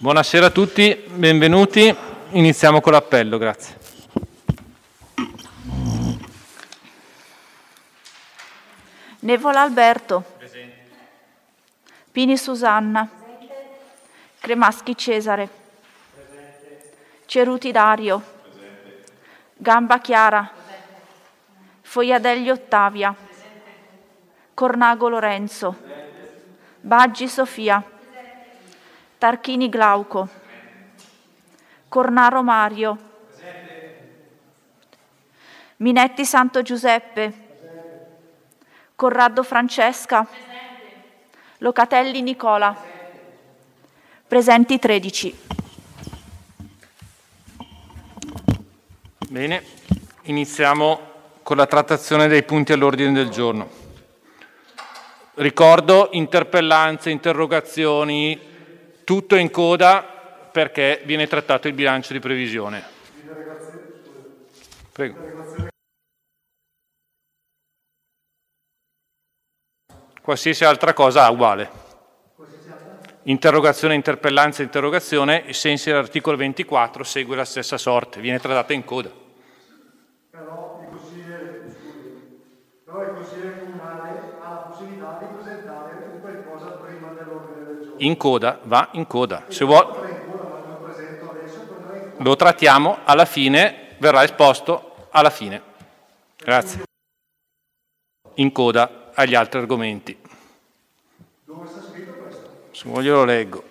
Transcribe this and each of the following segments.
Buonasera a tutti, benvenuti. Iniziamo con l'appello, grazie. Nevola Alberto. Presente. Pini Susanna. Presente. Cremaschi Cesare. Presente. Ceruti Dario. Gamba Chiara. Fogliadelli Ottavia. Cornago Lorenzo. Baggi Sofia. Tarchini Glauco, Cornaro Mario, Minetti Santo Giuseppe, Corrado Francesca, Locatelli Nicola, presenti 13. Bene, iniziamo con la trattazione dei punti all'ordine del giorno. Ricordo interpellanze, interrogazioni, tutto in coda perché viene trattato il bilancio di previsione. Prego. Qualsiasi altra cosa ha uguale. Interrogazione, interpellanza, interrogazione, ai sensi dell'articolo 24 segue la stessa sorte, viene trattata in coda. Però in coda, va in coda. Se vuol... lo trattiamo alla fine, verrà esposto alla fine. Grazie. In coda agli altri argomenti. Dove sta scritto questo? Se voglio lo leggo.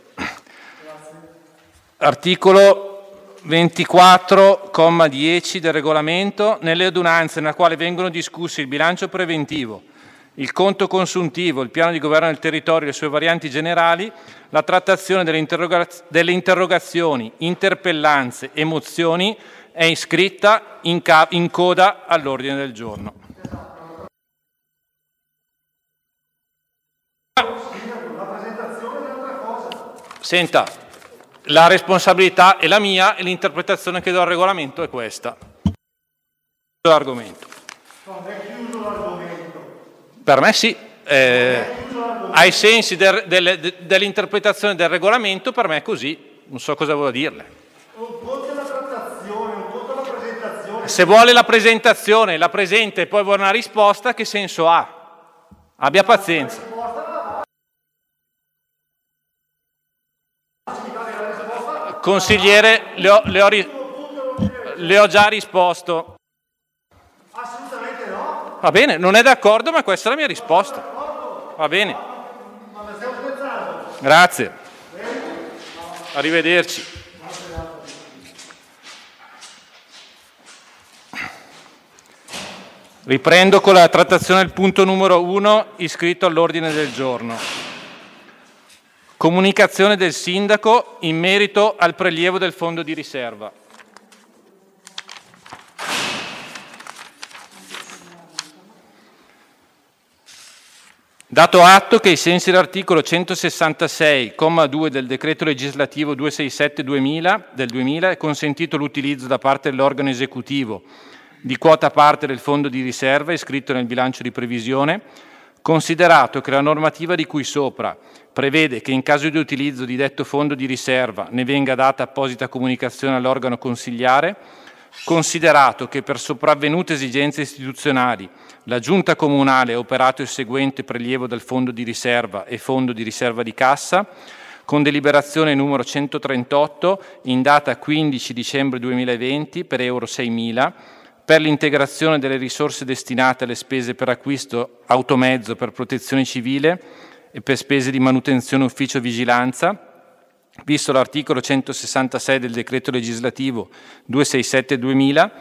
Articolo 24,10 del regolamento, nelle adunanze nella quale vengono discussi il bilancio preventivo, il conto consuntivo, il piano di governo del territorio e le sue varianti generali, la trattazione delle, interroga delle interrogazioni, interpellanze e mozioni è iscritta in, in coda all'ordine del giorno. Senta, la responsabilità è la mia e l'interpretazione che do al regolamento è questa. L'argomento. Per me sì. Eh, ai sensi del, del, del, dell'interpretazione del regolamento, per me è così. Non so cosa volevo dirle. Se vuole la presentazione, la presenta e poi vuole una risposta, che senso ha? Abbia pazienza. Consigliere, le ho, le ho, le ho già risposto. Va bene, non è d'accordo, ma questa è la mia risposta. Va bene. Grazie. Arrivederci. Riprendo con la trattazione del punto numero 1 iscritto all'ordine del giorno. Comunicazione del Sindaco in merito al prelievo del fondo di riserva. Dato atto che, ai sensi dell'articolo 166,2 del decreto legislativo 267-2000 del 2000, è consentito l'utilizzo da parte dell'organo esecutivo di quota parte del fondo di riserva iscritto nel bilancio di previsione, considerato che la normativa di cui sopra prevede che in caso di utilizzo di detto fondo di riserva ne venga data apposita comunicazione all'organo consigliare, Considerato che per sopravvenute esigenze istituzionali la Giunta Comunale ha operato il seguente prelievo del Fondo di riserva e Fondo di riserva di cassa, con deliberazione numero 138 in data 15 dicembre 2020 per euro 6.000, per l'integrazione delle risorse destinate alle spese per acquisto automezzo per protezione civile e per spese di manutenzione ufficio vigilanza, Visto l'articolo 166 del decreto legislativo 267-2000,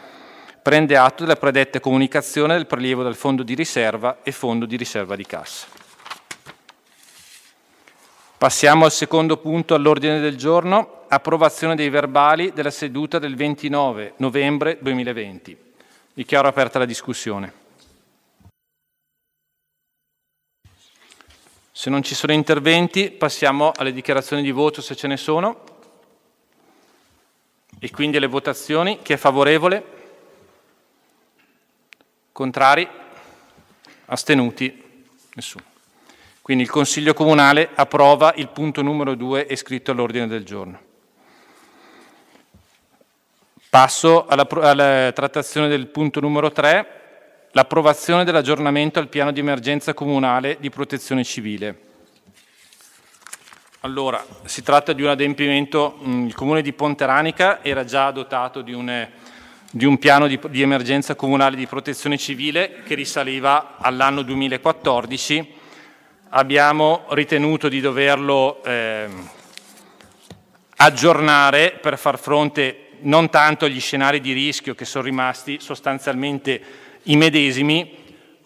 prende atto della predetta comunicazione del prelievo dal fondo di riserva e fondo di riserva di cassa. Passiamo al secondo punto all'ordine del giorno, approvazione dei verbali della seduta del 29 novembre 2020. Dichiaro aperta la discussione. Se non ci sono interventi passiamo alle dichiarazioni di voto se ce ne sono e quindi alle votazioni. Chi è favorevole? Contrari? Astenuti? Nessuno. Quindi il Consiglio Comunale approva il punto numero 2 iscritto all'ordine del giorno. Passo alla, alla trattazione del punto numero 3 l'approvazione dell'aggiornamento al piano di emergenza comunale di protezione civile. Allora, si tratta di un adempimento, mm, il comune di Ponteranica era già dotato di un, di un piano di, di, emergenza comunale di protezione civile che risaliva all'anno 2014. Abbiamo ritenuto di doverlo eh, aggiornare per far fronte non tanto agli scenari di rischio che sono rimasti sostanzialmente i medesimi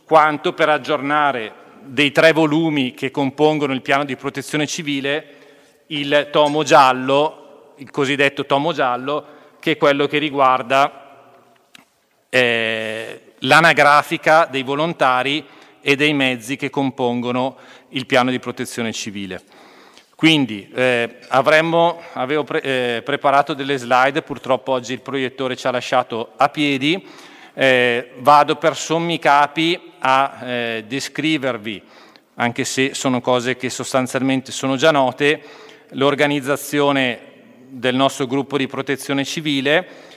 quanto per aggiornare dei tre volumi che compongono il piano di protezione civile il tomo giallo, il cosiddetto tomo giallo, che è quello che riguarda eh, l'anagrafica dei volontari e dei mezzi che compongono il piano di protezione civile. Quindi eh, avremmo, avevo pre eh, preparato delle slide, purtroppo oggi il proiettore ci ha lasciato a piedi, eh, vado per sommi capi a eh, descrivervi, anche se sono cose che sostanzialmente sono già note, l'organizzazione del nostro gruppo di protezione civile,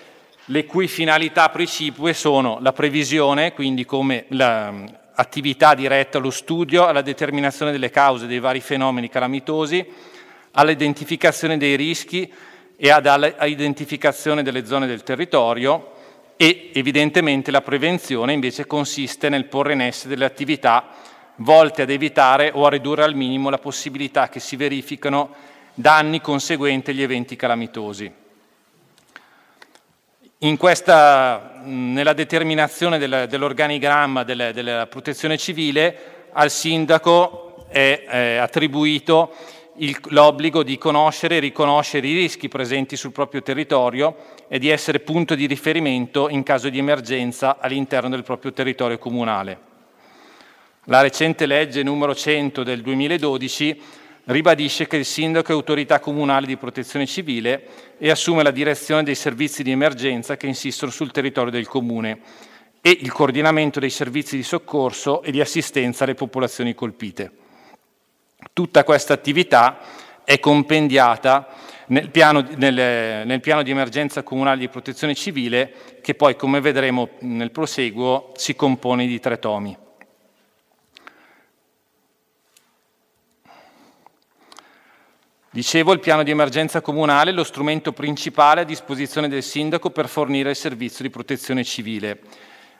le cui finalità precipue sono la previsione, quindi come l'attività la mm, diretta allo studio, alla determinazione delle cause dei vari fenomeni calamitosi, all'identificazione dei rischi e all'identificazione delle zone del territorio, e evidentemente la prevenzione invece consiste nel porre in essere delle attività volte ad evitare o a ridurre al minimo la possibilità che si verificano danni conseguenti agli eventi calamitosi. Questa, nella determinazione dell'organigramma della protezione civile al sindaco è eh, attribuito il, l'obbligo di conoscere e riconoscere i rischi presenti sul proprio territorio e di essere punto di riferimento in caso di emergenza all'interno del proprio territorio comunale. La recente legge numero 100 del 2012 ribadisce che il sindaco è autorità comunale di protezione civile e assume la direzione dei servizi di emergenza che insistono sul territorio del comune e il coordinamento dei servizi di soccorso e di assistenza alle popolazioni colpite. Tutta questa attività è compendiata nel piano, nel, nel piano, di emergenza comunale di protezione civile che poi, come vedremo nel proseguo, si compone di tre tomi. Dicevo, il piano di emergenza comunale è lo strumento principale a disposizione del sindaco per fornire il servizio di protezione civile.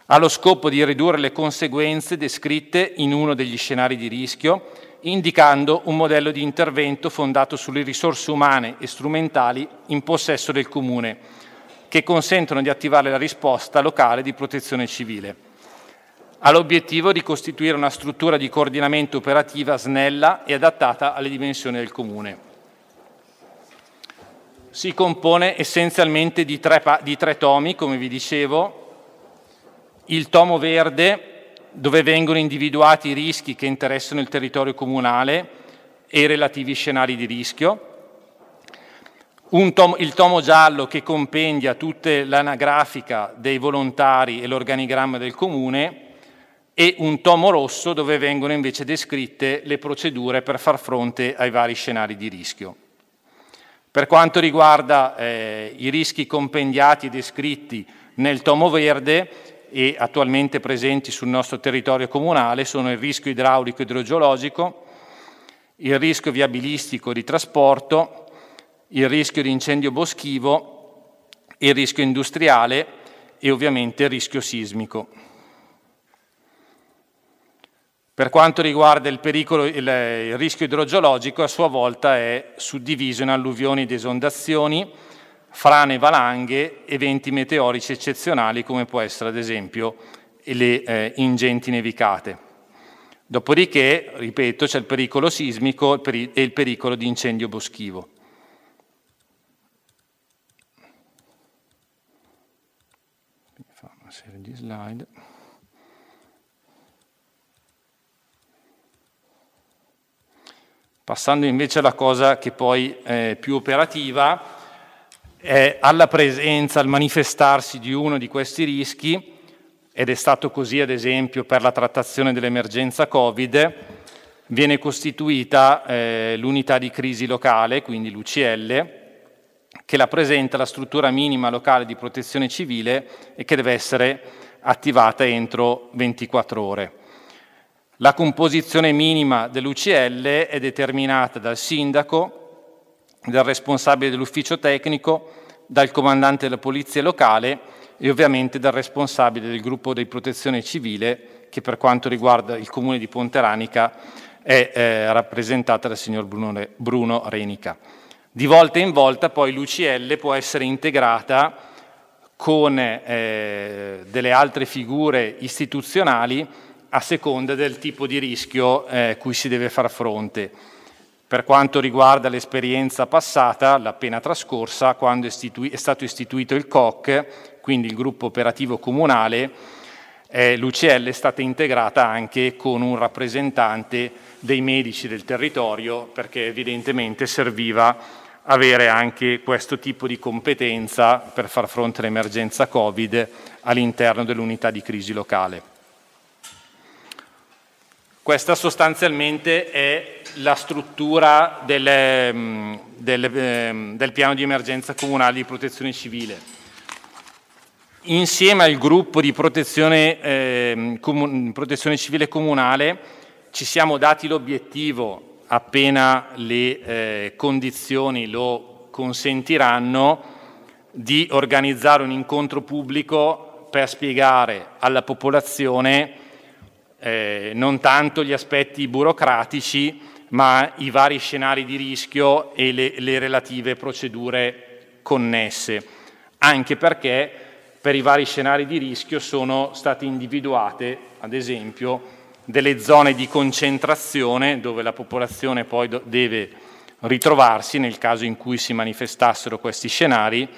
Ha lo scopo di ridurre le conseguenze descritte in uno degli scenari di rischio indicando un modello di intervento fondato sulle risorse umane e strumentali in possesso del Comune, che consentono di attivare la risposta locale di protezione civile. Ha l'obiettivo di costituire una struttura di coordinamento operativa snella e adattata alle dimensioni del Comune. Si compone essenzialmente di tre, di tre tomi, come vi dicevo. Il tomo verde dove vengono individuati i rischi che interessano il territorio comunale e i relativi scenari di rischio. Tom, il tomo giallo che compendia tutta l'anagrafica dei volontari e l'organigramma del comune e un tomo rosso dove vengono invece descritte le procedure per far fronte ai vari scenari di rischio. Per quanto riguarda eh, i rischi compendiati e descritti nel tomo verde, e attualmente presenti sul nostro territorio comunale sono il rischio idraulico e idrogeologico, il rischio viabilistico di trasporto, il rischio di incendio boschivo, il rischio industriale e ovviamente il rischio sismico. Per quanto riguarda il, pericolo, il, il rischio idrogeologico, a sua volta è suddiviso in alluvioni ed esondazioni, frane valanghe, eventi meteorici eccezionali come può essere ad esempio le eh, ingenti nevicate. Dopodiché, ripeto, c'è il pericolo sismico e il pericolo di incendio boschivo. una serie di slide. Passando invece alla cosa che poi è più operativa, eh, alla presenza, al manifestarsi di uno di questi rischi, ed è stato così ad esempio per la trattazione dell'emergenza Covid, viene costituita eh, l'unità di crisi locale, quindi l'UCL, che la presenta la struttura minima locale di protezione civile e che deve essere attivata entro 24 ore. La composizione minima dell'UCL è determinata dal sindaco, dal responsabile dell'ufficio tecnico, dal comandante della polizia locale e ovviamente dal responsabile del gruppo di protezione civile che per quanto riguarda il comune di Ponteranica è eh, rappresentata dal signor Bruno, Bruno Renica. Di volta in volta poi l'UCL può essere integrata con eh, delle altre figure istituzionali a seconda del tipo di rischio eh, cui si deve far fronte per quanto riguarda l'esperienza passata, l'appena trascorsa, quando è, istitui- è stato istituito il COC, quindi il gruppo operativo comunale, eh, l'UCL è stata integrata anche con un rappresentante dei medici del territorio, perché evidentemente serviva avere anche questo tipo di competenza per far fronte all'emergenza Covid all'interno dell'unità di crisi locale. Questa sostanzialmente è la struttura delle, mm, delle, ehm, del piano di emergenza comunale di protezione civile. Insieme al gruppo di protezione, eh, comun protezione civile comunale ci siamo dati l'obiettivo, appena le eh, condizioni lo consentiranno, di organizzare un incontro pubblico per spiegare alla popolazione eh, non tanto gli aspetti burocratici, ma i vari scenari di rischio e le, le relative procedure connesse, anche perché per i vari scenari di rischio sono state individuate, ad esempio, delle zone di concentrazione dove la popolazione poi deve ritrovarsi nel caso in cui si manifestassero questi scenari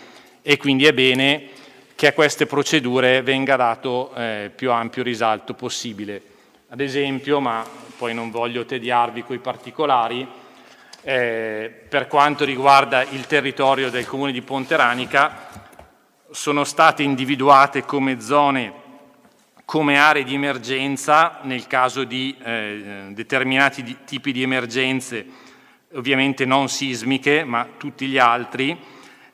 e quindi è bene che a queste procedure venga dato eh, più ampio risalto possibile. Ad esempio, ma poi non voglio tediarvi con i particolari, eh, per quanto riguarda il territorio del comune di Ponteranica, sono state individuate come zone, come aree di emergenza nel caso di eh, determinati di, tipi di emergenze, ovviamente non sismiche, ma tutti gli altri.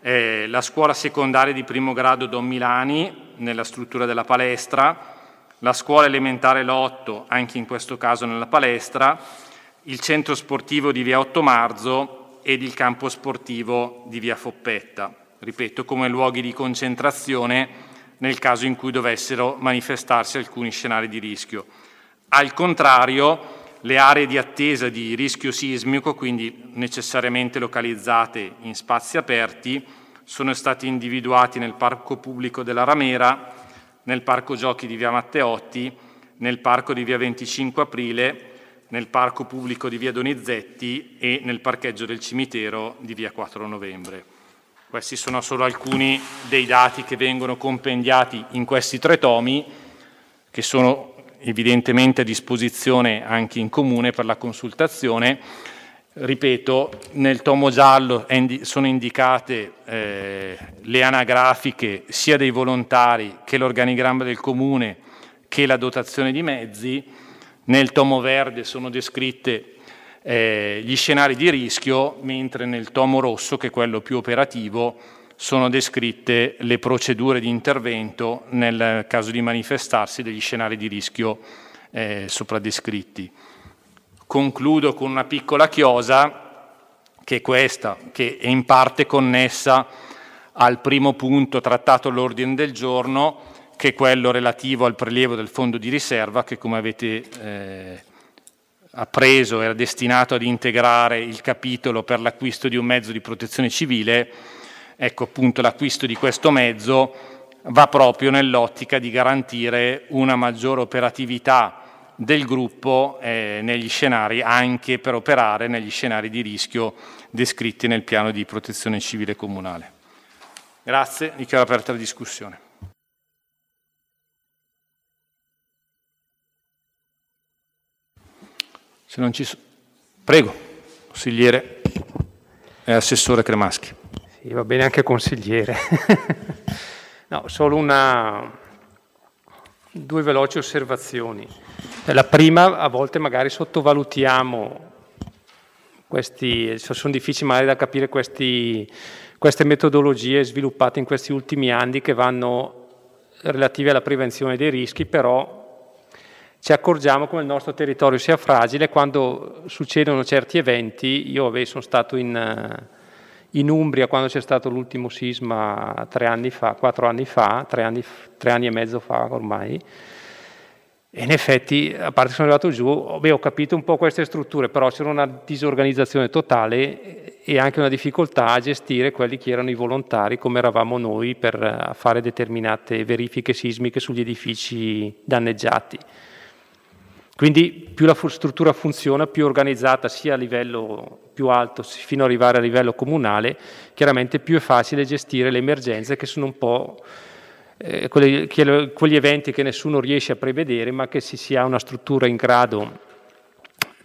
Eh, la scuola secondaria di primo grado Don Milani, nella struttura della palestra, la scuola elementare Lotto, anche in questo caso nella palestra, il centro sportivo di via 8 Marzo ed il campo sportivo di via Foppetta, ripeto, come luoghi di concentrazione nel caso in cui dovessero manifestarsi alcuni scenari di rischio. Al contrario, le aree di attesa di rischio sismico, quindi necessariamente localizzate in spazi aperti, sono stati individuati nel parco pubblico della Ramera nel parco giochi di via Matteotti, nel parco di via 25 aprile, nel parco pubblico di via Donizetti e nel parcheggio del cimitero di via 4 novembre. Questi sono solo alcuni dei dati che vengono compendiati in questi tre tomi, che sono evidentemente a disposizione anche in comune per la consultazione Ripeto, nel tomo giallo sono indicate eh, le anagrafiche sia dei volontari che l'organigramma del comune che la dotazione di mezzi. Nel tomo verde sono descritte eh, gli scenari di rischio, mentre nel tomo rosso, che è quello più operativo, sono descritte le procedure di intervento nel caso di manifestarsi degli scenari di rischio eh, sopra descritti concludo con una piccola chiosa, che è questa, che è in parte connessa al primo punto trattato all'ordine del giorno, che è quello relativo al prelievo del fondo di riserva, che come avete eh, appreso era destinato ad integrare il capitolo per l'acquisto di un mezzo di protezione civile. Ecco appunto l'acquisto di questo mezzo va proprio nell'ottica di garantire una maggiore operatività del gruppo eh, negli scenari, anche per operare negli scenari di rischio descritti nel piano di protezione civile comunale. Grazie, dichiaro aperta la discussione. Se non ci so... Prego, consigliere e assessore Cremaschi. Sì, va bene anche consigliere. no, solo una, due veloci osservazioni. La prima, a volte magari sottovalutiamo questi, sono difficili magari da capire questi, queste metodologie sviluppate in questi ultimi anni che vanno relative alla prevenzione dei rischi, però ci accorgiamo come il nostro territorio sia fragile quando succedono certi eventi. Io vabbè, sono stato in in Umbria, quando c'è stato l'ultimo sisma tre anni fa, quattro anni fa, tre anni, tre anni e mezzo fa ormai, e in effetti, a parte che sono arrivato giù, beh, ho capito un po' queste strutture, però c'era una disorganizzazione totale e anche una difficoltà a gestire quelli che erano i volontari, come eravamo noi, per fare determinate verifiche sismiche sugli edifici danneggiati. Quindi più la struttura funziona, più organizzata sia a livello più alto fino ad arrivare a livello comunale, chiaramente più è facile gestire le emergenze che sono un po' eh, quelli, che, quegli eventi che nessuno riesce a prevedere, ma che se si ha una struttura in grado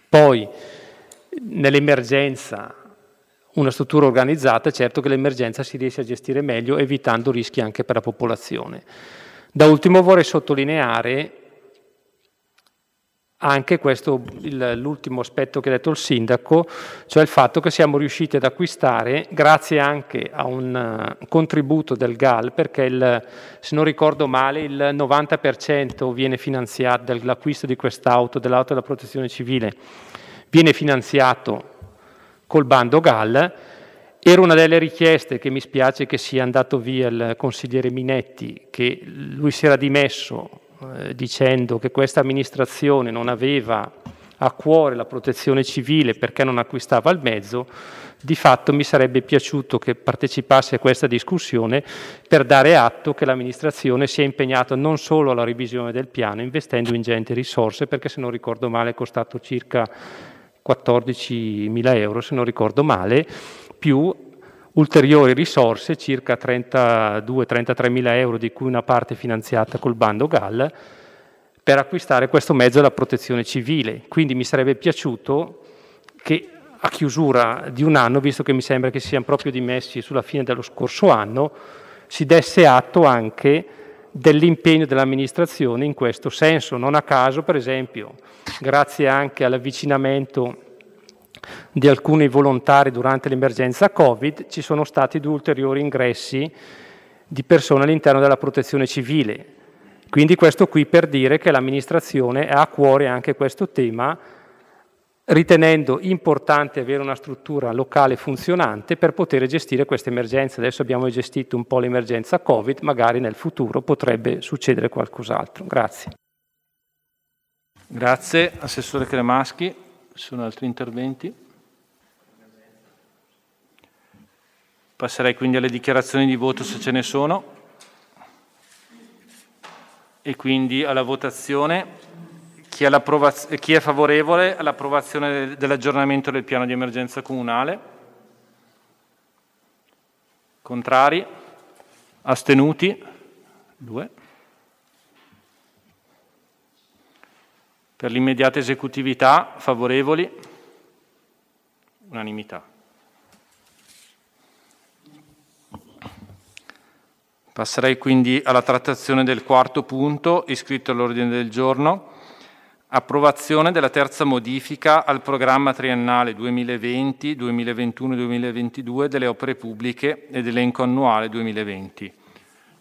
poi nell'emergenza, una struttura organizzata, certo che l'emergenza si riesce a gestire meglio evitando rischi anche per la popolazione. Da ultimo vorrei sottolineare anche questo l'ultimo aspetto che ha detto il sindaco, cioè il fatto che siamo riusciti ad acquistare, grazie anche a un eh, contributo del GAL, perché il, se non ricordo male il 90% viene finanziato dell'acquisto di quest'auto, dell'auto della protezione civile, viene finanziato col bando GAL. Era una delle richieste che mi spiace che sia andato via il consigliere Minetti, che lui si era dimesso eh, dicendo che questa amministrazione non aveva a cuore la protezione civile perché non acquistava il mezzo, di fatto mi sarebbe piaciuto che partecipasse a questa discussione per dare atto che l'amministrazione si è impegnata non solo alla revisione del piano, investendo ingenti risorse, perché se non ricordo male è costato circa 14 mila euro, se non ricordo male, più ulteriori risorse, circa 32-33 mila euro, di cui una parte finanziata col bando GAL, per acquistare questo mezzo della protezione civile. Quindi mi sarebbe piaciuto che a chiusura di un anno, visto che mi sembra che siano proprio dimessi sulla fine dello scorso anno, si desse atto anche dell'impegno dell'amministrazione in questo senso. Non a caso, per esempio, grazie anche all'avvicinamento di alcuni volontari durante l'emergenza Covid, ci sono stati due ulteriori ingressi di persone all'interno della protezione civile. Quindi questo qui per dire che l'amministrazione ha a cuore anche questo tema, ritenendo importante avere una struttura locale funzionante per poter gestire queste emergenze. Adesso abbiamo gestito un po' l'emergenza Covid, magari nel futuro potrebbe succedere qualcos'altro. Grazie. Grazie, Assessore Cremaschi. Ci sono altri interventi? Passerei quindi alle dichiarazioni di voto se ce ne sono e quindi alla votazione. Chi è, chi è favorevole all'approvazione dell'aggiornamento del piano di emergenza comunale? Contrari? Astenuti? Due. Per l'immediata esecutività favorevoli? Unanimità. Passerei quindi alla trattazione del quarto punto iscritto all'ordine del giorno. Approvazione della terza modifica al programma triennale 2020, 2021 2022 delle opere pubbliche ed elenco annuale 2020.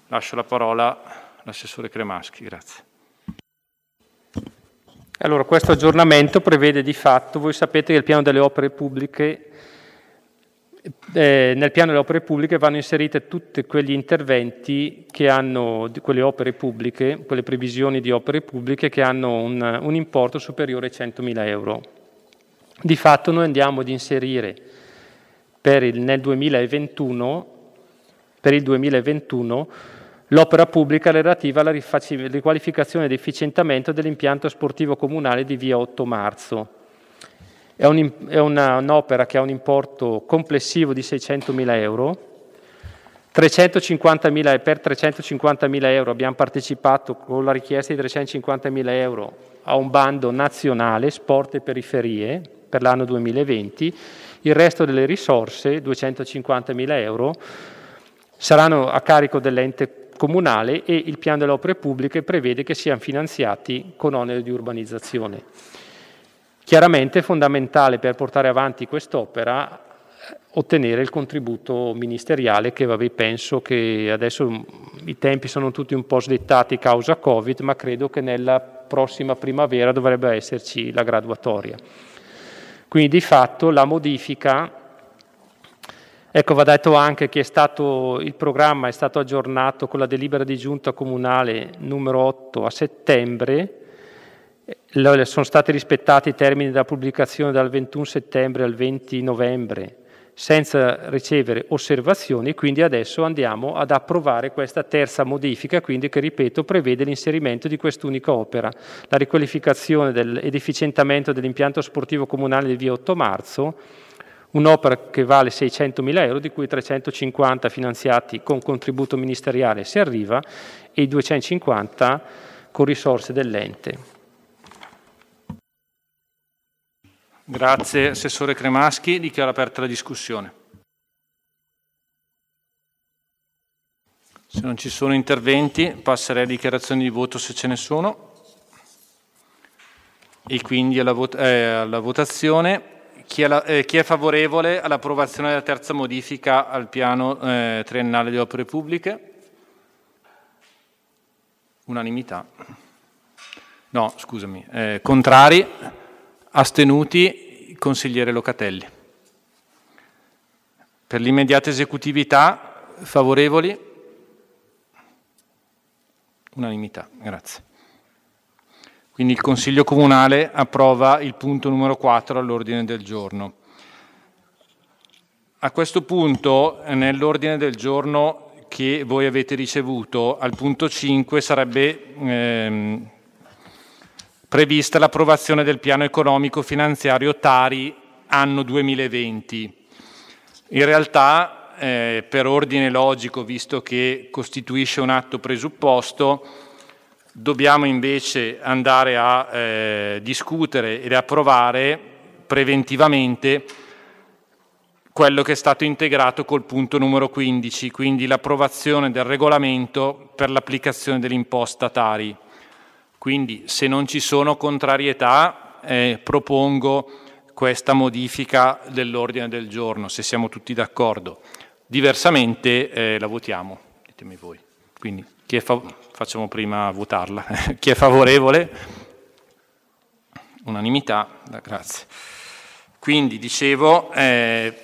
Lascio la parola all'assessore Cremaschi. Grazie. Allora, questo aggiornamento prevede di fatto, voi sapete che il piano delle opere pubbliche, eh, nel piano delle opere pubbliche vanno inserite tutti quegli interventi che hanno, quelle opere pubbliche, quelle previsioni di opere pubbliche che hanno un, un importo superiore ai 100.000 euro. Di fatto noi andiamo ad inserire per il, nel 2021, per il 2021 l'opera pubblica relativa alla riqualificazione ed efficientamento dell'impianto sportivo comunale di via 8 marzo. È, un'opera che ha un importo complessivo di 600.000 euro. 350.000, per 350.000 euro abbiamo partecipato con la richiesta di 350.000 euro a un bando nazionale Sport e Periferie per l'anno 2020. Il resto delle risorse, 250.000 euro, saranno a carico dell'ente comunale e il piano delle opere pubbliche prevede che siano finanziati con onere di urbanizzazione. Chiaramente è fondamentale per portare avanti quest'opera eh, ottenere il contributo ministeriale che vabbè, penso che adesso mm, i tempi sono tutti un po' sdettati causa Covid, ma credo che nella prossima primavera dovrebbe esserci la graduatoria. Quindi di fatto la modifica Ecco, va detto anche che stato, il programma è stato aggiornato con la delibera di giunta comunale numero 8 a settembre, sono stati rispettati i termini della pubblicazione dal 21 settembre al 20 novembre senza ricevere osservazioni, quindi adesso andiamo ad approvare questa terza modifica, quindi che ripeto prevede l'inserimento di quest'unica opera, la riqualificazione ed efficientamento dell'impianto sportivo comunale di via 8 marzo un'opera che vale 600.000 euro, di cui 350 finanziati con contributo ministeriale si arriva e i 250 con risorse dell'ente. Grazie Assessore Cremaschi, dichiaro aperta la discussione. Se non ci sono interventi passerei a dichiarazioni di voto se ce ne sono e quindi alla, vot eh, alla votazione. Chi è, la, eh, chi è favorevole all'approvazione della terza modifica al piano eh, triennale di opere pubbliche? Unanimità. No, scusami. Eh, contrari? Astenuti? Consigliere Locatelli. Per l'immediata esecutività, favorevoli? Unanimità, grazie. Quindi il Consiglio Comunale approva il punto numero 4 all'ordine del giorno. A questo punto, nell'ordine del giorno che voi avete ricevuto, al punto 5 sarebbe ehm, prevista l'approvazione del piano economico finanziario Tari anno 2020. In realtà, eh, per ordine logico, visto che costituisce un atto presupposto, dobbiamo invece andare a eh, discutere ed approvare preventivamente quello che è stato integrato col punto numero 15, quindi l'approvazione del regolamento per l'applicazione dell'imposta Tari. Quindi se non ci sono contrarietà eh, propongo questa modifica dell'ordine del giorno, se siamo tutti d'accordo. Diversamente eh, la votiamo, ditemi voi. Quindi chi è favorevole? facciamo prima votarla. Chi è favorevole? Unanimità, grazie. Quindi dicevo, eh,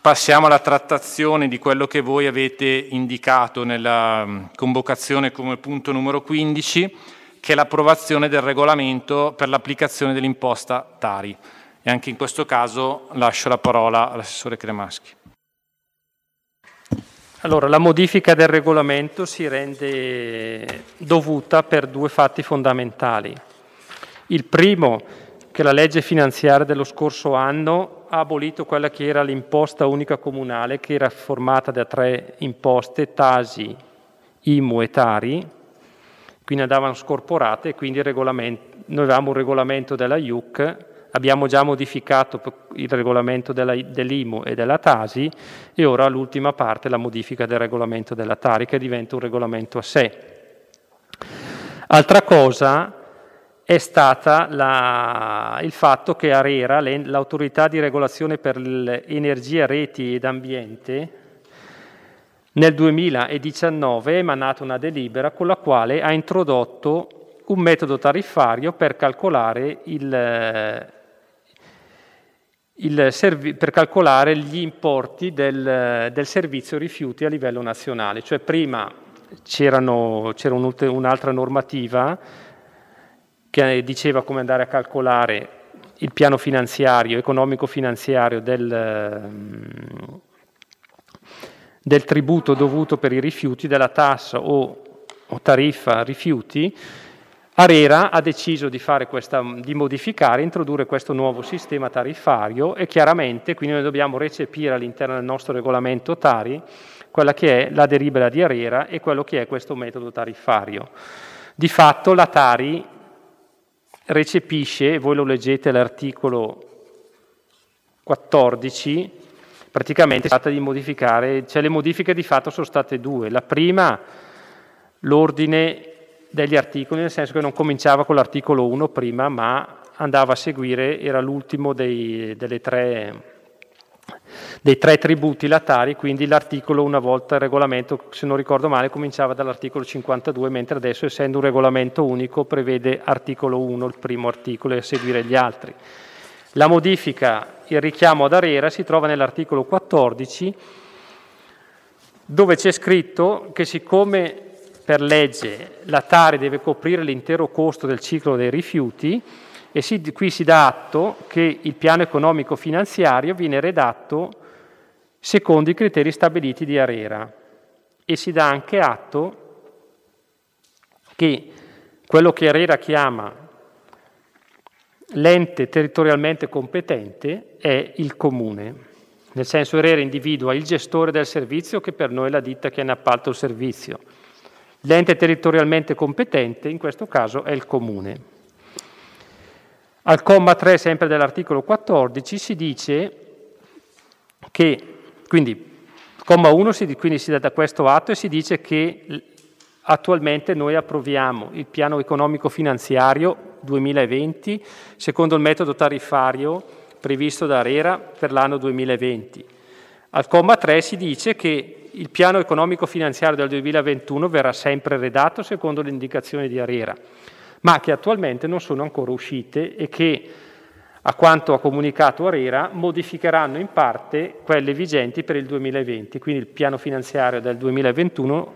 passiamo alla trattazione di quello che voi avete indicato nella mm, convocazione come punto numero 15, che è l'approvazione del regolamento per l'applicazione dell'imposta Tari. E anche in questo caso lascio la parola all'assessore Cremaschi. Allora, la modifica del regolamento si rende dovuta per due fatti fondamentali. Il primo, che la legge finanziaria dello scorso anno ha abolito quella che era l'imposta unica comunale, che era formata da tre imposte, Tasi, IMU e Tari, quindi andavano scorporate, e quindi noi avevamo un regolamento della IUC Abbiamo già modificato il regolamento della, dell'IMU e della TASI e ora l'ultima parte, la modifica del regolamento della TARI, che diventa un regolamento a sé. Altra cosa è stata la, il fatto che ARERA, l'autorità di regolazione per l'energia, reti ed ambiente, nel 2019 ha emanato una delibera con la quale ha introdotto un metodo tariffario per calcolare il, serv- per calcolare gli importi del, del, servizio rifiuti a livello nazionale. Cioè prima c'era un'altra normativa che diceva come andare a calcolare il piano finanziario, economico-finanziario del, del tributo dovuto per i rifiuti, della tassa o, o tariffa rifiuti, Arera ha deciso di, questa, di modificare, introdurre questo nuovo sistema tariffario e chiaramente quindi noi dobbiamo recepire all'interno del nostro regolamento Tari quella che è la delibera di Arera e quello che è questo metodo tariffario. Di fatto la Tari recepisce, voi lo leggete l'articolo 14, praticamente si tratta di modificare, cioè le modifiche di fatto sono state due. La prima, l'ordine degli articoli, nel senso che non cominciava con l'articolo 1 prima, ma andava a seguire, era l'ultimo dei, tre, dei tre tributi latari, quindi l'articolo una volta il regolamento, se non ricordo male, cominciava dall'articolo 52, mentre adesso essendo un regolamento unico prevede articolo 1, il primo articolo, e a seguire gli altri. La modifica, il richiamo ad Arera, si trova nell'articolo 14, dove c'è scritto che siccome per legge la Tari deve coprire l'intero costo del ciclo dei rifiuti e si, qui si dà atto che il piano economico finanziario viene redatto secondo i criteri stabiliti di Arera e si dà anche atto che quello che Arera chiama l'ente territorialmente competente è il comune. Nel senso Arera individua il gestore del servizio che per noi è la ditta che ne appalta il servizio L'ente territorialmente competente in questo caso è il comune. Al comma 3 sempre dell'articolo 14 si dice che, quindi, comma 1 si, quindi si dà da questo atto e si dice che attualmente noi approviamo il piano economico finanziario 2020 secondo il metodo tariffario previsto da ARERA per l'anno 2020 al comma 3 si dice che il piano economico finanziario del 2021 verrà sempre redatto secondo le indicazioni di Arera, ma che attualmente non sono ancora uscite e che, a quanto ha comunicato Arera, modificheranno in parte quelle vigenti per il 2020. Quindi il piano finanziario del 2021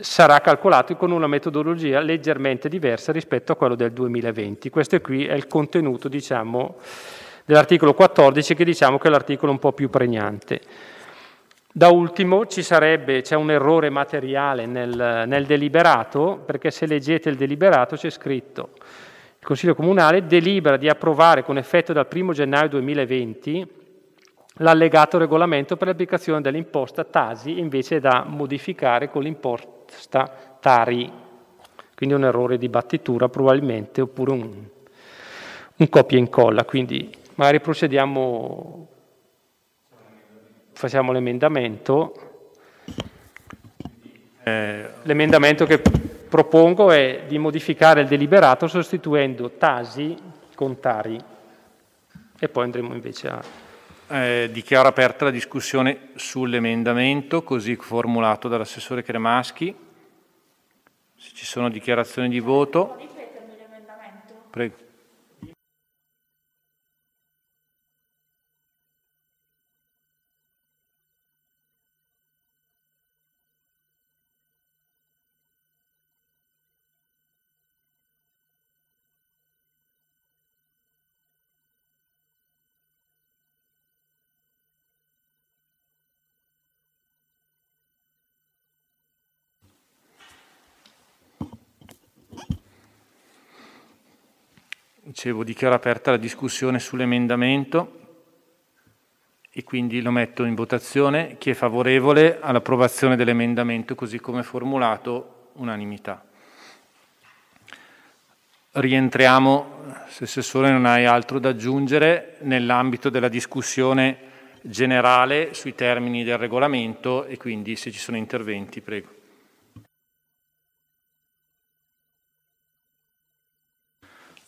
sarà calcolato con una metodologia leggermente diversa rispetto a quello del 2020. Questo qui è il contenuto, diciamo, dell'articolo 14 che diciamo che è l'articolo un po' più pregnante. Da ultimo ci sarebbe, c'è un errore materiale nel, nel deliberato, perché se leggete il deliberato c'è scritto il Consiglio Comunale delibera di approvare con effetto dal 1 gennaio 2020 l'allegato regolamento per l'applicazione dell'imposta TASI invece da modificare con l'imposta TARI. Quindi un errore di battitura probabilmente oppure un, un copia e incolla. Quindi Magari procediamo, facciamo l'emendamento. Eh, l'emendamento che propongo è di modificare il deliberato sostituendo tasi con tari. E poi andremo invece a... Eh, dichiaro aperta la discussione sull'emendamento così formulato dall'assessore Cremaschi. Se ci sono dichiarazioni di voto... Prego. Dicevo, dichiaro aperta la discussione sull'emendamento e quindi lo metto in votazione. Chi è favorevole all'approvazione dell'emendamento così come formulato? Unanimità. Rientriamo, se Sessore non hai altro da aggiungere, nell'ambito della discussione generale sui termini del regolamento e quindi se ci sono interventi, prego.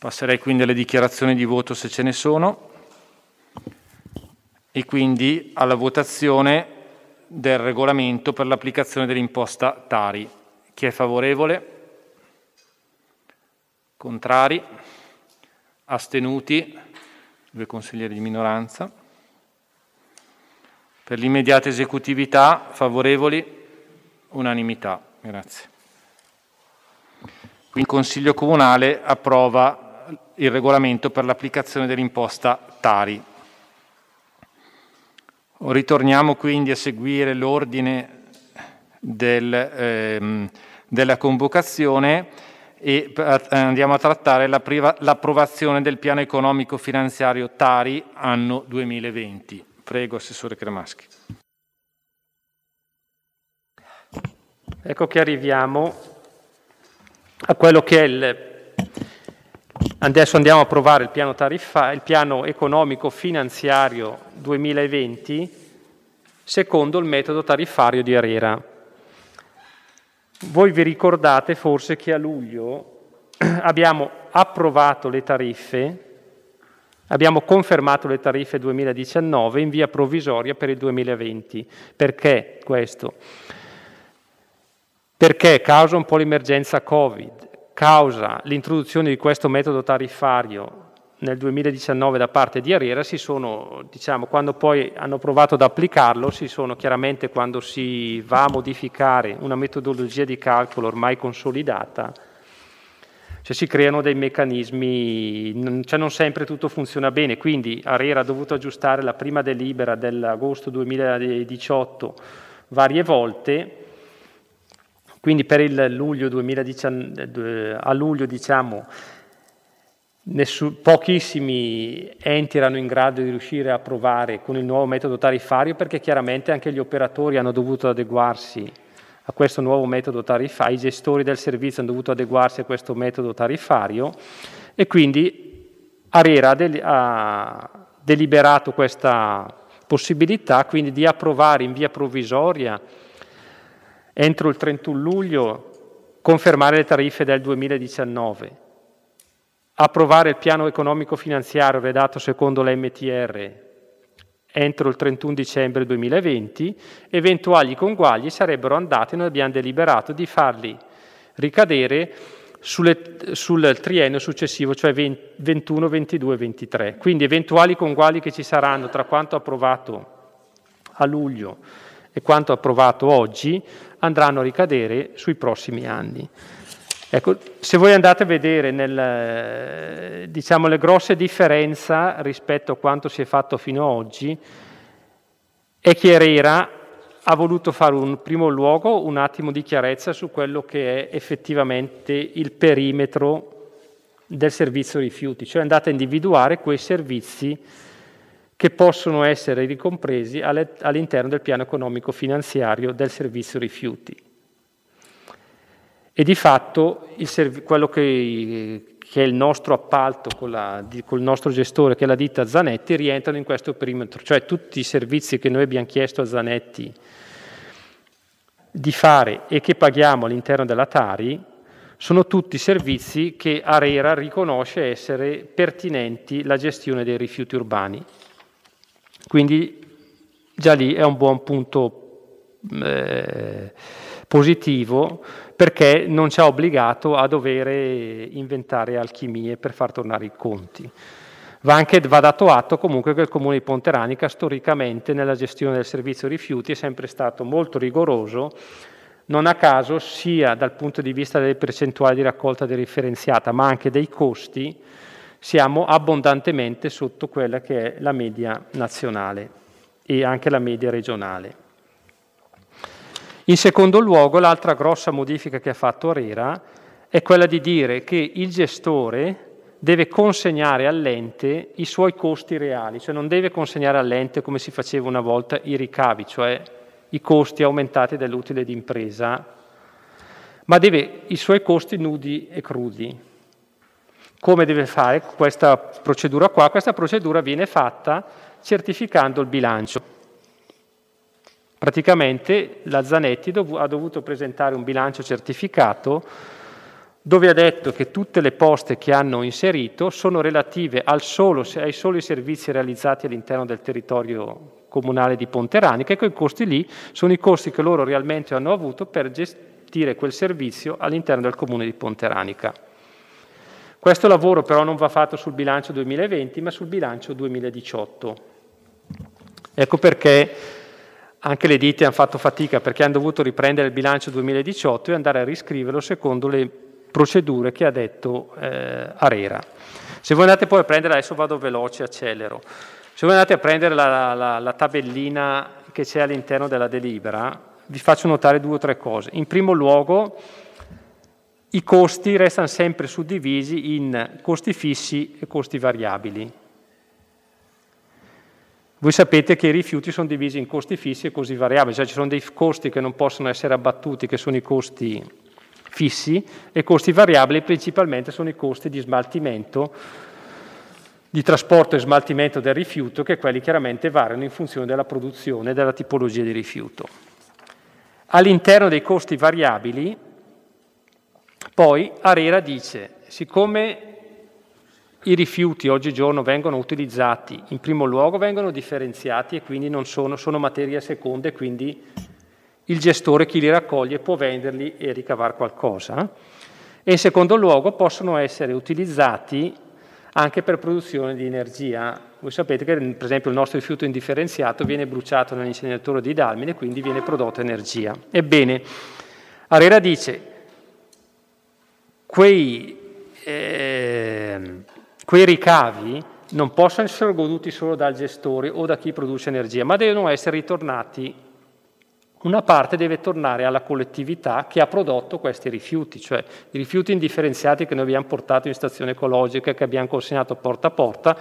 Passerei quindi alle dichiarazioni di voto se ce ne sono e quindi alla votazione del regolamento per l'applicazione dell'imposta Tari. Chi è favorevole? Contrari? Astenuti? Due consiglieri di minoranza. Per l'immediata esecutività, favorevoli? Unanimità. Grazie. Quindi il Consiglio Comunale approva il regolamento per l'applicazione dell'imposta Tari. Ritorniamo quindi a seguire l'ordine del, ehm, della convocazione e eh, andiamo a trattare la priva, l'approvazione del piano economico finanziario Tari anno 2020. Prego, Assessore Cremaschi. Ecco che arriviamo a quello che è il Adesso andiamo a provare il piano, tariffa, il piano economico finanziario 2020 secondo il metodo tariffario di Arera. Voi vi ricordate forse che a luglio abbiamo approvato le tariffe, abbiamo confermato le tariffe 2019 in via provvisoria per il 2020. Perché questo? Perché causa un po' l'emergenza Covid causa l'introduzione di questo metodo tariffario nel 2019 da parte di Ariera si sono, diciamo, quando poi hanno provato ad applicarlo, si sono chiaramente quando si va a modificare una metodologia di calcolo ormai consolidata, cioè si creano dei meccanismi, cioè non sempre tutto funziona bene, quindi Arera ha dovuto aggiustare la prima delibera dell'agosto 2018 varie volte, quindi luglio 2019, a luglio diciamo, nessun, pochissimi enti erano in grado di riuscire a provare con il nuovo metodo tariffario perché chiaramente anche gli operatori hanno dovuto adeguarsi a questo nuovo metodo tariffario, i gestori del servizio hanno dovuto adeguarsi a questo metodo tariffario e quindi Arera ha deliberato questa possibilità quindi di approvare in via provvisoria entro il 31 luglio confermare le tariffe del 2019, approvare il piano economico finanziario redatto secondo la MTR entro il 31 dicembre 2020, eventuali conguagli sarebbero andati, noi abbiamo deliberato di farli ricadere sulle, sul triennio successivo, cioè 20, 21, 22 23. Quindi eventuali conguagli che ci saranno tra quanto approvato a luglio e quanto approvato oggi andranno a ricadere sui prossimi anni. Ecco, se voi andate a vedere nel, diciamo, le grosse differenze rispetto a quanto si è fatto fino ad oggi, è che Herrera ha voluto fare in primo luogo un attimo di chiarezza su quello che è effettivamente il perimetro del servizio rifiuti, cioè andate a individuare quei servizi che possono essere ricompresi all'interno del piano economico finanziario del servizio rifiuti. E di fatto quello che, che, è il nostro appalto con, la, con il nostro gestore, che è la ditta Zanetti, rientrano in questo perimetro, cioè tutti i servizi che noi abbiamo chiesto a Zanetti di fare e che paghiamo all'interno della Tari sono tutti servizi che Arera riconosce essere pertinenti alla gestione dei rifiuti urbani. Quindi già lì è un buon punto eh, positivo perché non ci ha obbligato a dover inventare alchimie per far tornare i conti. Va, anche, va dato atto comunque che il comune di Ponteranica storicamente nella gestione del servizio rifiuti è sempre stato molto rigoroso, non a caso sia dal punto di vista delle percentuali di raccolta differenziata ma anche dei costi, siamo abbondantemente sotto quella che è la media nazionale e anche la media regionale. In secondo luogo, l'altra grossa modifica che ha fatto Rera è quella di dire che il gestore deve consegnare all'ente i suoi costi reali, cioè non deve consegnare all'ente come si faceva una volta i ricavi, cioè i costi aumentati dall'utile d'impresa, ma deve i suoi costi nudi e crudi, come deve fare questa procedura qua? Questa procedura viene fatta certificando il bilancio. Praticamente la Zanetti dov ha dovuto presentare un bilancio certificato dove ha detto che tutte le poste che hanno inserito sono relative solo, ai soli servizi realizzati all'interno del territorio comunale di Ponteranica e quei costi lì sono i costi che loro realmente hanno avuto per gestire quel servizio all'interno del comune di Ponteranica. Questo lavoro però non va fatto sul bilancio 2020, ma sul bilancio 2018. Ecco perché anche le ditte hanno fatto fatica, perché hanno dovuto riprendere il bilancio 2018 e andare a riscriverlo secondo le procedure che ha detto eh, Arera. Se voi andate poi a prendere, adesso vado veloce, accelero, se voi andate a prendere la, la, la tabellina che c'è all'interno della delibera, vi faccio notare due o tre cose. In primo luogo, i costi restano sempre suddivisi in costi fissi e costi variabili. Voi sapete che i rifiuti sono divisi in costi fissi e costi variabili, cioè ci sono dei costi che non possono essere abbattuti, che sono i costi fissi, e costi variabili principalmente sono i costi di smaltimento, di trasporto e smaltimento del rifiuto, che quelli chiaramente variano in funzione della produzione e della tipologia di rifiuto. All'interno dei costi variabili poi Arera dice, siccome i rifiuti oggigiorno vengono utilizzati, in primo luogo vengono differenziati e quindi non sono, sono materia seconda e quindi il gestore, chi li raccoglie, può venderli e ricavare qualcosa. Eh? E in secondo luogo possono essere utilizzati anche per produzione di energia. Voi sapete che per esempio il nostro rifiuto indifferenziato viene bruciato nell'incineratore di Dalmine e quindi viene prodotta energia. Ebbene, Arera dice quei, eh, quei ricavi non possono essere goduti solo dal gestore o da chi produce energia, ma devono essere ritornati, una parte deve tornare alla collettività che ha prodotto questi rifiuti, cioè i rifiuti indifferenziati che noi abbiamo portato in stazione ecologica, che abbiamo consegnato porta a porta,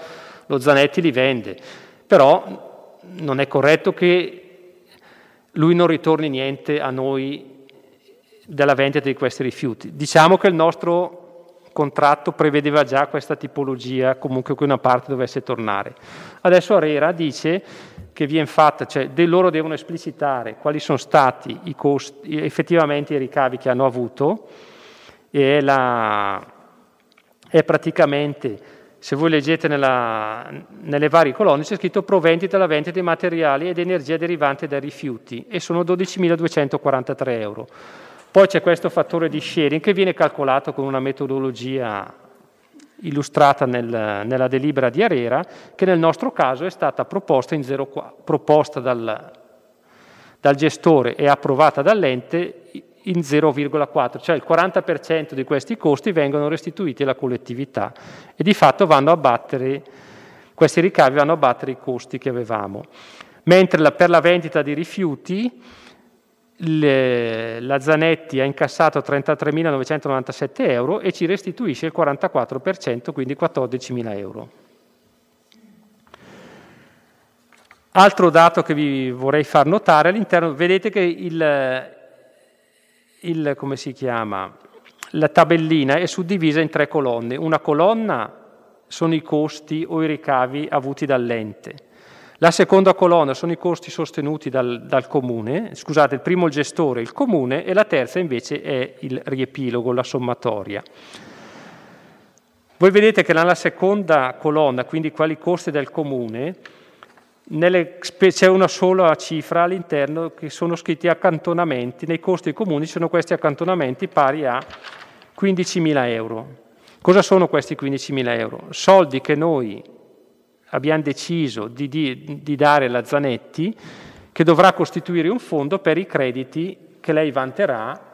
lo Zanetti li vende, però non è corretto che lui non ritorni niente a noi della vendita di questi rifiuti. Diciamo che il nostro contratto prevedeva già questa tipologia, comunque che una parte dovesse tornare. Adesso Arera dice che viene fatta, cioè de loro devono esplicitare quali sono stati i costi, effettivamente i ricavi che hanno avuto e la, è praticamente se voi leggete nella, nelle varie colonne, c'è scritto proventi dalla vendita di materiali ed energia derivante dai rifiuti e sono 12.243 euro. Poi c'è questo fattore di sharing che viene calcolato con una metodologia illustrata nel, nella delibera di Arera, che nel nostro caso è stata proposta, zero, proposta dal, dal gestore e approvata dall'ente in 0,4, cioè il 40% di questi costi vengono restituiti alla collettività e di fatto vanno a battere, questi ricavi vanno a battere i costi che avevamo. Mentre la, per la vendita di rifiuti le, la Zanetti ha incassato 33.997 euro e ci restituisce il 44%, quindi 14.000 euro. Altro dato che vi vorrei far notare all'interno, vedete che il, il, come si chiama, la tabellina è suddivisa in tre colonne. Una colonna sono i costi o i ricavi avuti dall'ente la seconda colonna sono i costi sostenuti dal, dal comune, scusate, il primo il gestore, il comune, e la terza invece è il riepilogo, la sommatoria. Voi vedete che nella seconda colonna, quindi quali costi del comune, nelle, c'è una sola cifra all'interno che sono scritti accantonamenti, nei costi comuni sono questi accantonamenti pari a 15.000 euro. Cosa sono questi 15.000 euro? Soldi che noi abbiamo deciso di, di, di dare alla Zanetti, che dovrà costituire un fondo per i crediti che lei vanterà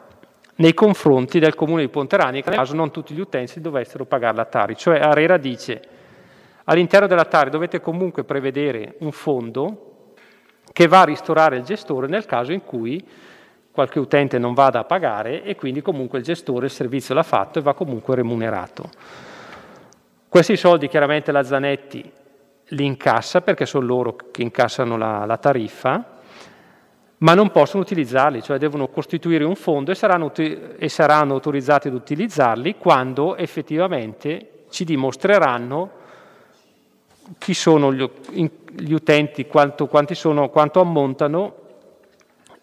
nei confronti del comune di Ponterani, che nel caso non tutti gli utenti dovessero pagare la Tari. Cioè Arera dice, all'interno della Tari dovete comunque prevedere un fondo che va a ristorare il gestore nel caso in cui qualche utente non vada a pagare e quindi comunque il gestore il servizio l'ha fatto e va comunque remunerato. Questi soldi chiaramente la Zanetti li incassa perché sono loro che incassano la, la tariffa, ma non possono utilizzarli, cioè devono costituire un fondo e saranno, e saranno, autorizzati ad utilizzarli quando effettivamente ci dimostreranno chi sono gli, gli utenti, quanto, sono, quanto ammontano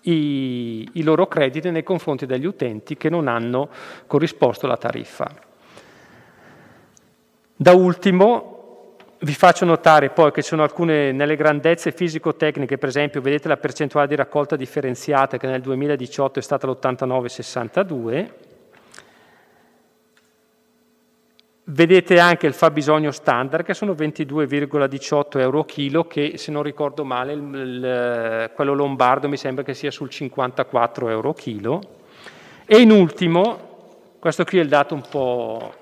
i, i loro crediti nei confronti degli utenti che non hanno corrisposto la tariffa. Da ultimo, vi faccio notare poi che ci sono alcune, nelle grandezze fisico-tecniche, per esempio, vedete la percentuale di raccolta differenziata che nel 2018 è stata l'89,62. Vedete anche il fabbisogno standard che sono 22,18 euro chilo che se non ricordo male il, il, eh, quello lombardo mi sembra che sia sul 54 euro chilo. E in ultimo, questo qui è il dato un po'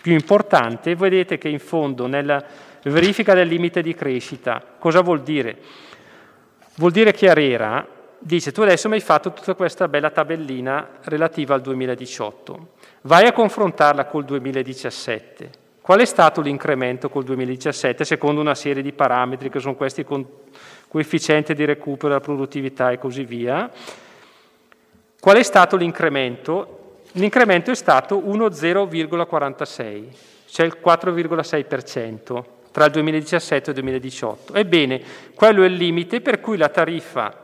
più importante, vedete che in fondo nella verifica del limite di crescita, cosa vuol dire? Vuol dire che Arera dice tu adesso mi hai fatto tutta questa bella tabellina relativa al 2018, vai a confrontarla col 2017. Qual è stato l'incremento col 2017 secondo una serie di parametri che sono questi con coefficiente di recupero della produttività e così via? Qual è stato l'incremento L'incremento è stato 1,046, cioè il 4,6% tra il 2017 e il 2018. Ebbene, quello è il limite per cui la tariffa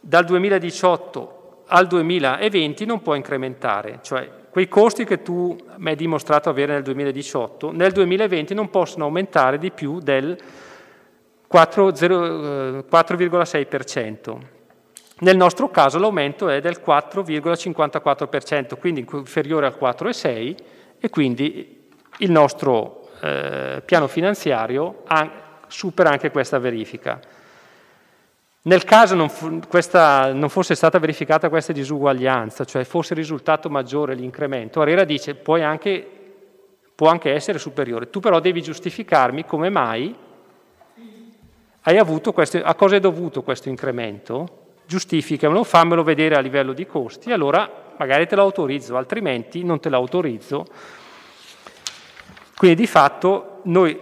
dal 2018 al 2020 non può incrementare, cioè quei costi che tu mi hai dimostrato avere nel 2018, nel 2020 non possono aumentare di più del 4,6%. Nel nostro caso l'aumento è del 4,54%, quindi inferiore al 4,6% e quindi il nostro eh, piano finanziario supera anche questa verifica. Nel caso non, questa, non, fosse stata verificata questa disuguaglianza, cioè fosse risultato maggiore l'incremento, Arera dice anche, può anche essere superiore, tu però devi giustificarmi come mai hai avuto questo, a cosa è dovuto questo incremento giustificamelo, fammelo vedere a livello di costi, allora magari te lo autorizzo, altrimenti non te lo autorizzo. Quindi di fatto noi,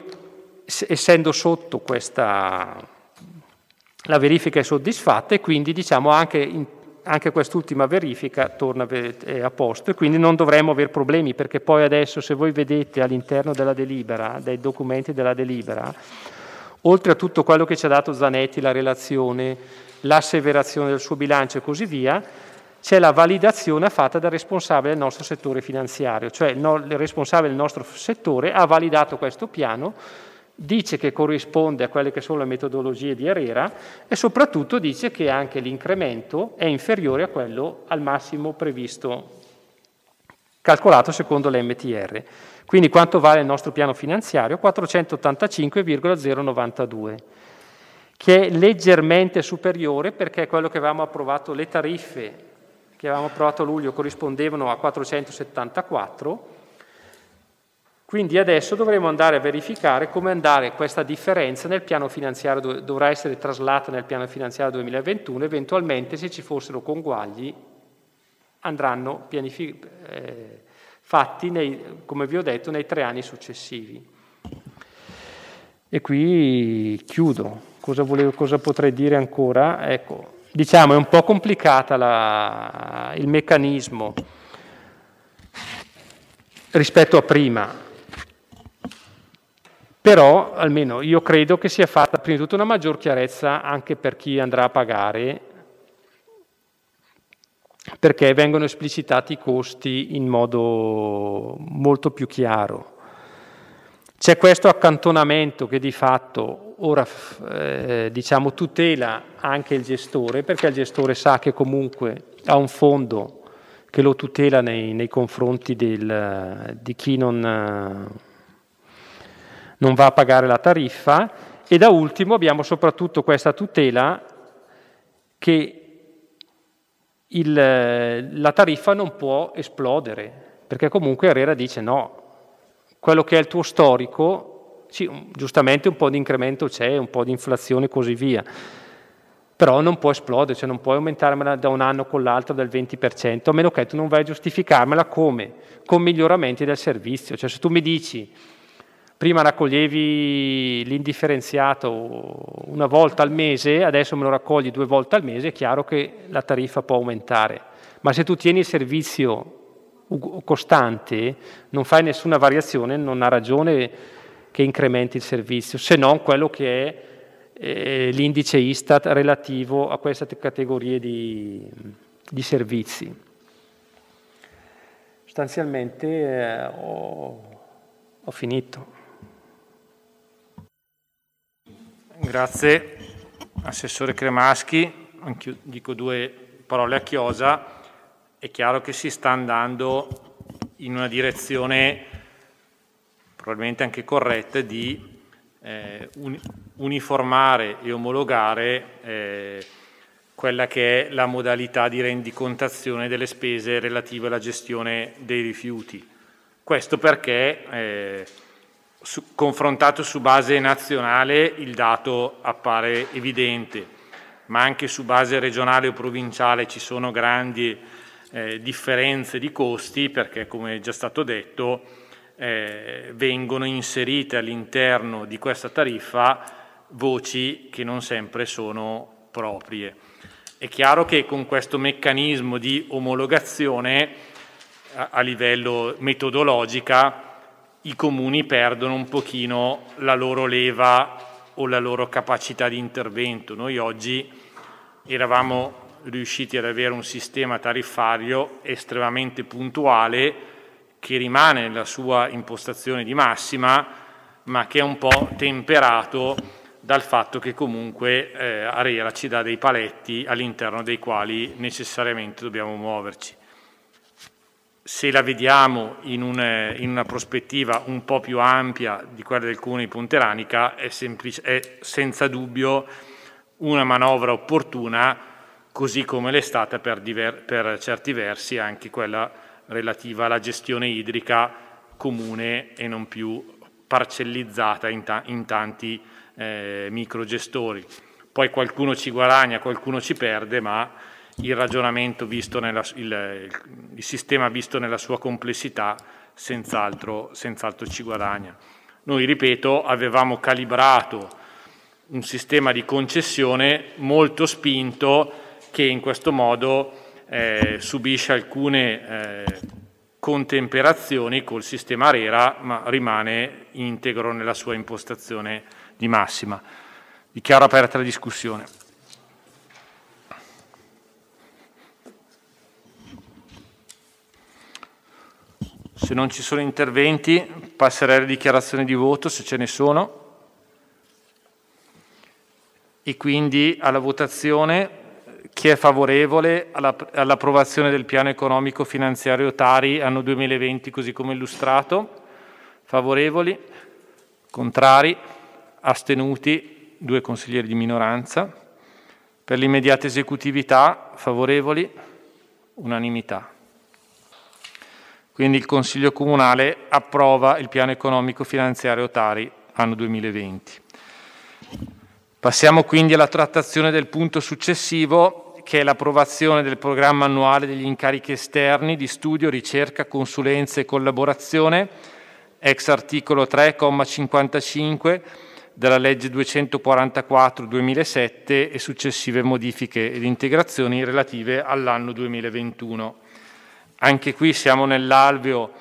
essendo sotto questa, la verifica è soddisfatta e quindi diciamo anche, in, anche quest'ultima verifica torna a posto e quindi non dovremmo avere problemi perché poi adesso se voi vedete all'interno della delibera, dei documenti della delibera, oltre a tutto quello che ci ha dato Zanetti, la relazione, l'asseverazione del suo bilancio e così via, c'è la validazione fatta dal responsabile del nostro settore finanziario, cioè il responsabile del nostro settore ha validato questo piano, dice che corrisponde a quelle che sono le metodologie di Arera e soprattutto dice che anche l'incremento è inferiore a quello al massimo previsto, calcolato secondo l'MTR. Quindi quanto vale il nostro piano finanziario? 485,092 che è leggermente superiore perché quello che avevamo approvato, le tariffe che avevamo approvato a luglio corrispondevano a 474, quindi adesso dovremo andare a verificare come andare questa differenza nel piano finanziario, dovrà essere traslata nel piano finanziario 2021, eventualmente se ci fossero conguagli andranno pianific- eh, fatti, nei, come vi ho detto, nei tre anni successivi. E qui chiudo cosa, volevo, cosa potrei dire ancora? Ecco, diciamo è un po' complicata la, il meccanismo rispetto a prima, però almeno io credo che sia fatta prima di tutto una maggior chiarezza anche per chi andrà a pagare perché vengono esplicitati i costi in modo molto più chiaro. C'è questo accantonamento che di fatto ora eh, diciamo, tutela anche il gestore perché il gestore sa che comunque ha un fondo che lo tutela nei, nei confronti del, di chi non, eh, non, va a pagare la tariffa e da ultimo abbiamo soprattutto questa tutela che il, la tariffa non può esplodere perché comunque Herrera dice no, quello che è il tuo storico sì, giustamente un po' di incremento c'è, un po' di inflazione e così via, però non può esplodere, cioè non puoi aumentarmela da un anno con l'altro del 20%, a meno che tu non vai a giustificarmela come? Con miglioramenti del servizio. Cioè se tu mi dici prima raccoglievi l'indifferenziato una volta al mese, adesso me lo raccogli due volte al mese, è chiaro che la tariffa può aumentare. Ma se tu tieni il servizio costante, non fai nessuna variazione, non ha ragione che incrementi il servizio, se non quello che è eh, l'indice Istat relativo a queste categorie di, di servizi. Sostanzialmente eh, ho, ho finito. Grazie Assessore Cremaschi, anch'io dico due parole a Chiosa. È chiaro che si sta andando in una direzione probabilmente anche corrette, di eh, uniformare e omologare eh, quella che è la modalità di rendicontazione delle spese relative alla gestione dei rifiuti. Questo perché eh, su, confrontato su base nazionale il dato appare evidente, ma anche su base regionale o provinciale ci sono grandi eh, differenze di costi perché, come è già stato detto, eh, vengono inserite all'interno di questa tariffa voci che non sempre sono proprie. È chiaro che con questo meccanismo di omologazione a, a livello metodologica i comuni perdono un pochino la loro leva o la loro capacità di intervento. Noi oggi eravamo riusciti ad avere un sistema tariffario estremamente puntuale che rimane nella sua impostazione di massima, ma che è un po' temperato dal fatto che comunque eh, Arera ci dà dei paletti all'interno dei quali necessariamente dobbiamo muoverci. Se la vediamo in, un, in una prospettiva un po' più ampia di quella del Comune di Ponteranica, è, semplice, è senza dubbio una manovra opportuna, così come l'è stata per, diver, per certi versi anche quella relativa alla gestione idrica comune e non più parcellizzata in, ta in tanti eh, microgestori. Poi qualcuno ci guadagna, qualcuno ci perde, ma il ragionamento visto nella, il, il, sistema visto nella sua complessità senz'altro, senz'altro ci guadagna. Noi, ripeto, avevamo calibrato un sistema di concessione molto spinto che in questo modo eh, subisce alcune eh, contemperazioni col sistema RERA, ma rimane integro nella sua impostazione di massima. Dichiaro aperta la discussione. Se non ci sono interventi, passerei alle dichiarazioni di voto, se ce ne sono. E quindi alla votazione chi è favorevole all'approvazione del piano economico finanziario Tari anno 2020 così come illustrato? Favorevoli? Contrari? Astenuti? Due consiglieri di minoranza. Per l'immediata esecutività? Favorevoli? Unanimità. Quindi il Consiglio Comunale approva il piano economico finanziario Tari anno 2020. Passiamo quindi alla trattazione del punto successivo, che è l'approvazione del programma annuale degli incarichi esterni di studio, ricerca, consulenza e collaborazione, ex articolo 3,55 della legge 244-2007 e successive modifiche ed integrazioni relative all'anno 2021. Anche qui siamo nell'alveo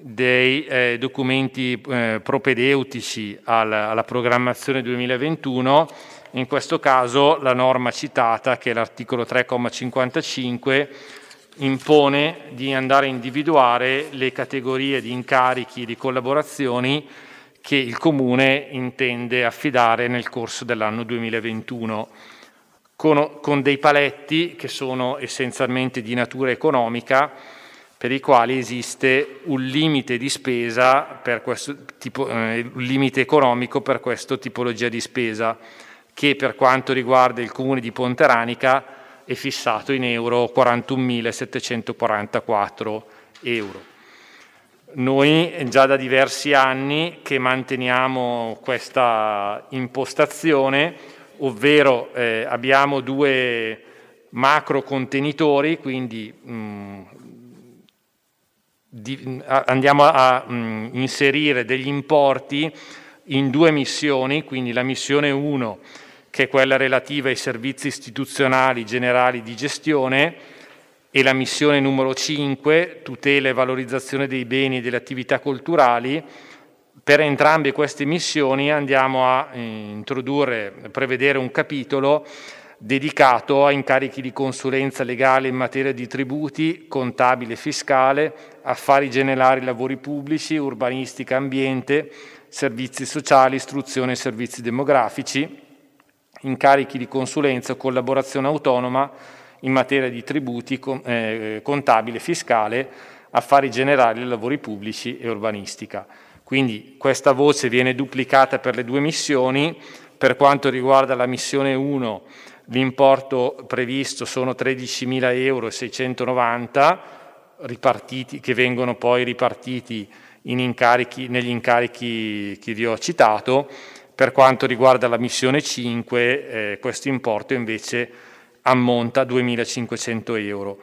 dei eh, documenti eh, propedeutici alla, alla programmazione 2021, in questo caso la norma citata, che è l'articolo 3,55, impone di andare a individuare le categorie di incarichi, di collaborazioni che il Comune intende affidare nel corso dell'anno 2021, con, con dei paletti che sono essenzialmente di natura economica, per i quali esiste un limite di spesa per questo tipo, eh, un limite economico per questa tipologia di spesa che per quanto riguarda il comune di Ponteranica è fissato in euro 41.744 euro. Noi già da diversi anni che manteniamo questa impostazione, ovvero eh, abbiamo due macro contenitori, quindi mh, mm, di, mm, andiamo a mh, mm, inserire degli importi in due missioni, quindi la missione 1 che è quella relativa ai servizi istituzionali generali di gestione e la missione numero 5, tutela e valorizzazione dei beni e delle attività culturali. Per entrambe queste missioni andiamo a eh, introdurre, a prevedere un capitolo dedicato a incarichi di consulenza legale in materia di tributi, contabile e fiscale, affari generali, lavori pubblici, urbanistica, ambiente, servizi sociali, istruzione e servizi demografici, incarichi di consulenza o collaborazione autonoma in materia di tributi eh, contabile e fiscale, affari generali, lavori pubblici e urbanistica. Quindi questa voce viene duplicata per le due missioni, per quanto riguarda la missione 1 l'importo previsto sono 13.690 euro ripartiti, che vengono poi ripartiti in incarichi, negli incarichi che vi ho citato. Per quanto riguarda la missione 5, eh, questo importo invece ammonta a 2.500 euro.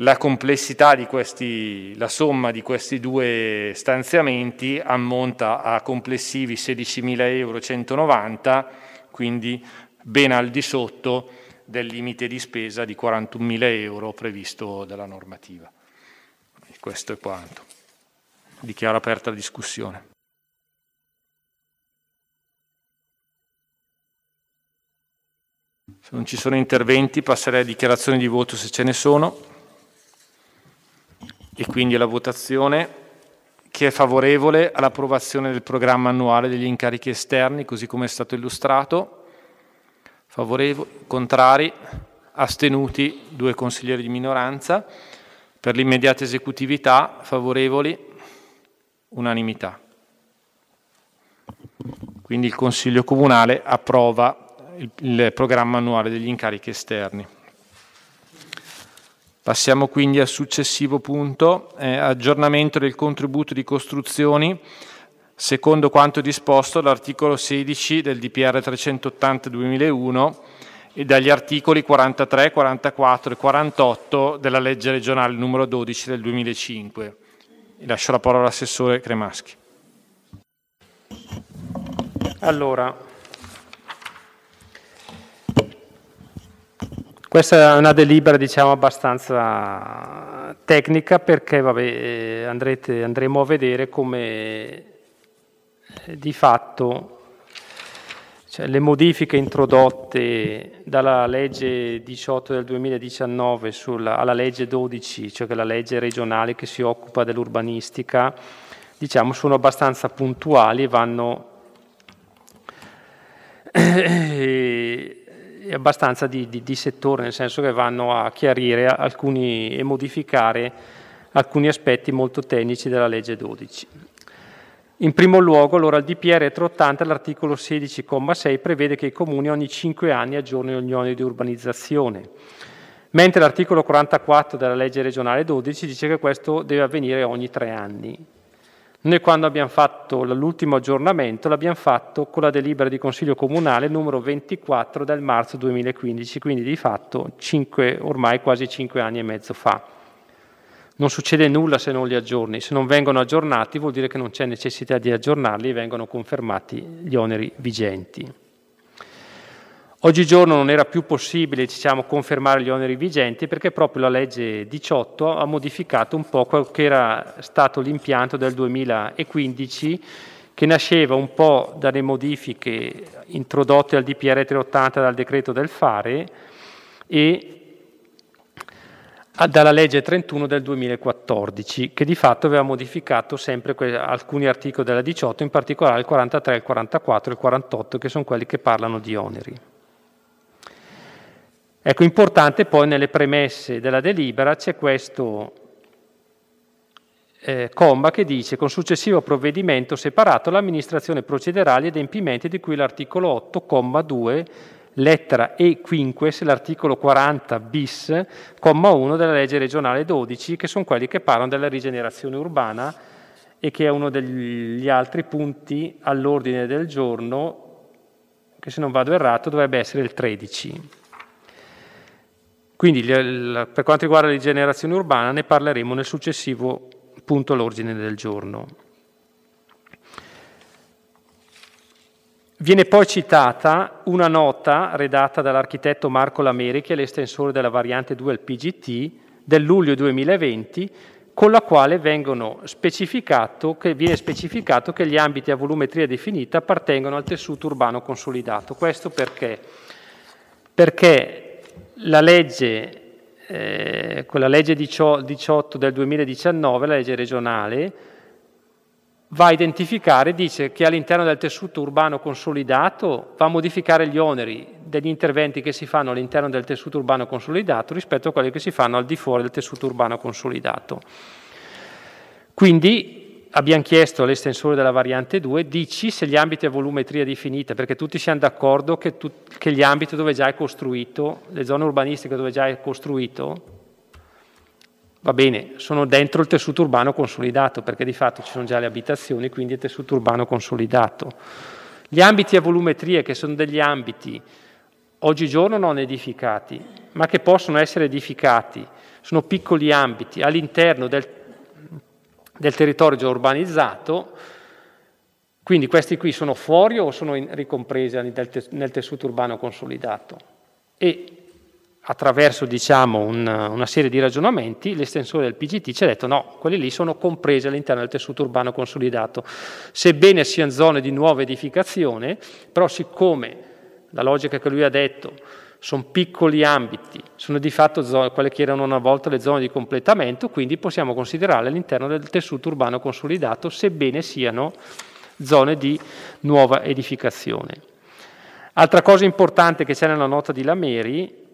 La complessità di questi, la somma di questi due stanziamenti ammonta a complessivi 16.190 euro, quindi ben al di sotto del limite di spesa di 41.000 euro previsto dalla normativa. Questo è quanto. Dichiaro aperta la discussione. Se non ci sono interventi passerei a dichiarazioni di voto se ce ne sono e quindi alla votazione. Chi è favorevole all'approvazione del programma annuale degli incarichi esterni così come è stato illustrato? Favorevoli? Contrari? Astenuti? Due consiglieri di minoranza. Per l'immediata esecutività, favorevoli, unanimità. Quindi il Consiglio Comunale approva il, il programma annuale degli incarichi esterni. Passiamo quindi al successivo punto, eh, aggiornamento del contributo di costruzioni secondo quanto disposto l'articolo 16 del DPR 380 2001 e dagli articoli 43, 44 e 48 della legge regionale numero 12 del 2005. Lascio la parola all'assessore Cremaschi. Allora, questa è una delibera diciamo abbastanza tecnica perché vabbè, eh, andrete, andremo a vedere come eh, di fatto cioè, le modifiche introdotte dalla legge 18 del 2019 sulla, alla legge 12, cioè che è la legge regionale che si occupa dell'urbanistica, diciamo, sono abbastanza puntuali e vanno eh, eh, abbastanza di, di, di, settore, nel senso che vanno a chiarire alcuni e modificare alcuni aspetti molto tecnici della legge 12. In primo luogo, allora, il DPR retro l'articolo 16,6, prevede che i comuni ogni 5 anni aggiornino gli oneri di urbanizzazione, mentre l'articolo 44 della legge regionale 12 dice che questo deve avvenire ogni 3 anni. Noi quando abbiamo fatto l'ultimo aggiornamento l'abbiamo fatto con la delibera di Consiglio Comunale numero 24 del marzo 2015, quindi di fatto 5, ormai quasi 5 anni e mezzo fa non succede nulla se non li aggiorni, se non vengono aggiornati vuol dire che non c'è necessità di aggiornarli e vengono confermati gli oneri vigenti. Oggigiorno non era più possibile diciamo, confermare gli oneri vigenti perché proprio la legge 18 ha modificato un po' quello che era stato l'impianto del 2015 che nasceva un po' dalle modifiche introdotte al DPR 380 dal decreto del fare e Ah, dalla legge 31 del 2014, che di fatto aveva modificato sempre que- alcuni articoli della 18, in particolare il 43, il 44 e il 48, che sono quelli che parlano di oneri. Ecco, importante poi nelle premesse della delibera c'è questo eh, comma che dice con successivo provvedimento separato l'amministrazione procederà agli adempimenti di cui l'articolo 8, comma 2 lettera E quinques, l'articolo 40 bis, comma 1 della legge regionale 12, che sono quelli che parlano della rigenerazione urbana e che è uno degli altri punti all'ordine del giorno, che se non vado errato dovrebbe essere il 13. Quindi per quanto riguarda la rigenerazione urbana ne parleremo nel successivo punto all'ordine del giorno. Viene poi citata una nota redatta dall'architetto Marco Lameri, che è l'estensore della variante 2 al PGT, del luglio 2020, con la quale specificato, viene specificato che gli ambiti a volumetria definita appartengono al tessuto urbano consolidato. Questo perché? Perché la legge, eh, con la legge 18 del 2019, la legge regionale, va a identificare, dice che all'interno del tessuto urbano consolidato va a modificare gli oneri degli interventi che si fanno all'interno del tessuto urbano consolidato rispetto a quelli che si fanno al di fuori del tessuto urbano consolidato. Quindi abbiamo chiesto all'estensore della variante 2, dici se gli ambiti a volumetria definita, perché tutti siamo d'accordo che, che gli ambiti dove già è costruito, le zone urbanistiche dove già è costruito, va bene, sono dentro il tessuto urbano consolidato, perché di fatto ci sono già le abitazioni, quindi è tessuto urbano consolidato. Gli ambiti a volumetrie, che sono degli ambiti oggigiorno non edificati, ma che possono essere edificati, sono piccoli ambiti all'interno del, del territorio già urbanizzato, quindi questi qui sono fuori o sono in, ricompresi nel tessuto urbano consolidato. E attraverso diciamo, un, una serie di ragionamenti, l'estensore del PGT ci ha detto no, quelli lì sono compresi all'interno del tessuto urbano consolidato, sebbene siano zone di nuova edificazione, però siccome la logica che lui ha detto sono piccoli ambiti, sono di fatto zone, quelle che erano una volta le zone di completamento, quindi possiamo considerarle all'interno del tessuto urbano consolidato, sebbene siano zone di nuova edificazione. Altra cosa importante che c'è nella nota di Lameri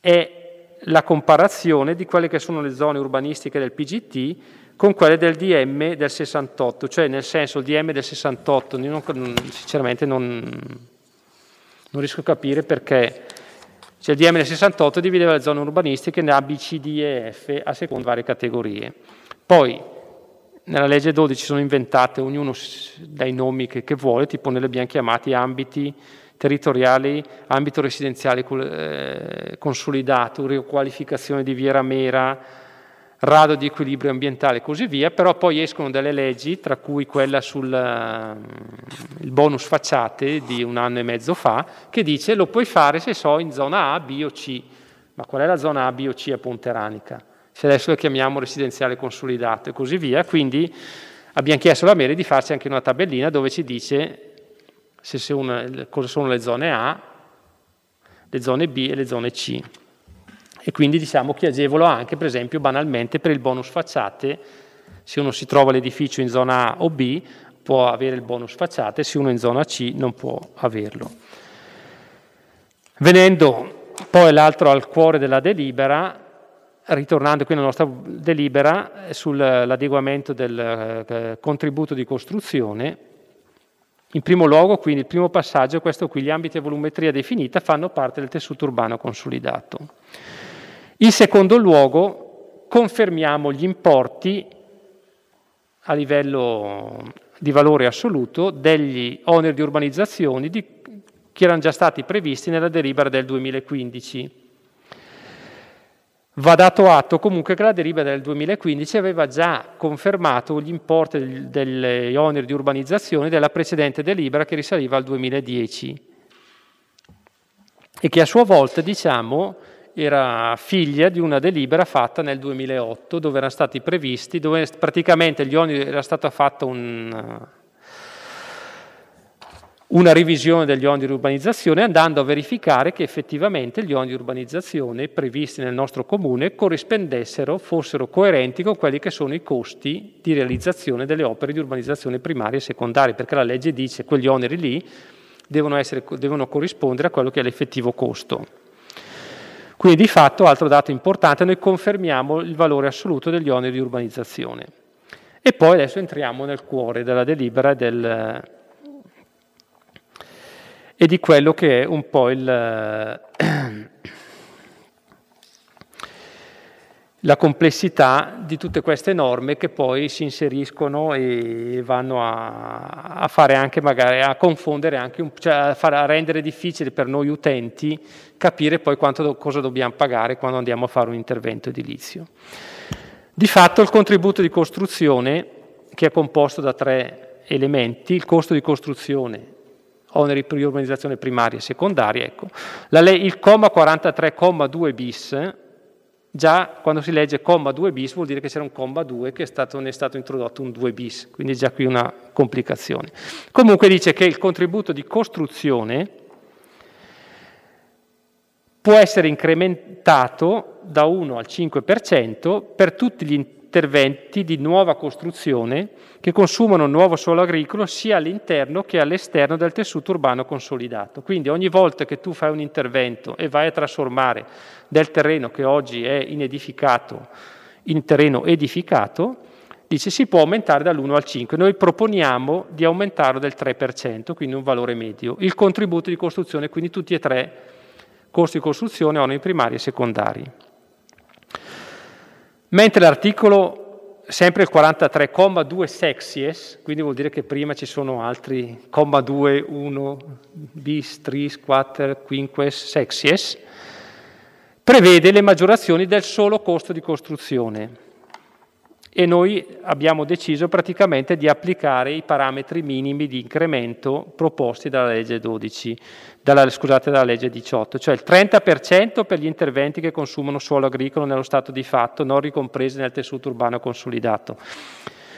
è la comparazione di quelle che sono le zone urbanistiche del PGT con quelle del DM del 68, cioè nel senso il DM del 68, non, sinceramente non, non, riesco a capire perché cioè il DM del 68 divideva le zone urbanistiche in A, B, C, D e F a seconda di varie categorie. Poi nella legge 12 sono inventate ognuno dai nomi che, che vuole, tipo nelle abbiamo chiamati ambiti territoriali, ambito residenziale eh, consolidato, riqualificazione di Viera Mera, rado di equilibrio ambientale e così via, però poi escono delle leggi, tra cui quella sul ehm, bonus facciate di un anno e mezzo fa, che dice lo puoi fare se so in zona A, B o C. Ma qual è la zona A, B o C a Ponteranica? Se adesso la chiamiamo residenziale consolidato e così via, quindi abbiamo chiesto alla Meri di farci anche una tabellina dove ci dice se, se una, cosa sono le zone A, le zone B e le zone C. E quindi diciamo che agevolo anche, per esempio, banalmente per il bonus facciate, se uno si trova l'edificio in zona A o B può avere il bonus facciate, se uno è in zona C non può averlo. Venendo poi l'altro al cuore della delibera, ritornando qui alla nostra delibera eh, sull'adeguamento del eh, contributo di costruzione, in primo luogo, quindi, il primo passaggio è questo qui, gli ambiti a volumetria definita fanno parte del tessuto urbano consolidato. In secondo luogo, confermiamo gli importi a livello di valore assoluto degli oneri di urbanizzazione che erano già stati previsti nella delibera del 2015. Va dato atto comunque che la deriva del 2015 aveva già confermato gli importi degli oneri di urbanizzazione della precedente delibera che risaliva al 2010 e che a sua volta, diciamo, era figlia di una delibera fatta nel 2008 dove erano stati previsti, dove praticamente gli oneri era stata fatta un, una revisione degli oneri di urbanizzazione andando a verificare che effettivamente gli oneri di urbanizzazione previsti nel nostro comune corrispondessero, fossero coerenti con quelli che sono i costi di realizzazione delle opere di urbanizzazione primaria e secondaria, perché la legge dice che quegli oneri lì devono, essere, devono corrispondere a quello che è l'effettivo costo. Quindi di fatto, altro dato importante, noi confermiamo il valore assoluto degli oneri di urbanizzazione. E poi adesso entriamo nel cuore della delibera del, e di quello che è un po' il, eh, la complessità di tutte queste norme che poi si inseriscono e vanno a, a fare anche magari a confondere anche cioè a, far, a, rendere difficile per noi utenti capire poi quanto, cosa dobbiamo pagare quando andiamo a fare un intervento edilizio. Di fatto il contributo di costruzione che è composto da tre elementi, il costo di costruzione oneri per urbanizzazione primaria e secondaria, ecco. lei, il comma 43,2 bis, già quando si legge comma 2 bis vuol dire che c'era un comma 2 che è stato, ne è stato introdotto un 2 bis, quindi già qui una complicazione. Comunque dice che il contributo di costruzione può essere incrementato da 1 al 5% per tutti gli interventi interventi di nuova costruzione che consumano nuovo suolo agricolo sia all'interno che all'esterno del tessuto urbano consolidato. Quindi ogni volta che tu fai un intervento e vai a trasformare del terreno che oggi è inedificato in terreno edificato, dice si può aumentare dall'1 al 5. Noi proponiamo di aumentarlo del 3%, quindi un valore medio. Il contributo di costruzione, quindi tutti e tre costi di costruzione, oneri primari e secondari. Mentre l'articolo, sempre il 43,2 sexies, quindi vuol dire che prima ci sono altri, 2, 1, bis, tris, quater, quinques, sexies, prevede le maggiorazioni del solo costo di costruzione e noi abbiamo deciso praticamente di applicare i parametri minimi di incremento proposti dalla legge, 12, dalla, scusate, dalla legge 18, cioè il 30% per gli interventi che consumano suolo agricolo nello stato di fatto, non ricompresi nel tessuto urbano consolidato.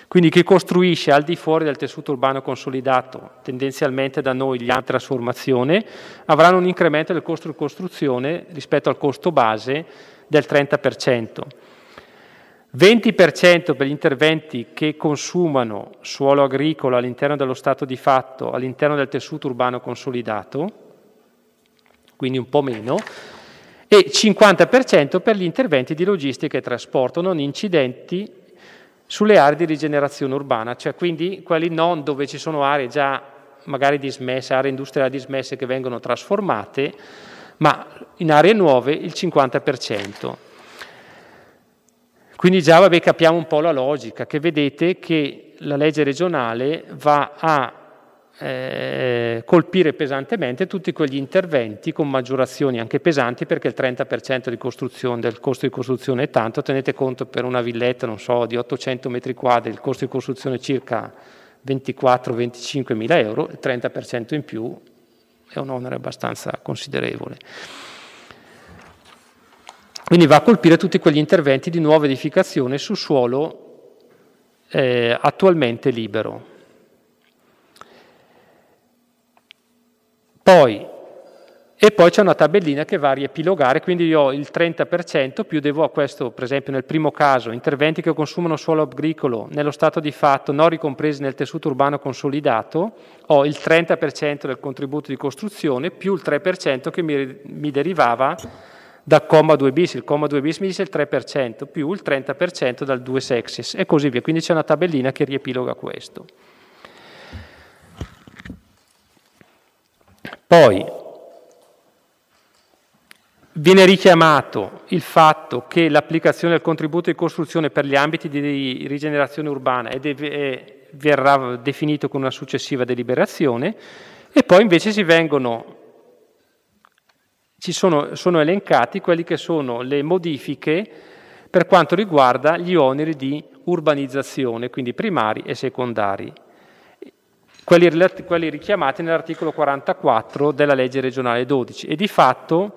Quindi chi costruisce al di fuori del tessuto urbano consolidato, tendenzialmente da noi gli anni trasformazione, avranno un incremento del costo di costruzione rispetto al costo base del 30%. 20% per gli interventi che consumano suolo agricolo all'interno dello stato di fatto, all'interno del tessuto urbano consolidato, quindi un po' meno, e 50% per gli interventi di logistica e trasporto non incidenti sulle aree di rigenerazione urbana, cioè quindi quelli non dove ci sono aree già magari dismesse, aree industriali dismesse che vengono trasformate, ma in aree nuove il 50%. Quindi già vabbè, capiamo un po' la logica, che vedete che la legge regionale va a eh, colpire pesantemente tutti quegli interventi con maggiorazioni anche pesanti perché il 30% di del costo di costruzione è tanto, tenete conto per una villetta non so, di 800 metri quadri il costo di costruzione è circa 24-25 mila euro, il 30% in più è un onere abbastanza considerevole. Quindi va a colpire tutti quegli interventi di nuova edificazione su suolo eh, attualmente libero. Poi, e poi c'è una tabellina che va a riepilogare, quindi io ho il 30% più devo a questo, per esempio nel primo caso, interventi che consumano suolo agricolo nello stato di fatto non ricompresi nel tessuto urbano consolidato, ho il 30% del contributo di costruzione più il 3% che mi, mi derivava da comma 2 bis, il comma 2 bis mi dice il 3% più il 30% dal 2 sexis e così via, quindi c'è una tabellina che riepiloga questo. Poi viene richiamato il fatto che l'applicazione del contributo di costruzione per gli ambiti di rigenerazione urbana verrà definito con una successiva deliberazione e poi invece si vengono ci sono, sono elencati quelle che sono le modifiche per quanto riguarda gli oneri di urbanizzazione, quindi primari e secondari, quelli, quelli richiamati nell'articolo 44 della legge regionale 12. E di fatto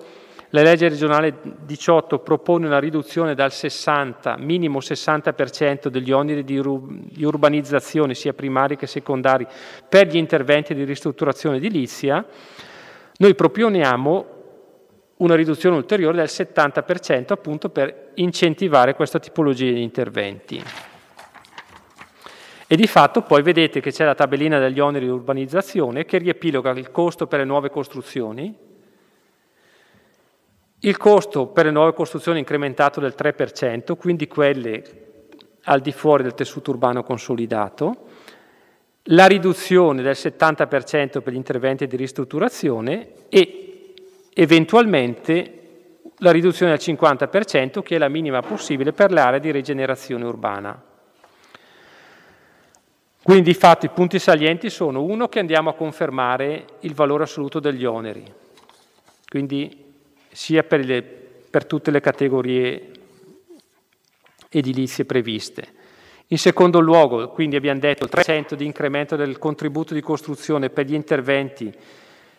la legge regionale 18 propone una riduzione dal 60, minimo 60% degli oneri di, di urbanizzazione, sia primari che secondari, per gli interventi di ristrutturazione edilizia. Noi proponiamo una riduzione ulteriore del 70% appunto per incentivare questa tipologia di interventi. E di fatto poi vedete che c'è la tabellina degli oneri di urbanizzazione che riepiloga il costo per le nuove costruzioni, il costo per le nuove costruzioni incrementato del 3%, quindi quelle al di fuori del tessuto urbano consolidato, la riduzione del 70% per gli interventi di ristrutturazione e eventualmente la riduzione al 50%, che è la minima possibile per le aree di rigenerazione urbana. Quindi di i punti salienti sono uno che andiamo a confermare il valore assoluto degli oneri, quindi sia per, le, per tutte le categorie edilizie previste. In secondo luogo, quindi abbiamo detto 300 di incremento del contributo di costruzione per gli interventi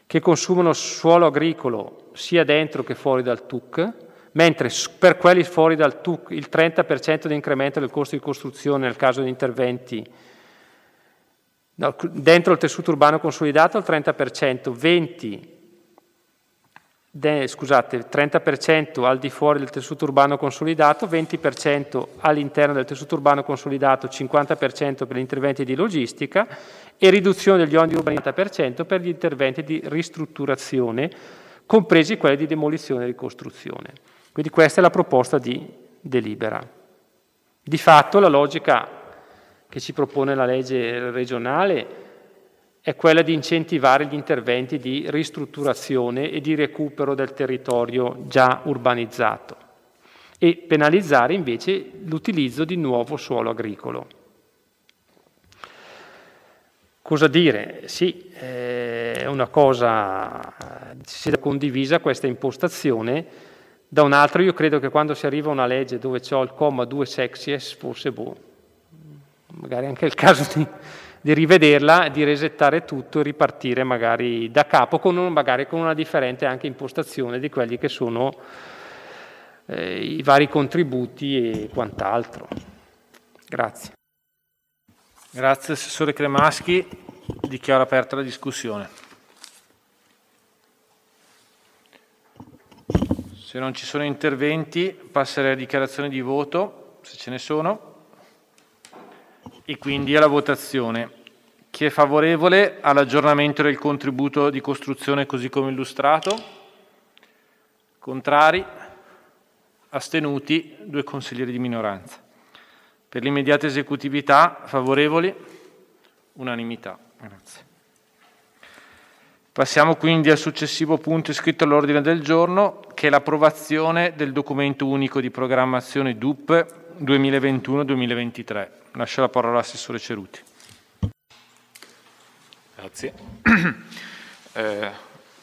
che consumano suolo agricolo sia dentro che fuori dal TUC, mentre per quelli fuori dal TUC il 30% di incremento del costo di costruzione nel caso di interventi dentro il tessuto urbano consolidato, il 30%, 20%, de, scusate, 30% al di fuori del tessuto urbano consolidato, 20% all'interno del tessuto urbano consolidato, 50% per gli interventi di logistica e riduzione degli oneri urbani al 30% per gli interventi di ristrutturazione, compresi quelli di demolizione e ricostruzione. Quindi questa è la proposta di delibera. Di fatto la logica che ci propone la legge regionale è quella di incentivare gli interventi di ristrutturazione e di recupero del territorio già urbanizzato e penalizzare invece l'utilizzo di nuovo suolo agricolo. Cosa dire? Sì, eh, è una cosa, eh, si è condivisa questa impostazione, da un altro io credo che quando si arriva a una legge dove c'ho il comma 2 sexies, forse boh, magari anche il caso di, di rivederla, di resettare tutto e ripartire magari da capo, con un, magari con una differente anche impostazione di quelli che sono eh, i vari contributi e quant'altro. Grazie. Grazie Assessore Cremaschi, dichiaro aperta la discussione. Se non ci sono interventi passerei alla dichiarazione di voto, se ce ne sono, e quindi alla votazione. Chi è favorevole all'aggiornamento del contributo di costruzione così come illustrato? Contrari? Astenuti? Due consiglieri di minoranza. Per l'immediata esecutività, favorevoli? Unanimità. Grazie. Passiamo quindi al successivo punto iscritto all'ordine del giorno, che è l'approvazione del documento unico di programmazione DUP 2021-2023. Lascio la parola all'assessore Ceruti. Grazie. Eh,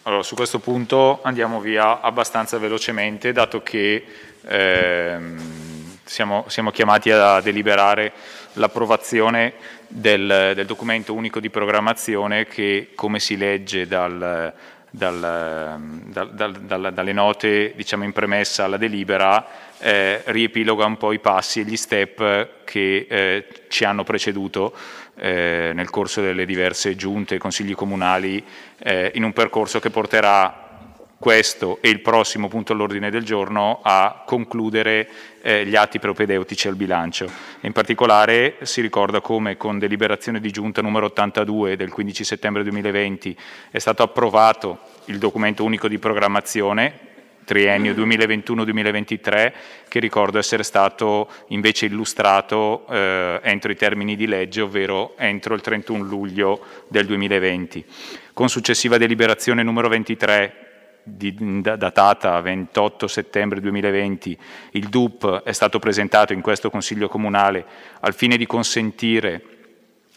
allora, su questo punto andiamo via abbastanza velocemente, dato che ehm, siamo, siamo, chiamati a deliberare l'approvazione del, del, documento unico di programmazione che, come si legge dal, dal, dal, dalle note diciamo, in premessa alla delibera, eh, riepiloga un po' i passi e gli step che eh, ci hanno preceduto eh, nel corso delle diverse giunte e consigli comunali eh, in un percorso che porterà questo e il prossimo punto all'ordine del giorno a concludere eh, gli atti propedeutici al bilancio. In particolare si ricorda come con deliberazione di giunta numero 82 del 15 settembre 2020 è stato approvato il documento unico di programmazione triennio 2021-2023 che ricordo essere stato invece illustrato eh, entro i termini di legge, ovvero entro il 31 luglio del 2020. Con successiva deliberazione numero 23 di, datata 28 settembre 2020, il DUP è stato presentato in questo Consiglio Comunale al fine di consentire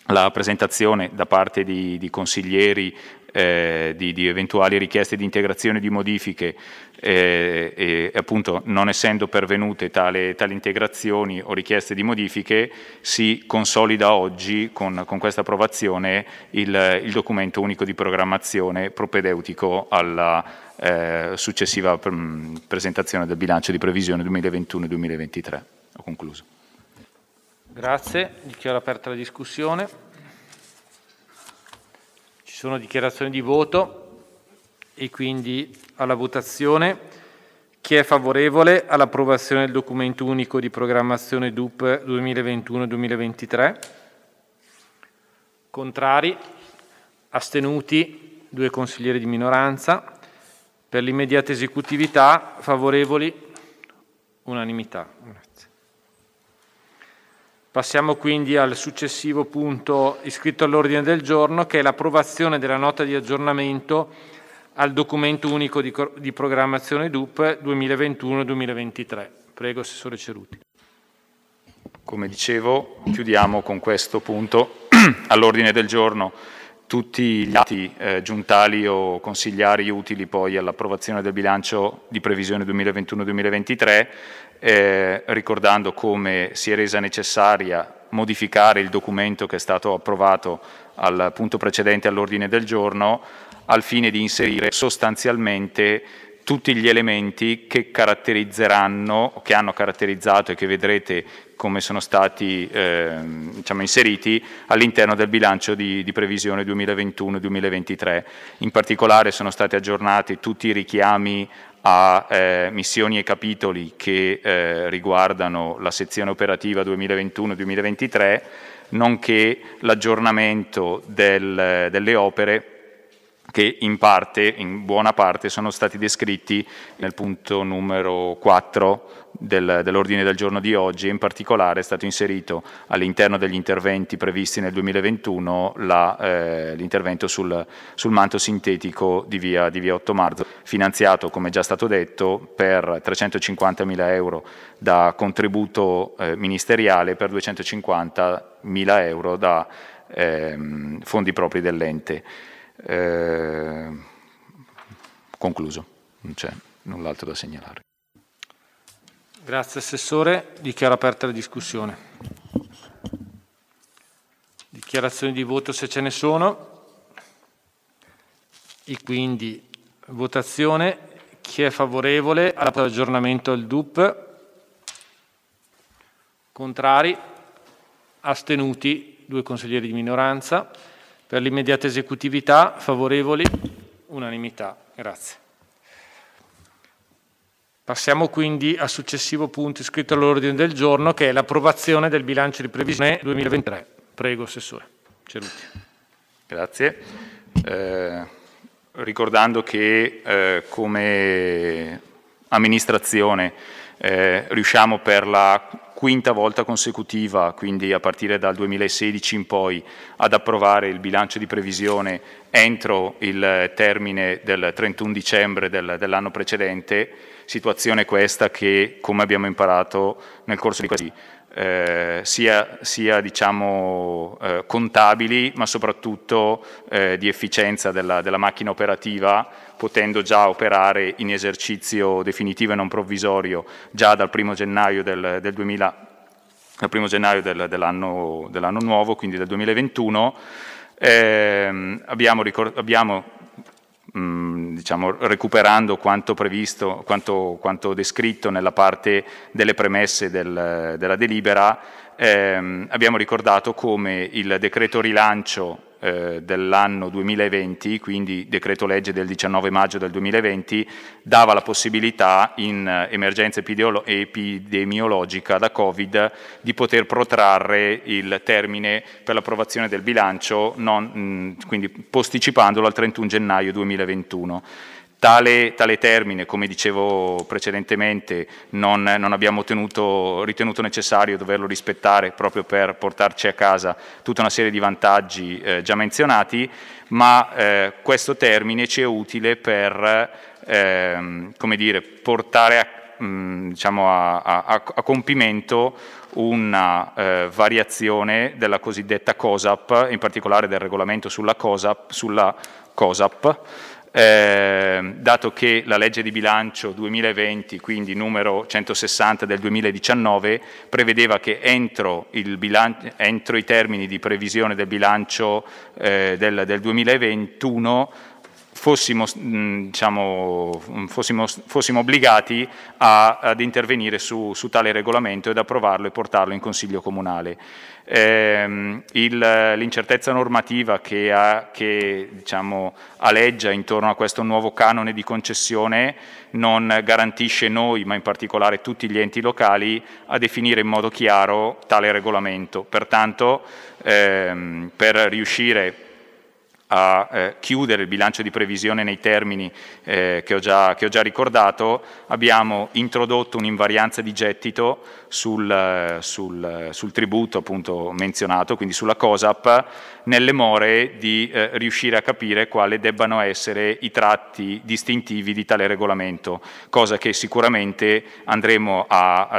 la presentazione da parte di, di consiglieri eh, di, di, eventuali richieste di integrazione di modifiche eh, e appunto non essendo pervenute tale, tali integrazioni o richieste di modifiche si consolida oggi con, con questa approvazione il, il, documento unico di programmazione propedeutico alla eh, successiva mm, presentazione del bilancio di previsione 2021-2023. Ho concluso. Grazie, dichiaro aperta la discussione sono dichiarazioni di voto e quindi alla votazione. Chi è favorevole all'approvazione del documento unico di programmazione DUP 2021-2023? Contrari? Astenuti? Due consiglieri di minoranza. Per l'immediata esecutività favorevoli? Unanimità. Passiamo quindi al successivo punto iscritto all'ordine del giorno che è l'approvazione della nota di aggiornamento al documento unico di, di programmazione DUP 2021-2023. Prego, Assessore Ceruti. Come dicevo, chiudiamo con questo punto all'ordine del giorno tutti gli atti eh, giuntali o consigliari utili poi all'approvazione del bilancio di previsione 2021-2023 eh, ricordando come si è resa necessaria modificare il documento che è stato approvato al punto precedente all'ordine del giorno al fine di inserire sostanzialmente tutti gli elementi che caratterizzeranno, che hanno caratterizzato e che vedrete come sono stati eh, diciamo, inseriti all'interno del bilancio di, di previsione 2021-2023. In particolare sono stati aggiornati tutti i richiami a eh, missioni e capitoli che eh, riguardano la sezione operativa 2021-2023, nonché l'aggiornamento del, delle opere che in parte, in buona parte, sono stati descritti nel punto numero 4 del, dell'ordine del giorno di oggi. In particolare è stato inserito all'interno degli interventi previsti nel 2021 la, eh, l'intervento sul, sul, manto sintetico di via, di via 8 marzo, finanziato, come già stato detto, per 350 mila euro da contributo eh, ministeriale per 250 mila euro da eh, fondi propri dell'ente. Eh, concluso, non c'è null'altro da segnalare. Grazie Assessore, dichiaro aperta la discussione. Dichiarazioni di voto se ce ne sono. E quindi votazione. Chi è favorevole all'aggiornamento del DUP? Contrari? Astenuti? Due consiglieri di minoranza. Per l'immediata esecutività, favorevoli? Unanimità. Grazie. Passiamo quindi al successivo punto iscritto all'ordine del giorno, che è l'approvazione del bilancio di previsione 2023. Prego, Assessore. Ceruti. Grazie. Eh, ricordando che eh, come amministrazione eh, riusciamo per la quinta volta consecutiva, quindi a partire dal 2016 in poi, ad approvare il bilancio di previsione entro il termine del 31 dicembre del, dell'anno precedente, situazione questa che, come abbiamo imparato nel corso di questi eh, sia, sia diciamo, eh, contabili, ma soprattutto eh, di efficienza della, della, macchina operativa, potendo già operare in esercizio definitivo e non provvisorio già dal primo gennaio, del, del 2000, dal primo gennaio del, dell'anno, dell'anno nuovo, quindi del 2021. Eh, abbiamo, abbiamo, Mm, diciamo, recuperando quanto previsto, quanto, quanto, descritto nella parte delle premesse del, della delibera, ehm, abbiamo ricordato come il decreto rilancio eh, dell'anno 2020, quindi decreto legge del 19 maggio del 2020, dava la possibilità in eh, emergenza epidemiologica da Covid di poter protrarre il termine per l'approvazione del bilancio, non, mh, mm, quindi posticipandolo al 31 gennaio 2021. Tale, tale, termine, come dicevo precedentemente, non, non abbiamo tenuto, ritenuto necessario doverlo rispettare proprio per portarci a casa tutta una serie di vantaggi eh, già menzionati, ma eh, questo termine ci è utile per ehm, dire, portare a, mh, mm, diciamo a, a, a compimento una eh, variazione della cosiddetta COSAP, in particolare del regolamento sulla COSAP, sulla COSAP eh, dato che la legge di bilancio 2020, quindi numero 160 del 2019, prevedeva che entro, bilan- entro i termini di previsione del bilancio eh, del, del 2021 fossimo, diciamo, fossimo, fossimo obbligati a, ad intervenire su, su, tale regolamento ed approvarlo e portarlo in Consiglio Comunale. Ehm, l'incertezza normativa che, ha, che diciamo, aleggia intorno a questo nuovo canone di concessione non garantisce noi, ma in particolare tutti gli enti locali, a definire in modo chiaro tale regolamento. Pertanto, ehm, per riuscire a eh, chiudere il bilancio di previsione nei termini eh, che, ho già, che, ho già, ricordato, abbiamo introdotto un'invarianza di gettito sul, sul, sul tributo appunto menzionato, quindi sulla COSAP, nelle more di eh, riuscire a capire quale debbano essere i tratti distintivi di tale regolamento, cosa che sicuramente andremo a,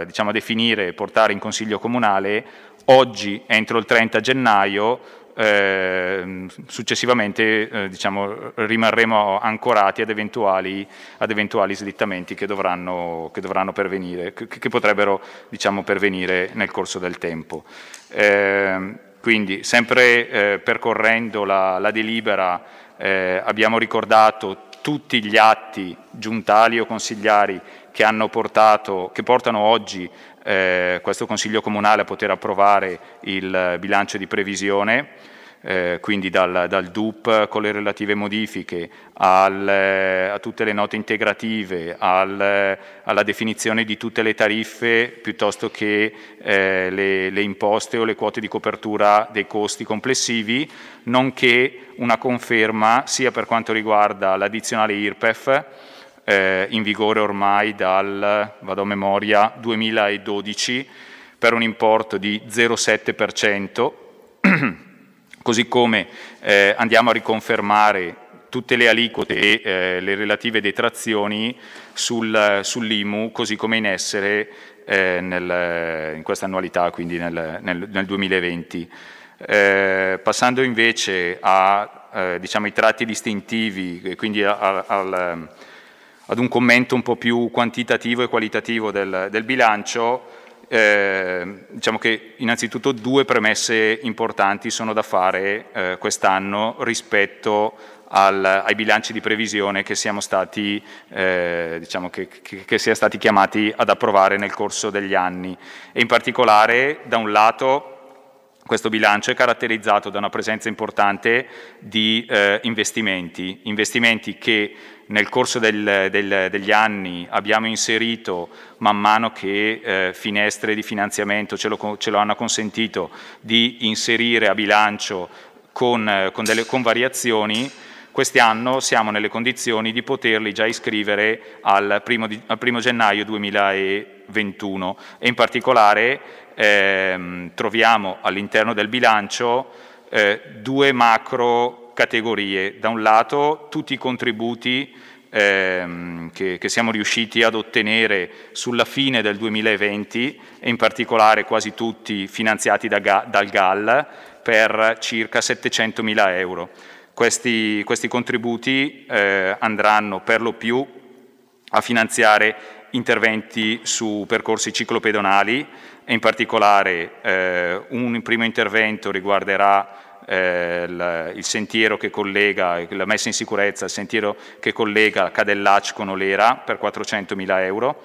eh, diciamo, a definire e portare in Consiglio Comunale oggi entro il 30 gennaio eh, successivamente eh, diciamo, rimarremo ancorati ad eventuali, ad eventuali slittamenti che dovranno, che dovranno pervenire, che, che potrebbero diciamo, pervenire nel corso del tempo. Eh, quindi, sempre eh, percorrendo la, la delibera, eh, abbiamo ricordato tutti gli atti giuntali o consigliari che, hanno portato, che portano oggi eh, questo Consiglio Comunale a poter approvare il bilancio di previsione, eh, quindi dal, dal, DUP con le relative modifiche al, eh, a tutte le note integrative, al, eh, alla definizione di tutte le tariffe piuttosto che eh, le, le imposte o le quote di copertura dei costi complessivi, nonché una conferma sia per quanto riguarda l'addizionale IRPEF, eh, in vigore ormai dal, vado a memoria, 2012 per un importo di 0,7%, così come eh, andiamo a riconfermare tutte le aliquote e eh, le relative detrazioni sul, sull'IMU, così come in essere eh, nel, in questa annualità, quindi nel, nel, nel 2020. Eh, passando invece a, eh, diciamo, ai tratti distintivi, quindi a, al, ad un commento un po' più quantitativo e qualitativo del, del bilancio, eh, diciamo che innanzitutto due premesse importanti sono da fare eh, quest'anno rispetto al, ai bilanci di previsione che siamo stati, eh, diciamo che, che, che sia stati chiamati ad approvare nel corso degli anni. E in particolare, da un lato, questo bilancio è caratterizzato da una presenza importante di eh, investimenti, investimenti che nel corso del, del, degli anni abbiamo inserito, man mano che eh, finestre di finanziamento ce lo, ce lo hanno consentito, di inserire a bilancio con, con, delle, con variazioni, quest'anno siamo nelle condizioni di poterli già iscrivere al primo, di, al primo gennaio 2021 e in particolare ehm, troviamo all'interno del bilancio eh, due macro categorie. Da un lato tutti i contributi ehm, che, che siamo riusciti ad ottenere sulla fine del 2020 e in particolare quasi tutti finanziati da, dal GAL per circa 700 mila euro. Questi, questi contributi eh, andranno per lo più a finanziare interventi su percorsi ciclopedonali e in particolare eh, un primo intervento riguarderà eh, il, il sentiero che collega, la messa in sicurezza, il sentiero che collega Cadellaccio con Olera per 400.000 euro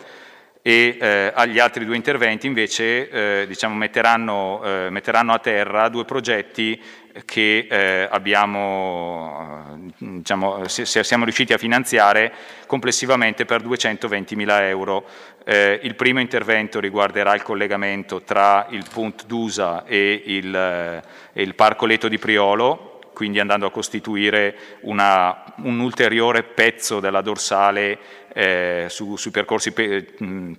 e eh, agli altri due interventi invece eh, diciamo, metteranno, eh, metteranno, a terra due progetti che eh, abbiamo, eh, diciamo, se, se siamo riusciti a finanziare complessivamente per 220 mila euro. Eh, il primo intervento riguarderà il collegamento tra il Punt d'Usa e il, eh, il Parco Leto di Priolo, quindi andando a costituire una, un ulteriore pezzo della dorsale eh, su, sui percorsi pe-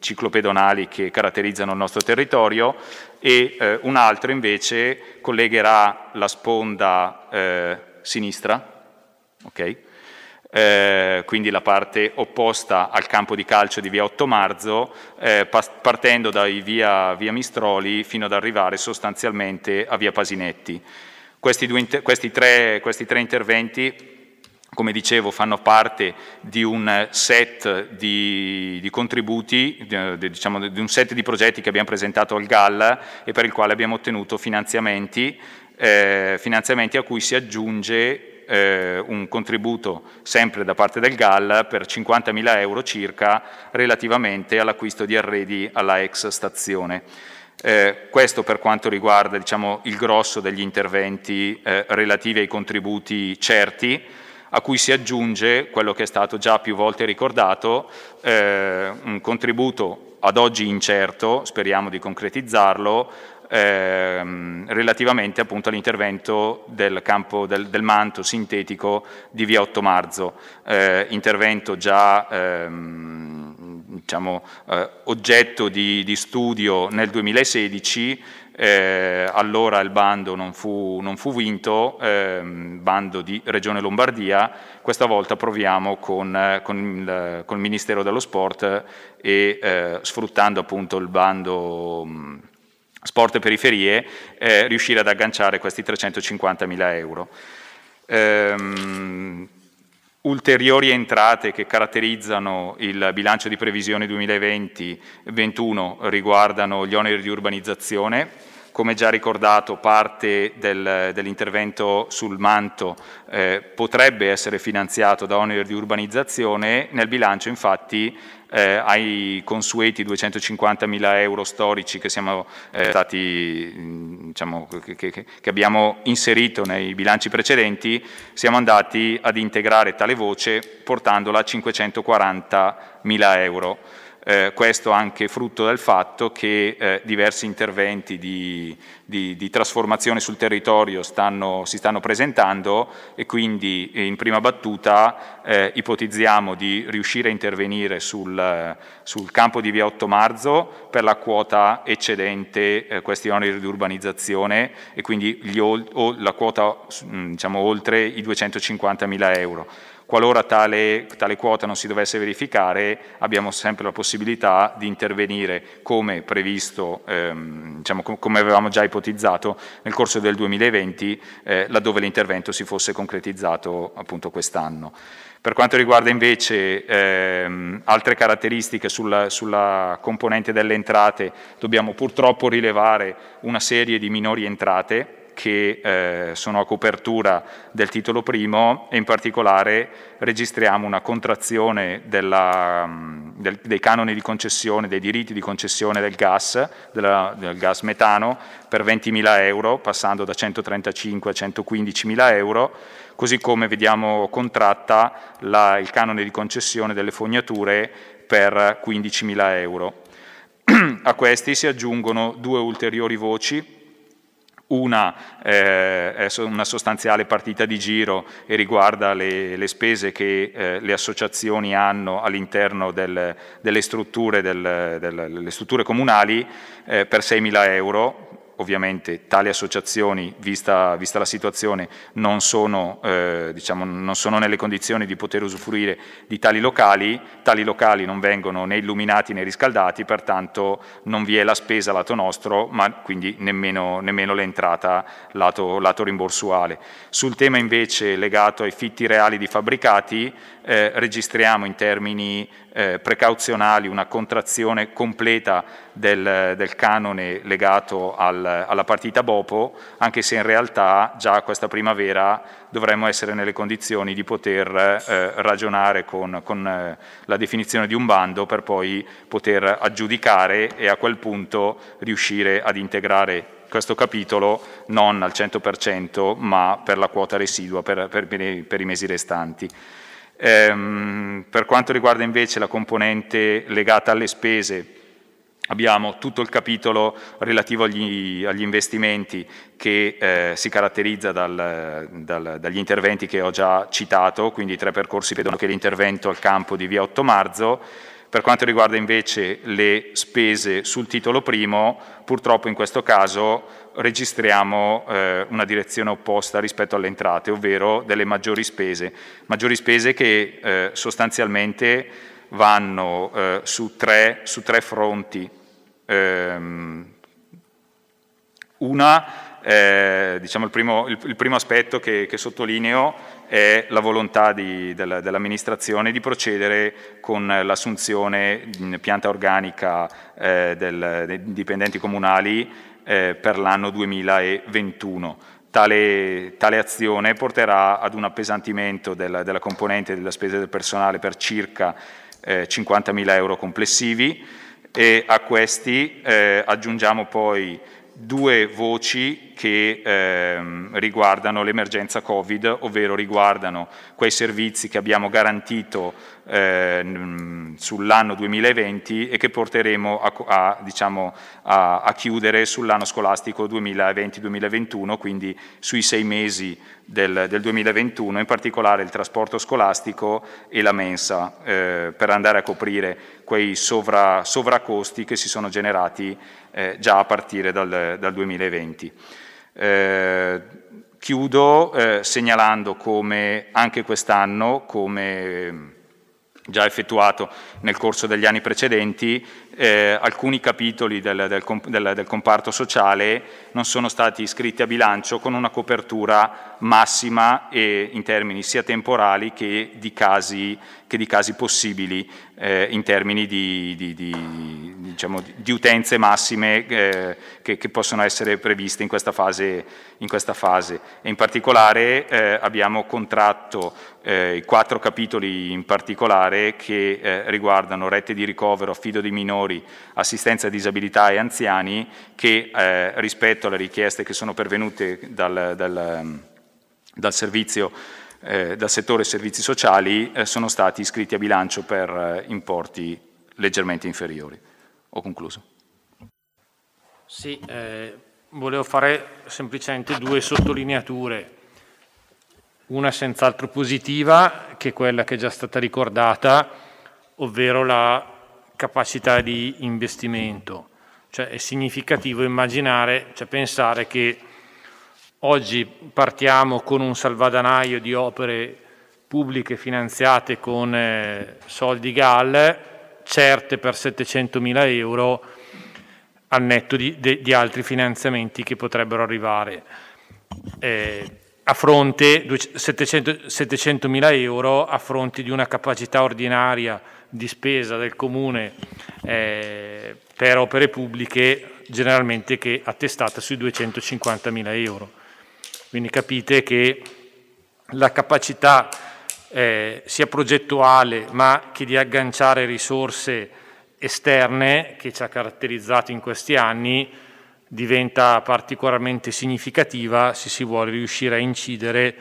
ciclopedonali che caratterizzano il nostro territorio e eh, un altro invece collegherà la sponda eh, sinistra, okay? Eh, quindi la parte opposta al campo di calcio di via 8 marzo, eh, pas- partendo da via, via Mistroli fino ad arrivare sostanzialmente a via Pasinetti. Questi, inter- questi, tre, questi tre interventi come dicevo, fanno parte di un set di, di contributi, di, diciamo, di un set di progetti che abbiamo presentato al GAL e per il quale abbiamo ottenuto finanziamenti, eh, finanziamenti a cui si aggiunge eh, un contributo sempre da parte del GAL per 50.000 euro circa relativamente all'acquisto di arredi alla ex stazione. Eh, questo per quanto riguarda diciamo, il grosso degli interventi eh, relativi ai contributi certi, a cui si aggiunge quello che è stato già più volte ricordato, eh, un contributo ad oggi incerto, speriamo di concretizzarlo, ehm, relativamente appunto all'intervento del campo del, del, manto sintetico di via 8 marzo, eh, intervento già ehm, diciamo, eh, oggetto di, di studio nel 2016 eh, allora il bando non fu, non fu vinto, ehm, bando di Regione Lombardia, questa volta proviamo con, con, il, con il, Ministero dello Sport e eh, sfruttando appunto il bando... Mh, mm, sport e periferie, eh, riuscire ad agganciare questi 350 mila euro. Ehm, ulteriori entrate che caratterizzano il bilancio di previsione 2020-21 riguardano gli oneri di urbanizzazione, come già ricordato, parte del, dell'intervento sul manto eh, potrebbe essere finanziato da oneri di urbanizzazione, nel bilancio infatti eh, ai consueti 250 mila euro storici che, siamo, eh, stati, diciamo, che, che, che abbiamo inserito nei bilanci precedenti, siamo andati ad integrare tale voce portandola a 540 mila euro. Eh, questo anche frutto del fatto che eh, diversi interventi di, di, di, trasformazione sul territorio stanno, si stanno presentando e quindi eh, in prima battuta eh, ipotizziamo di riuscire a intervenire sul, sul, campo di via 8 marzo per la quota eccedente eh, questi oneri di urbanizzazione e quindi gli, o, la quota diciamo, oltre i 250.000 euro. Qualora tale, tale quota non si dovesse verificare, abbiamo sempre la possibilità di intervenire come previsto, ehm, diciamo, com come avevamo già ipotizzato nel corso del 2020, eh, laddove l'intervento si fosse concretizzato appunto quest'anno. Per quanto riguarda invece ehm, altre caratteristiche sulla, sulla, componente delle entrate, dobbiamo purtroppo rilevare una serie di minori entrate che eh, sono a copertura del titolo primo e in particolare registriamo una contrazione della, mm, del, dei canoni di concessione, dei diritti di concessione del gas, della, del gas metano per 20.000 euro, passando da 135 a 115.000 euro, così come vediamo contratta la, il canone di concessione delle fognature per 15.000 euro. a questi si aggiungono due ulteriori voci una, eh, una, sostanziale partita di giro e riguarda le, le spese che eh, le associazioni hanno all'interno del, delle, strutture, del, del, delle strutture comunali eh, per 6.000 euro, ovviamente tali associazioni, vista, vista la situazione, non sono, eh, diciamo, non sono, nelle condizioni di poter usufruire di tali locali, tali locali non vengono né illuminati né riscaldati, pertanto non vi è la spesa lato nostro, ma quindi nemmeno, nemmeno l'entrata lato, lato, rimborsuale. Sul tema invece legato ai fitti reali di fabbricati, eh, registriamo in termini eh, precauzionali una contrazione completa del, del canone legato al, alla partita Bopo, anche se in realtà già questa primavera dovremmo essere nelle condizioni di poter eh, ragionare con, con eh, la definizione di un bando per poi poter aggiudicare e a quel punto riuscire ad integrare questo capitolo non al 100% ma per la quota residua per, per, per i mesi restanti. Ehm, per quanto riguarda invece la componente legata alle spese, Abbiamo tutto il capitolo relativo agli, agli investimenti che eh, si caratterizza dal, dal, dagli interventi che ho già citato, quindi i tre percorsi vedono che l'intervento al campo di via 8 marzo. Per quanto riguarda invece le spese sul titolo primo, purtroppo in questo caso registriamo eh, una direzione opposta rispetto alle entrate, ovvero delle maggiori spese. Maggiori spese che eh, sostanzialmente vanno eh, su tre, su tre fronti. Ehm, una, eh, diciamo il, primo, il, il, primo, aspetto che, che, sottolineo è la volontà di, della, dell'amministrazione di procedere con l'assunzione in pianta organica eh, del, dei dipendenti comunali eh, per l'anno 2021. Tale, tale, azione porterà ad un appesantimento della, della componente della spesa del personale per circa 50.000 eh, euro complessivi, e a questi eh, aggiungiamo poi due voci che ehm, riguardano l'emergenza Covid, ovvero riguardano quei servizi che abbiamo garantito ehm, sull'anno 2020 e che porteremo a, a, diciamo, a, a chiudere sull'anno scolastico 2020-2021, quindi sui sei mesi del, del, 2021, in particolare il trasporto scolastico e la mensa, eh, per andare a coprire quei sovra, sovracosti che si sono generati eh, già a partire dal, dal 2020. Eh, chiudo eh, segnalando come anche quest'anno, come già effettuato nel corso degli anni precedenti, eh, alcuni capitoli del, del, del, del, comparto sociale non sono stati iscritti a bilancio con una copertura massima e, in termini sia temporali che di casi, che di casi possibili eh, in termini di, di, diciamo, di utenze massime eh, che, che, possono essere previste in questa fase. In, questa fase. in particolare eh, abbiamo contratto eh, i quattro capitoli in particolare che eh, riguardano rette di ricovero, affido dei minori, minori, assistenza a disabilità e anziani, che eh, rispetto alle richieste che sono pervenute dal, dal, ehm, dal servizio eh, dal settore servizi sociali eh, sono stati iscritti a bilancio per eh, importi leggermente inferiori. Ho concluso. Sì, eh, volevo fare semplicemente due sottolineature. Una senz'altro positiva, che è quella che è già stata ricordata, ovvero la capacità di investimento. Cioè, è significativo immaginare, cioè pensare che oggi partiamo con un salvadanaio di opere pubbliche finanziate con eh, soldi GAL, certe per 700 mila euro al netto di, de, di altri finanziamenti che potrebbero arrivare. Eh, a fronte 700.000 euro a fronte di una capacità ordinaria di spesa del comune eh, per opere pubbliche generalmente che attestata sui 250.000 euro. Quindi capite che la capacità eh, sia progettuale ma che di agganciare risorse esterne che ci ha caratterizzato in questi anni diventa particolarmente significativa se si vuole riuscire a incidere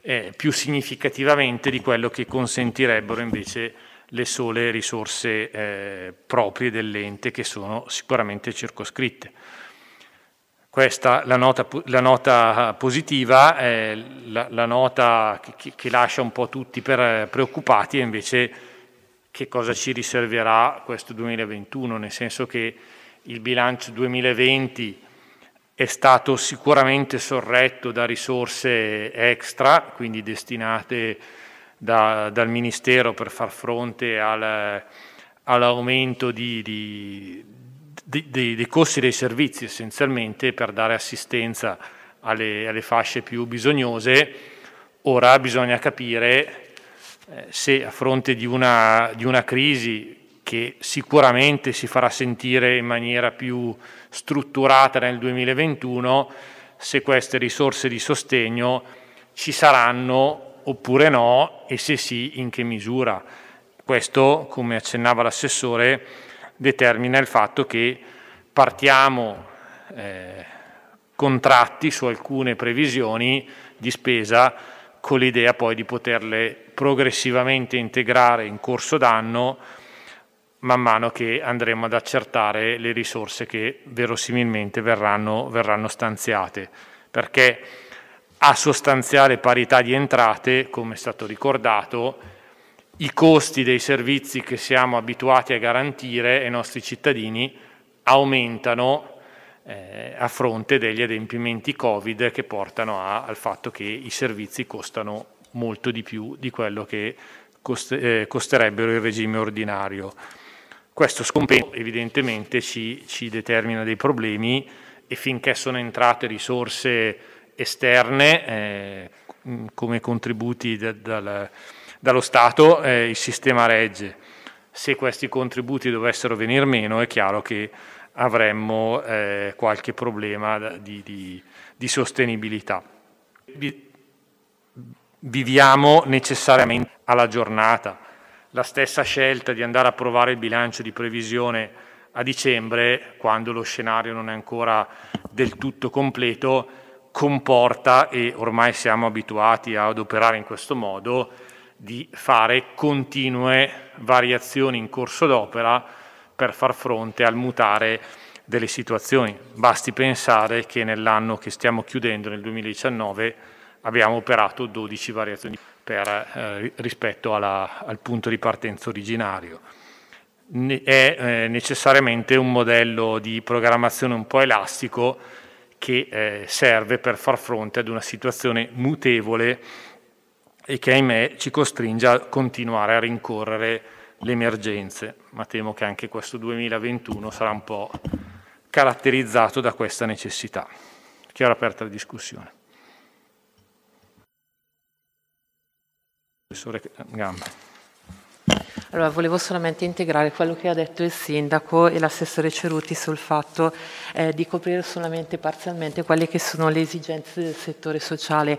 eh, più significativamente di quello che consentirebbero invece le sole risorse eh, proprie dell'ente che sono sicuramente circoscritte. Questa la nota, la nota positiva, eh, la, la, nota che, che, lascia un po' tutti per, preoccupati è invece che cosa ci riserverà questo 2021, nel senso che il bilancio 2020 è stato sicuramente sorretto da risorse extra, quindi destinate a da, dal Ministero per far fronte al, all'aumento di, di, di, dei costi dei servizi essenzialmente per dare assistenza alle, alle fasce più bisognose. Ora bisogna capire eh, se a fronte di una, di una crisi che sicuramente si farà sentire in maniera più strutturata nel 2021, se queste risorse di sostegno ci saranno oppure no e se sì in che misura. Questo, come accennava l'assessore, determina il fatto che partiamo eh, contratti su alcune previsioni di spesa con l'idea poi di poterle progressivamente integrare in corso d'anno man mano che andremo ad accertare le risorse che verosimilmente verranno, verranno stanziate. Perché a sostanziale parità di entrate, come è stato ricordato, i costi dei servizi che siamo abituati a garantire ai nostri cittadini aumentano eh, a fronte degli adempimenti Covid che portano a, al fatto che i servizi costano molto di più di quello che cost, eh, costerebbero il regime ordinario. Questo scompenso evidentemente ci, ci determina dei problemi e finché sono entrate risorse esterne eh, mm, come contributi da, dal, dallo Stato eh, il sistema regge. Se questi contributi dovessero venir meno è chiaro che avremmo eh, qualche problema di, di, di sostenibilità. Viviamo necessariamente alla giornata. La stessa scelta di andare a provare il bilancio di previsione a dicembre, quando lo scenario non è ancora del tutto completo, comporta, e ormai siamo abituati ad operare in questo modo, di fare continue variazioni in corso d'opera per far fronte al mutare delle situazioni. Basti pensare che nell'anno che stiamo chiudendo, nel 2019, abbiamo operato 12 variazioni per, eh, rispetto alla, al punto di partenza originario. Ne- è eh, necessariamente un modello di programmazione un po' elastico che eh, serve per far fronte ad una situazione mutevole e che ahimè ci costringe a continuare a rincorrere le emergenze, ma temo che anche questo 2021 sarà un po' caratterizzato da questa necessità. Chiaro aperta la discussione. Professore Gamba. Allora, volevo solamente integrare quello che ha detto il sindaco e l'assessore Ceruti sul fatto eh, di coprire solamente parzialmente quelle che sono le esigenze del settore sociale.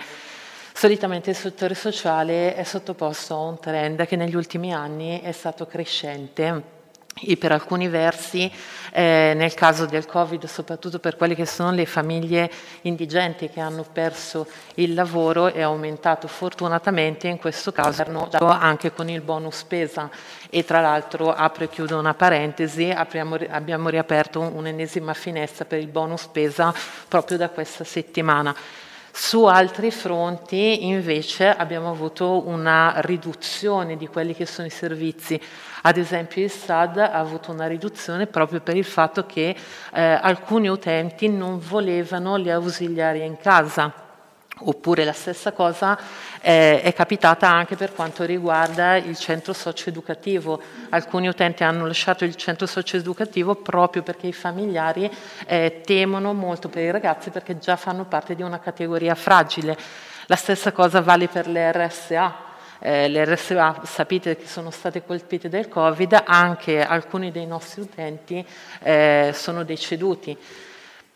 Solitamente il settore sociale è sottoposto a un trend che negli ultimi anni è stato crescente e per alcuni versi eh, nel caso del Covid, soprattutto per quelle che sono le famiglie indigenti che hanno perso il lavoro, è aumentato fortunatamente in questo caso anche con il bonus spesa e tra l'altro apro e chiudo una parentesi, apriamo, abbiamo riaperto un'ennesima finestra per il bonus spesa proprio da questa settimana. Su altri fronti invece abbiamo avuto una riduzione di quelli che sono i servizi. Ad esempio il SAD ha avuto una riduzione proprio per il fatto che eh, alcuni utenti non volevano le ausiliarie in casa. Oppure la stessa cosa eh, è capitata anche per quanto riguarda il centro socioeducativo. Alcuni utenti hanno lasciato il centro socioeducativo proprio perché i familiari eh, temono molto per i ragazzi perché già fanno parte di una categoria fragile. La stessa cosa vale per le RSA. Eh, le RSA sapete che sono state colpite dal Covid, anche alcuni dei nostri utenti eh, sono deceduti.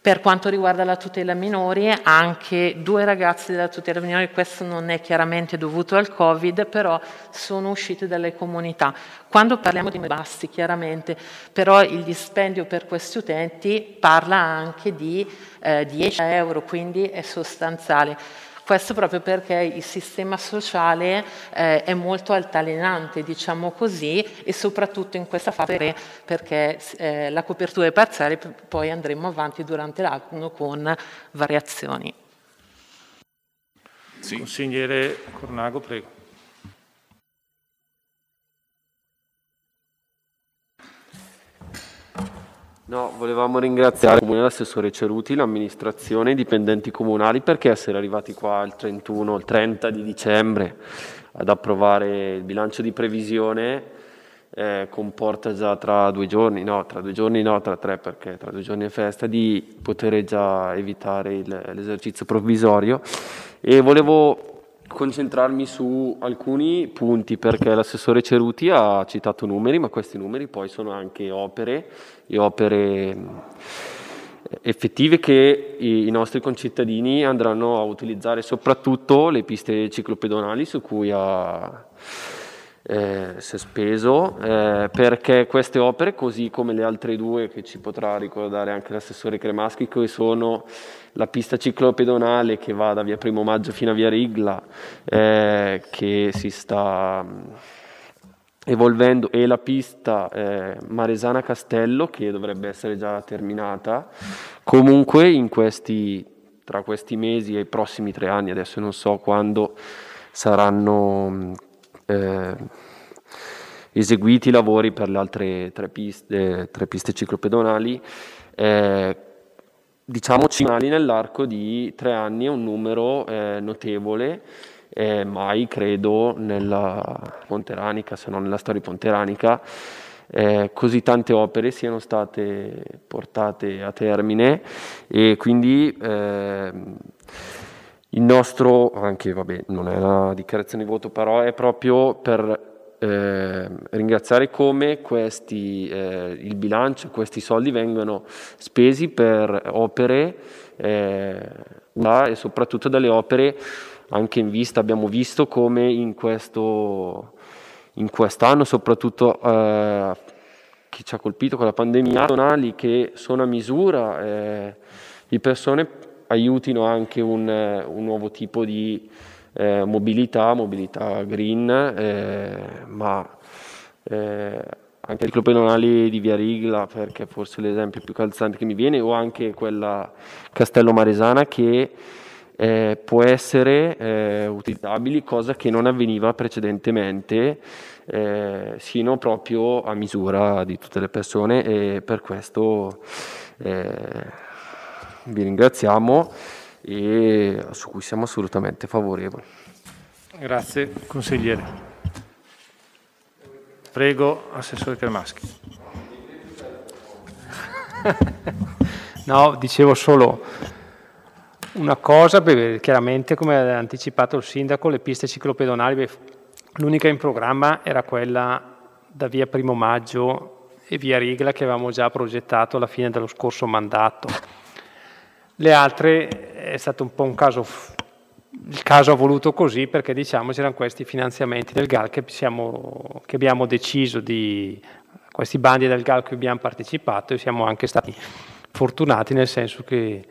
Per quanto riguarda la tutela minori, anche due ragazzi della tutela minori, questo non è chiaramente dovuto al Covid, però sono usciti dalle comunità. Quando parliamo di bassi, chiaramente, però il dispendio per questi utenti parla anche di eh, 10 euro, quindi è sostanziale. Questo proprio perché il sistema sociale eh, è molto altalenante, diciamo così, e soprattutto in questa fase perché eh, la copertura è parziale, poi andremo avanti durante l'anno con variazioni. Sì. Consigliere Cornago, prego. No, volevamo ringraziare il comune, l'assessore Ceruti, l'amministrazione, i dipendenti comunali perché essere arrivati qua il 31, il 30 di dicembre ad approvare il bilancio di previsione eh, comporta già tra due giorni, no, tra due giorni no, tra tre perché tra due giorni è festa, di poter già evitare l'esercizio provvisorio e volevo concentrarmi su alcuni punti perché l'assessore Ceruti ha citato numeri, ma questi numeri poi sono anche opere e opere eh, effettive che i nostri concittadini andranno a utilizzare soprattutto le piste ciclopedonali su cui ha eh, si è speso eh, perché queste opere, così come le altre due che ci potrà ricordare anche l'assessore Cremaschi, che sono la pista ciclopedonale che va da via Primo Maggio fino a via Rigla, eh, che si sta mm, evolvendo, e la pista eh, Maresana Castello, che dovrebbe essere già terminata. Comunque, in questi, tra questi mesi e i prossimi tre anni, adesso non so quando saranno mm, eh, eseguiti i lavori per le altre tre piste, eh, tre piste ciclopedonali. Eh, diciamo cimali nell'arco di tre anni è un numero eh, notevole, eh, mai credo nella Ponteranica, se non nella storia Ponteranica, eh, così tante opere siano state portate a termine e quindi ehm, il nostro, anche vabbè, non è una dichiarazione di voto, però è proprio per eh, ringraziare come questi, eh, il bilancio, questi soldi vengono spesi per opere eh, e soprattutto dalle opere anche in vista, abbiamo visto come in, questo, in quest'anno soprattutto eh, che ci ha colpito con la pandemia, che sono a misura eh, di persone aiutino anche un, eh, un nuovo tipo di eh, mobilità, mobilità green, eh, ma eh, anche il club pedonali di Via Rigla, perché forse l'esempio più calzante che mi viene, o anche quella Castello Maresana che eh, può essere eh, utilizzabile, cosa che non avveniva precedentemente, eh, sino proprio a misura di tutte le persone e per questo... Eh, vi ringraziamo e su cui siamo assolutamente favorevoli. Grazie consigliere. Prego, Assessore Cremaschi. no, dicevo solo una cosa, perché chiaramente come ha anticipato il Sindaco, le piste ciclopedonali, l'unica in programma era quella da via Primo Maggio e via Rigla che avevamo già progettato alla fine dello scorso mandato le altre è stato un po' un caso, il caso ha voluto così perché diciamo c'erano questi finanziamenti del GAL che, siamo, che abbiamo deciso di, questi bandi del GAL che abbiamo partecipato e siamo anche stati fortunati nel senso che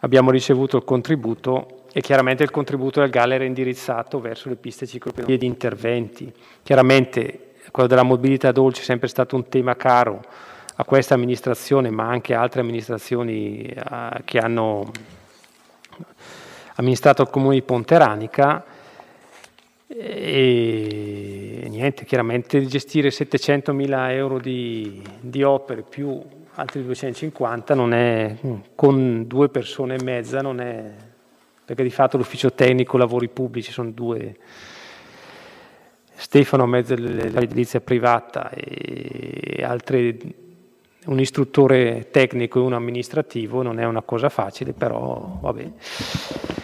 abbiamo ricevuto il contributo e chiaramente il contributo del GAL era indirizzato verso le piste ciclopedie di interventi. Chiaramente quello della mobilità dolce è sempre stato un tema caro a questa amministrazione, ma anche a altre amministrazioni eh, che hanno amministrato il comune di Ponteranica eh, e niente, chiaramente gestire 700.000 euro di, di opere più altri 250 non è, con due persone e mezza non è, perché di fatto l'ufficio tecnico, lavori pubblici sono due, Stefano mezzo dell'edilizia privata e altre un istruttore tecnico e uno amministrativo non è una cosa facile, però vabbè,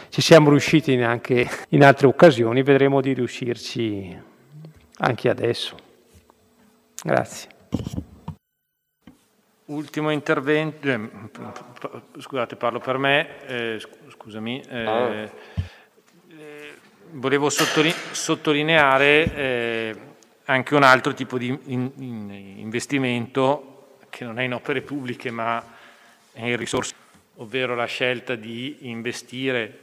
ci siamo riusciti anche in altre occasioni, vedremo di riuscirci anche adesso. Grazie. Ultimo intervento, eh, scusate parlo per me, eh, scusami, eh, ah. eh volevo sottoli sottolineare eh, anche un altro tipo di in in investimento che non è in opere pubbliche ma è in risorse, ovvero la scelta di investire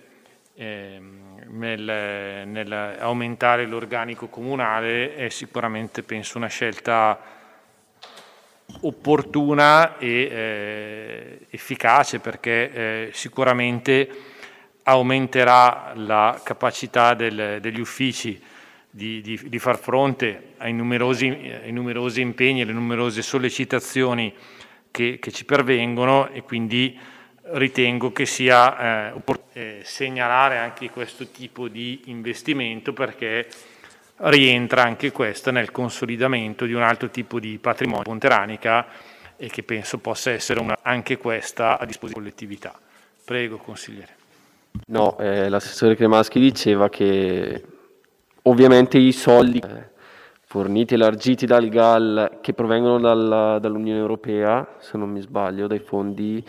eh, nel, nel aumentare l'organico comunale è sicuramente penso una scelta opportuna e eh, efficace perché eh, sicuramente aumenterà la capacità del, degli uffici di, di, di far fronte ai numerosi, ai numerosi, impegni, alle numerose sollecitazioni che, che ci pervengono e quindi ritengo che sia eh, opportuno eh, segnalare anche questo tipo di investimento perché rientra anche questo nel consolidamento di un altro tipo di patrimonio Ponteranica e che penso possa essere una, anche questa a disposizione della collettività. Prego, consigliere. No, eh, l'assessore Cremaschi diceva che ovviamente i soldi eh, forniti e largiti dal GAL che provengono dalla, dall'Unione Europea, se non mi sbaglio, dai fondi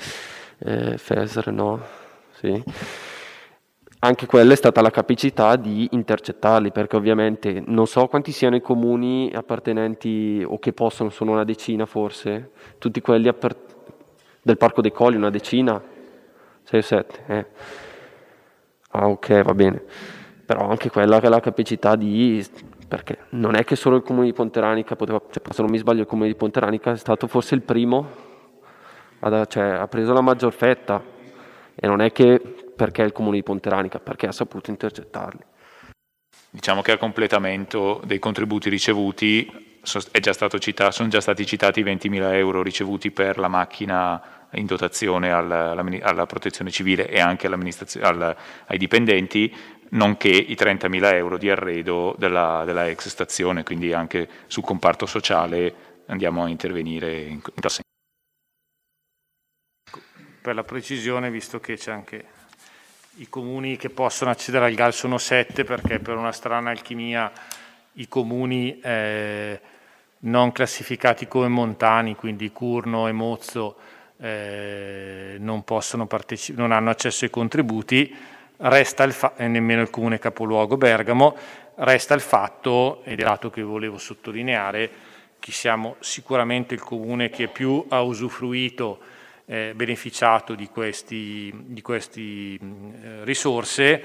eh, FESR, no? Sì. Anche quella è stata la capacità di intercettarli, perché ovviamente non so quanti siano i comuni appartenenti o che possono, sono una decina forse, tutti quelli appartenenti del Parco dei Colli, una decina? 6 o 7? Eh. Ah ok, va bene però anche quella che ha la capacità di perché non è che solo il comune di Ponteranica poteva, cioè, se non mi sbaglio il comune di Ponteranica è stato forse il primo ad, cioè, ha preso la maggior fetta e non è che perché il comune di Ponteranica perché ha saputo intercettarli diciamo che a completamento dei contributi ricevuti già citato, sono già stati citati i 20.000 euro ricevuti per la macchina in dotazione alla, alla protezione civile e anche al, ai dipendenti nonché i 30.000 euro di arredo della, della, ex stazione, quindi anche sul comparto sociale andiamo a intervenire in, in tal senso. Per la precisione, visto che c'è anche i comuni che possono accedere al GAL sono 7 perché per una strana alchimia i comuni eh, non classificati come montani, quindi Curno e Mozzo, eh, non, non hanno accesso ai contributi, resta il fa- e nemmeno il comune capoluogo Bergamo, resta il fatto, ed è dato che volevo sottolineare, che siamo sicuramente il comune che più ha usufruito, eh, beneficiato di queste eh, risorse,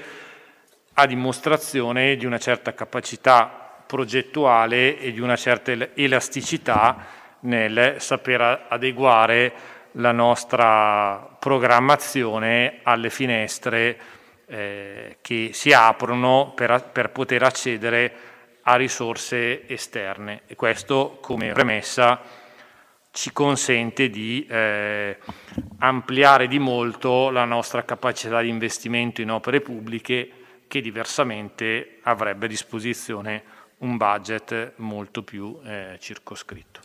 a dimostrazione di una certa capacità progettuale e di una certa elasticità nel saper adeguare la nostra programmazione alle finestre eh, che si aprono per, per, poter accedere a risorse esterne e questo come premessa ci consente di eh, ampliare di molto la nostra capacità di investimento in opere pubbliche che diversamente avrebbe a disposizione un budget molto più eh, circoscritto.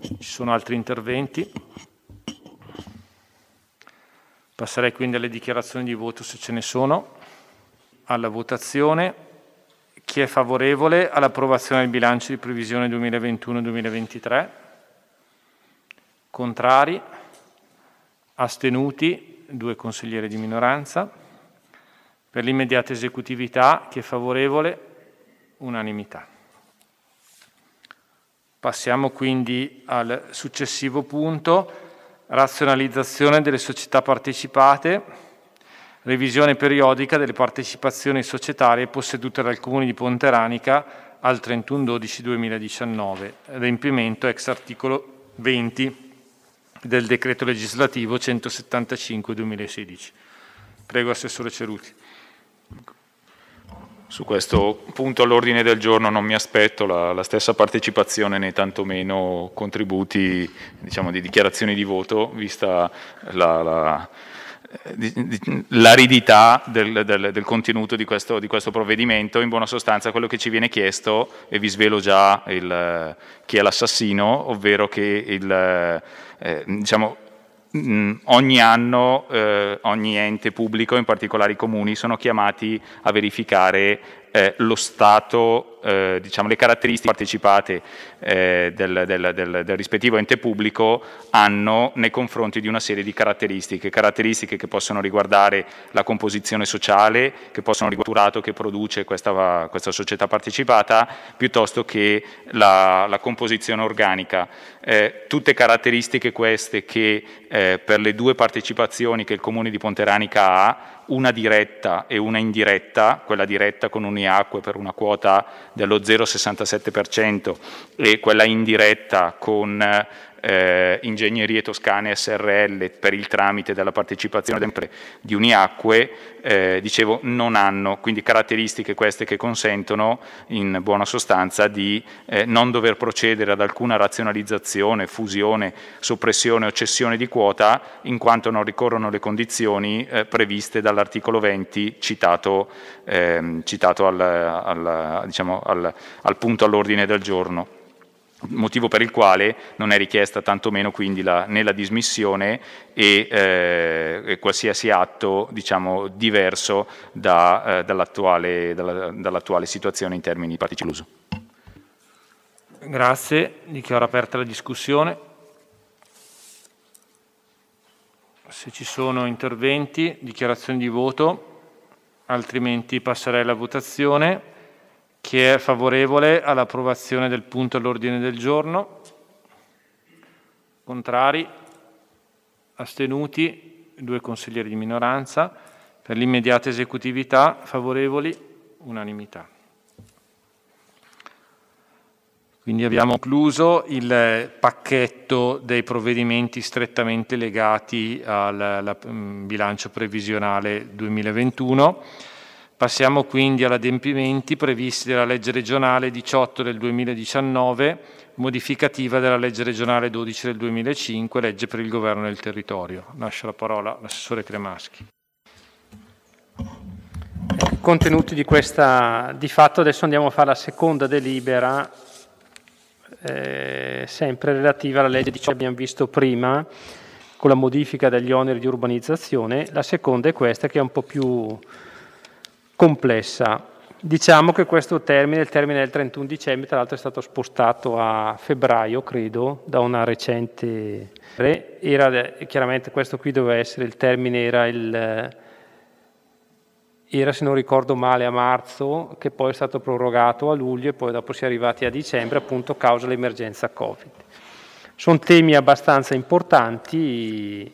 Ci sono altri interventi? Passerei quindi alle dichiarazioni di voto se ce ne sono. Alla votazione. Chi è favorevole all'approvazione del bilancio di previsione 2021-2023? Contrari? Astenuti? Due consiglieri di minoranza. Per l'immediata esecutività, chi è favorevole? Unanimità. Passiamo quindi al successivo punto razionalizzazione delle società partecipate, revisione periodica delle partecipazioni societarie possedute dal Comune di Ponteranica al 31-12-2019, adempimento ex articolo 20 del decreto legislativo 175-2016. Prego, Assessore Ceruti. Su questo punto all'ordine del giorno non mi aspetto la, la stessa partecipazione né tantomeno contributi diciamo, di dichiarazioni di voto, vista la, la l'aridità del, del, del contenuto di questo, di questo, provvedimento, in buona sostanza quello che ci viene chiesto, e vi svelo già il, chi è l'assassino, ovvero che il, eh, diciamo, mh, mm, ogni anno eh, ogni ente pubblico, in particolare i comuni, sono chiamati a verificare eh, lo stato eh, diciamo, le caratteristiche partecipate eh, del, del, del, del, rispettivo ente pubblico hanno nei confronti di una serie di caratteristiche, caratteristiche che possono riguardare la composizione sociale, che possono riguardare il fatturato che produce questa, questa, società partecipata, piuttosto che la, la composizione organica. Eh, tutte caratteristiche queste che eh, per le due partecipazioni che il Comune di Ponteranica ha, una diretta e una indiretta, quella diretta con un Uniacque per una quota dello 0,67% e quella indiretta con eh, eh, Ingegnerie Toscane SRL per il tramite della partecipazione di Uniacque, eh, dicevo, non hanno, quindi caratteristiche queste che consentono in buona sostanza di eh, non dover procedere ad alcuna razionalizzazione, fusione, soppressione o cessione di quota in quanto non ricorrono le condizioni eh, previste dall'articolo 20 citato, ehm, citato al, al, diciamo, al, al punto all'ordine del giorno motivo per il quale non è richiesta tantomeno quindi la, né la dismissione e, eh, e qualsiasi atto diciamo, diverso da, eh, dall'attuale, dalla, dall'attuale, situazione in termini di participio. Grazie, dichiaro aperta la discussione. Se ci sono interventi, dichiarazioni di voto, altrimenti passerei alla votazione. Chi è favorevole all'approvazione del punto all'ordine del giorno? Contrari? Astenuti? Due consiglieri di minoranza. Per l'immediata esecutività, favorevoli? Unanimità. Quindi abbiamo concluso il pacchetto dei provvedimenti strettamente legati al mm, bilancio previsionale 2021. Passiamo quindi agli adempimenti previsti dalla legge regionale 18 del 2019, modificativa della legge regionale 12 del 2005, legge per il governo del territorio. Lascio la parola all'assessore Cremaschi. contenuti di questa, di fatto adesso andiamo a fare la seconda delibera, eh, sempre relativa alla legge di ciò che abbiamo visto prima, con la modifica degli oneri di urbanizzazione. La seconda è questa che è un po' più complessa. Diciamo che questo termine, il termine del 31 dicembre, tra l'altro è stato spostato a febbraio, credo, da una recente... Era, eh, chiaramente questo qui doveva essere, il termine era il eh, era, se non ricordo male, a marzo, che poi è stato prorogato a luglio e poi dopo si è arrivati a dicembre, appunto causa l'emergenza Covid. Sono temi abbastanza importanti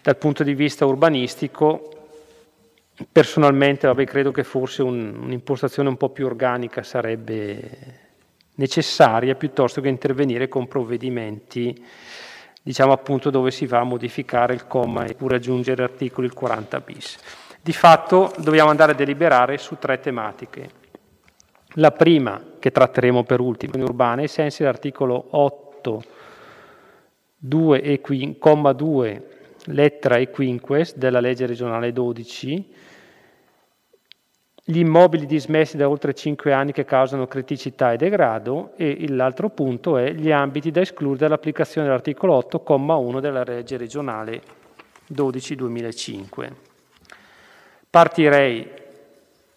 dal punto di vista urbanistico, personalmente vabbè, credo che forse un, un'impostazione un po' più organica sarebbe necessaria piuttosto che intervenire con provvedimenti diciamo appunto dove si va a modificare il comma e pure aggiungere articoli 40 bis. Di fatto dobbiamo andare a deliberare su tre tematiche. La prima, che tratteremo per ultima, in urbana, ai sensi dell'articolo 8, 2 e 5, comma 2, lettera e quinques della legge regionale 12, gli immobili dismessi da oltre 5 anni che causano criticità e degrado e l'altro punto è gli ambiti da escludere dall'applicazione dell'articolo 8,1 della legge regionale 12-2005. Partirei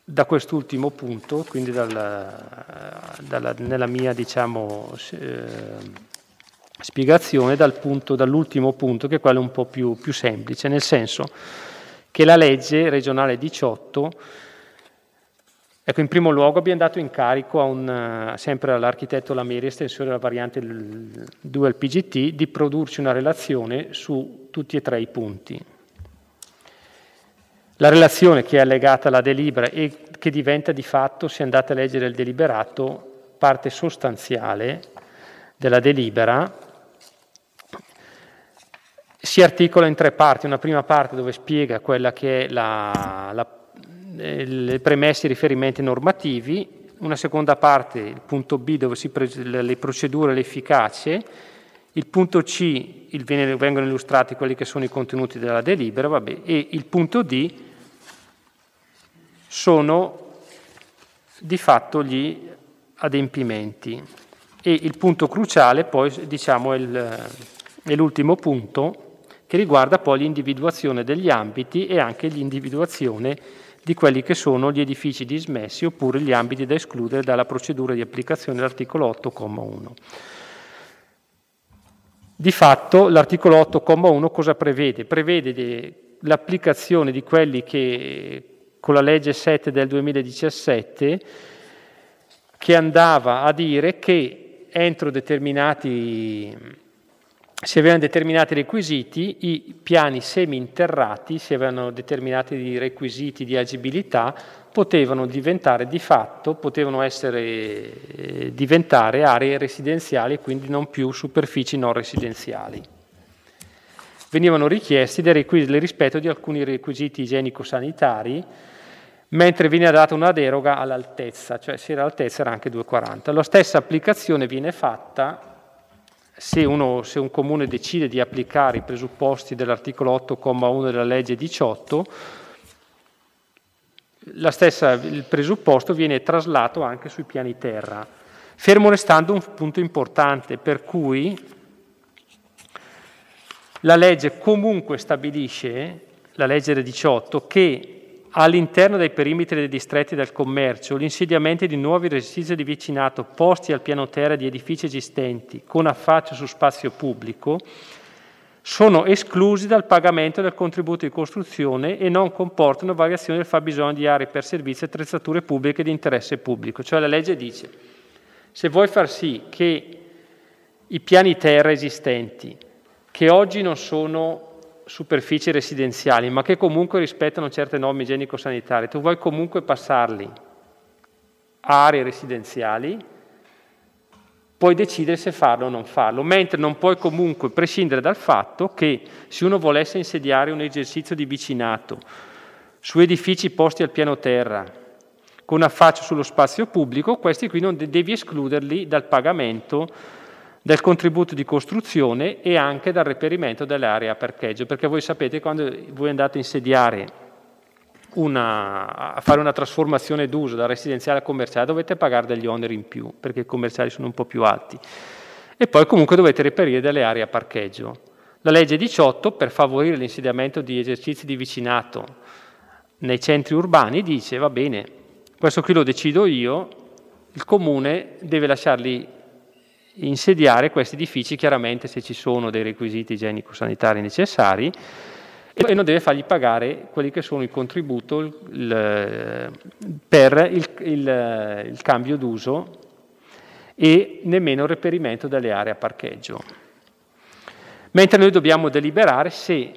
da quest'ultimo punto, quindi dalla, dalla, nella mia diciamo, eh, spiegazione, dal punto, dall'ultimo punto che è quello un po' più, più semplice, nel senso che la legge regionale 18 Ecco, in primo luogo abbiamo dato incarico un, eh, sempre all'architetto Lameri, estensore della variante Dual PGT, di produrci una relazione su tutti e tre i punti. La relazione che è allegata alla delibera e che diventa di fatto, se andate a leggere il deliberato, parte sostanziale della delibera, si articola in tre parti. Una prima parte dove spiega quella che è la, la le premesse e i riferimenti normativi, una seconda parte, il punto B, dove si pre- le procedure e le il punto C, il viene, vengono illustrati quelli che sono i contenuti della delibera, vabbè, e il punto D sono di fatto gli adempimenti. E il punto cruciale poi diciamo, è, il, è l'ultimo punto che riguarda poi l'individuazione degli ambiti e anche l'individuazione di quelli che sono gli edifici dismessi oppure gli ambiti da escludere dalla procedura di applicazione dell'articolo 8,1. Di fatto l'articolo 8,1 cosa prevede? Prevede l'applicazione di quelli che con la legge 7 del 2017 che andava a dire che entro determinati si avevano determinati requisiti, i piani seminterrati, si avevano determinati requisiti di agibilità, potevano diventare di fatto, potevano essere, eh, diventare aree residenziali, quindi non più superfici non residenziali. Venivano richiesti del rispetto di alcuni requisiti igienico-sanitari, mentre viene data una deroga all'altezza, cioè se l'altezza era anche 2,40. La stessa applicazione viene fatta se, uno, se un comune decide di applicare i presupposti dell'articolo 8,1 della legge 18, stessa, il presupposto viene traslato anche sui piani terra, fermo restando un punto importante per cui la legge comunque stabilisce, la legge 18, che all'interno dei perimetri dei distretti del commercio, l'insediamento di nuovi residui di vicinato posti al piano terra di edifici esistenti con affaccio su spazio pubblico, sono esclusi dal pagamento del contributo di costruzione e non comportano variazione del fabbisogno di aree per servizi e attrezzature pubbliche di interesse pubblico. Cioè la legge dice, se vuoi far sì che i piani terra esistenti, che oggi non sono superfici residenziali, ma che comunque rispettano certe norme igienico-sanitarie, tu vuoi comunque passarli a aree residenziali, puoi decidere se farlo o non farlo, mentre non puoi comunque prescindere dal fatto che se uno volesse insediare un esercizio di vicinato su edifici posti al piano terra, con affaccio sullo spazio pubblico, questi qui non devi escluderli dal pagamento del contributo di costruzione e anche dal reperimento dell'area parcheggio, perché voi sapete quando voi andate a insediare una, a fare una trasformazione d'uso da residenziale a commerciale dovete pagare degli oneri in più, perché i commerciali sono un po' più alti. E poi comunque dovete reperire delle aree a parcheggio. La legge 18 per favorire l'insediamento di esercizi di vicinato nei centri urbani dice va bene, questo qui lo decido io, il comune deve lasciarli insediare questi edifici, chiaramente se ci sono dei requisiti igienico-sanitari necessari, e non deve fargli pagare quelli che sono i contributi il, il, per il, il cambio d'uso e nemmeno il reperimento delle aree a parcheggio. Mentre noi dobbiamo deliberare se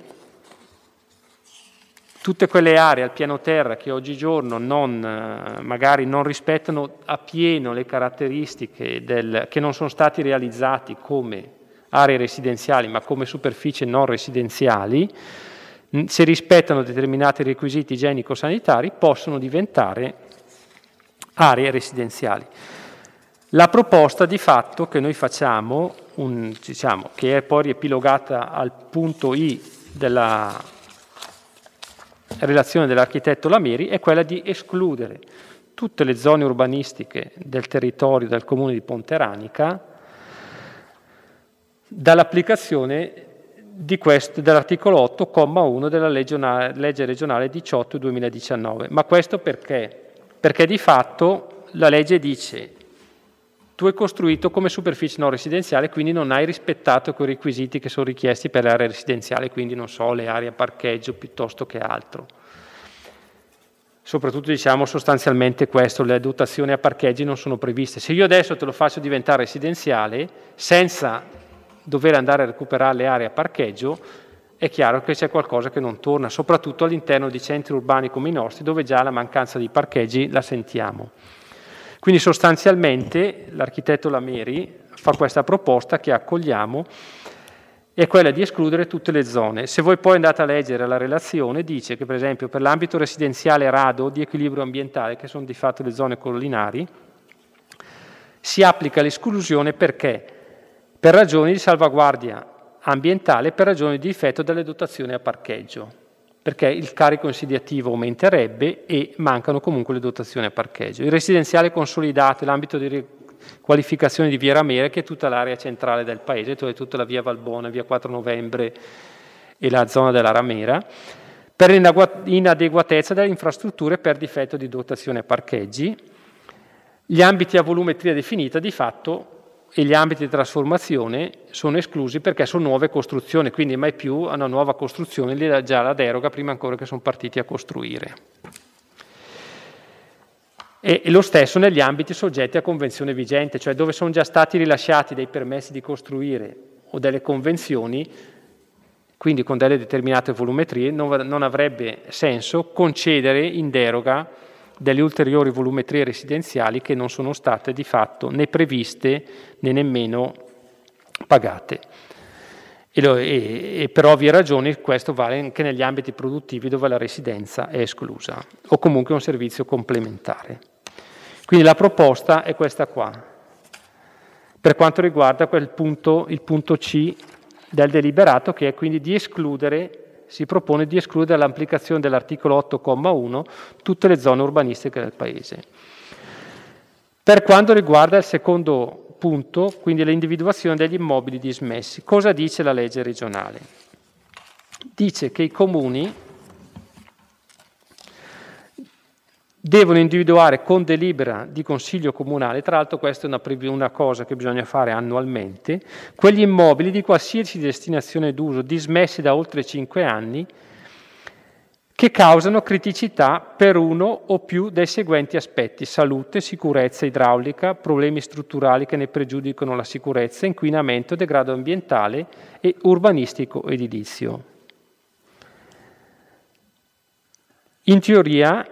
tutte quelle aree al piano terra che oggigiorno non, eh, magari non rispettano appieno le caratteristiche del, che non sono stati realizzati come aree residenziali ma come superficie non residenziali, se rispettano determinati requisiti igienico-sanitari possono diventare aree residenziali. La proposta di fatto che noi facciamo, un, diciamo, che è poi riepilogata al punto I della relazione dell'architetto Lamieri è quella di escludere tutte le zone urbanistiche del territorio del comune di Ponteranica dall'applicazione dell'articolo 8, comma 1 della legge, legge regionale 18-2019. Ma questo perché? Perché di fatto la legge dice tu hai costruito come superficie non residenziale, quindi non hai rispettato quei requisiti che sono richiesti per l'area residenziale, quindi non so, le aree a parcheggio piuttosto che altro. Soprattutto diciamo sostanzialmente questo, le dotazioni a parcheggi non sono previste. Se io adesso te lo faccio diventare residenziale, senza dover andare a recuperare le aree a parcheggio, è chiaro che c'è qualcosa che non torna, soprattutto all'interno di centri urbani come i nostri, dove già la mancanza di parcheggi la sentiamo. Quindi sostanzialmente l'architetto Lameri fa questa proposta che accogliamo, è quella di escludere tutte le zone. Se voi poi andate a leggere la relazione, dice che per esempio per l'ambito residenziale rado di equilibrio ambientale, che sono di fatto le zone collinari, si applica l'esclusione perché? Per ragioni di salvaguardia ambientale e per ragioni di difetto delle dotazioni a parcheggio perché il carico insediativo aumenterebbe e mancano comunque le dotazioni a parcheggio. Il residenziale consolidato, l'ambito di riqualificazione di Via Ramere, che è tutta l'area centrale del paese, cioè tutta la via Valbona, via 4 novembre e la zona della Ramera, per l'inadeguatezza delle infrastrutture per difetto di dotazione a parcheggi. Gli ambiti a volumetria definita di fatto e gli ambiti di trasformazione sono esclusi perché sono nuove costruzioni, quindi mai più a una nuova costruzione gli dà già la deroga prima ancora che sono partiti a costruire. E, lo stesso negli ambiti soggetti a convenzione vigente, cioè dove sono già stati rilasciati dei permessi di costruire o delle convenzioni, quindi con delle determinate volumetrie, non avrebbe senso concedere in deroga delle ulteriori volumetrie residenziali che non sono state di fatto né previste né nemmeno pagate. E, lo, e, e per ovvie ragioni questo vale anche negli ambiti produttivi dove la residenza è esclusa o comunque un servizio complementare. Quindi la proposta è questa qua. Per quanto riguarda punto, il punto C del deliberato, che è quindi di escludere si propone di escludere l'applicazione dell'articolo 8,1 tutte le zone urbanistiche del Paese. Per quanto riguarda il secondo punto, quindi l'individuazione degli immobili dismessi, cosa dice la legge regionale? Dice che i comuni devono individuare con delibera di Consiglio Comunale, tra l'altro questa è una, una, cosa che bisogna fare annualmente, quegli immobili di qualsiasi destinazione d'uso dismessi da oltre 5 anni che causano criticità per uno o più dei seguenti aspetti, salute, sicurezza idraulica, problemi strutturali che ne pregiudicano la sicurezza, inquinamento, degrado ambientale e urbanistico edilizio. In teoria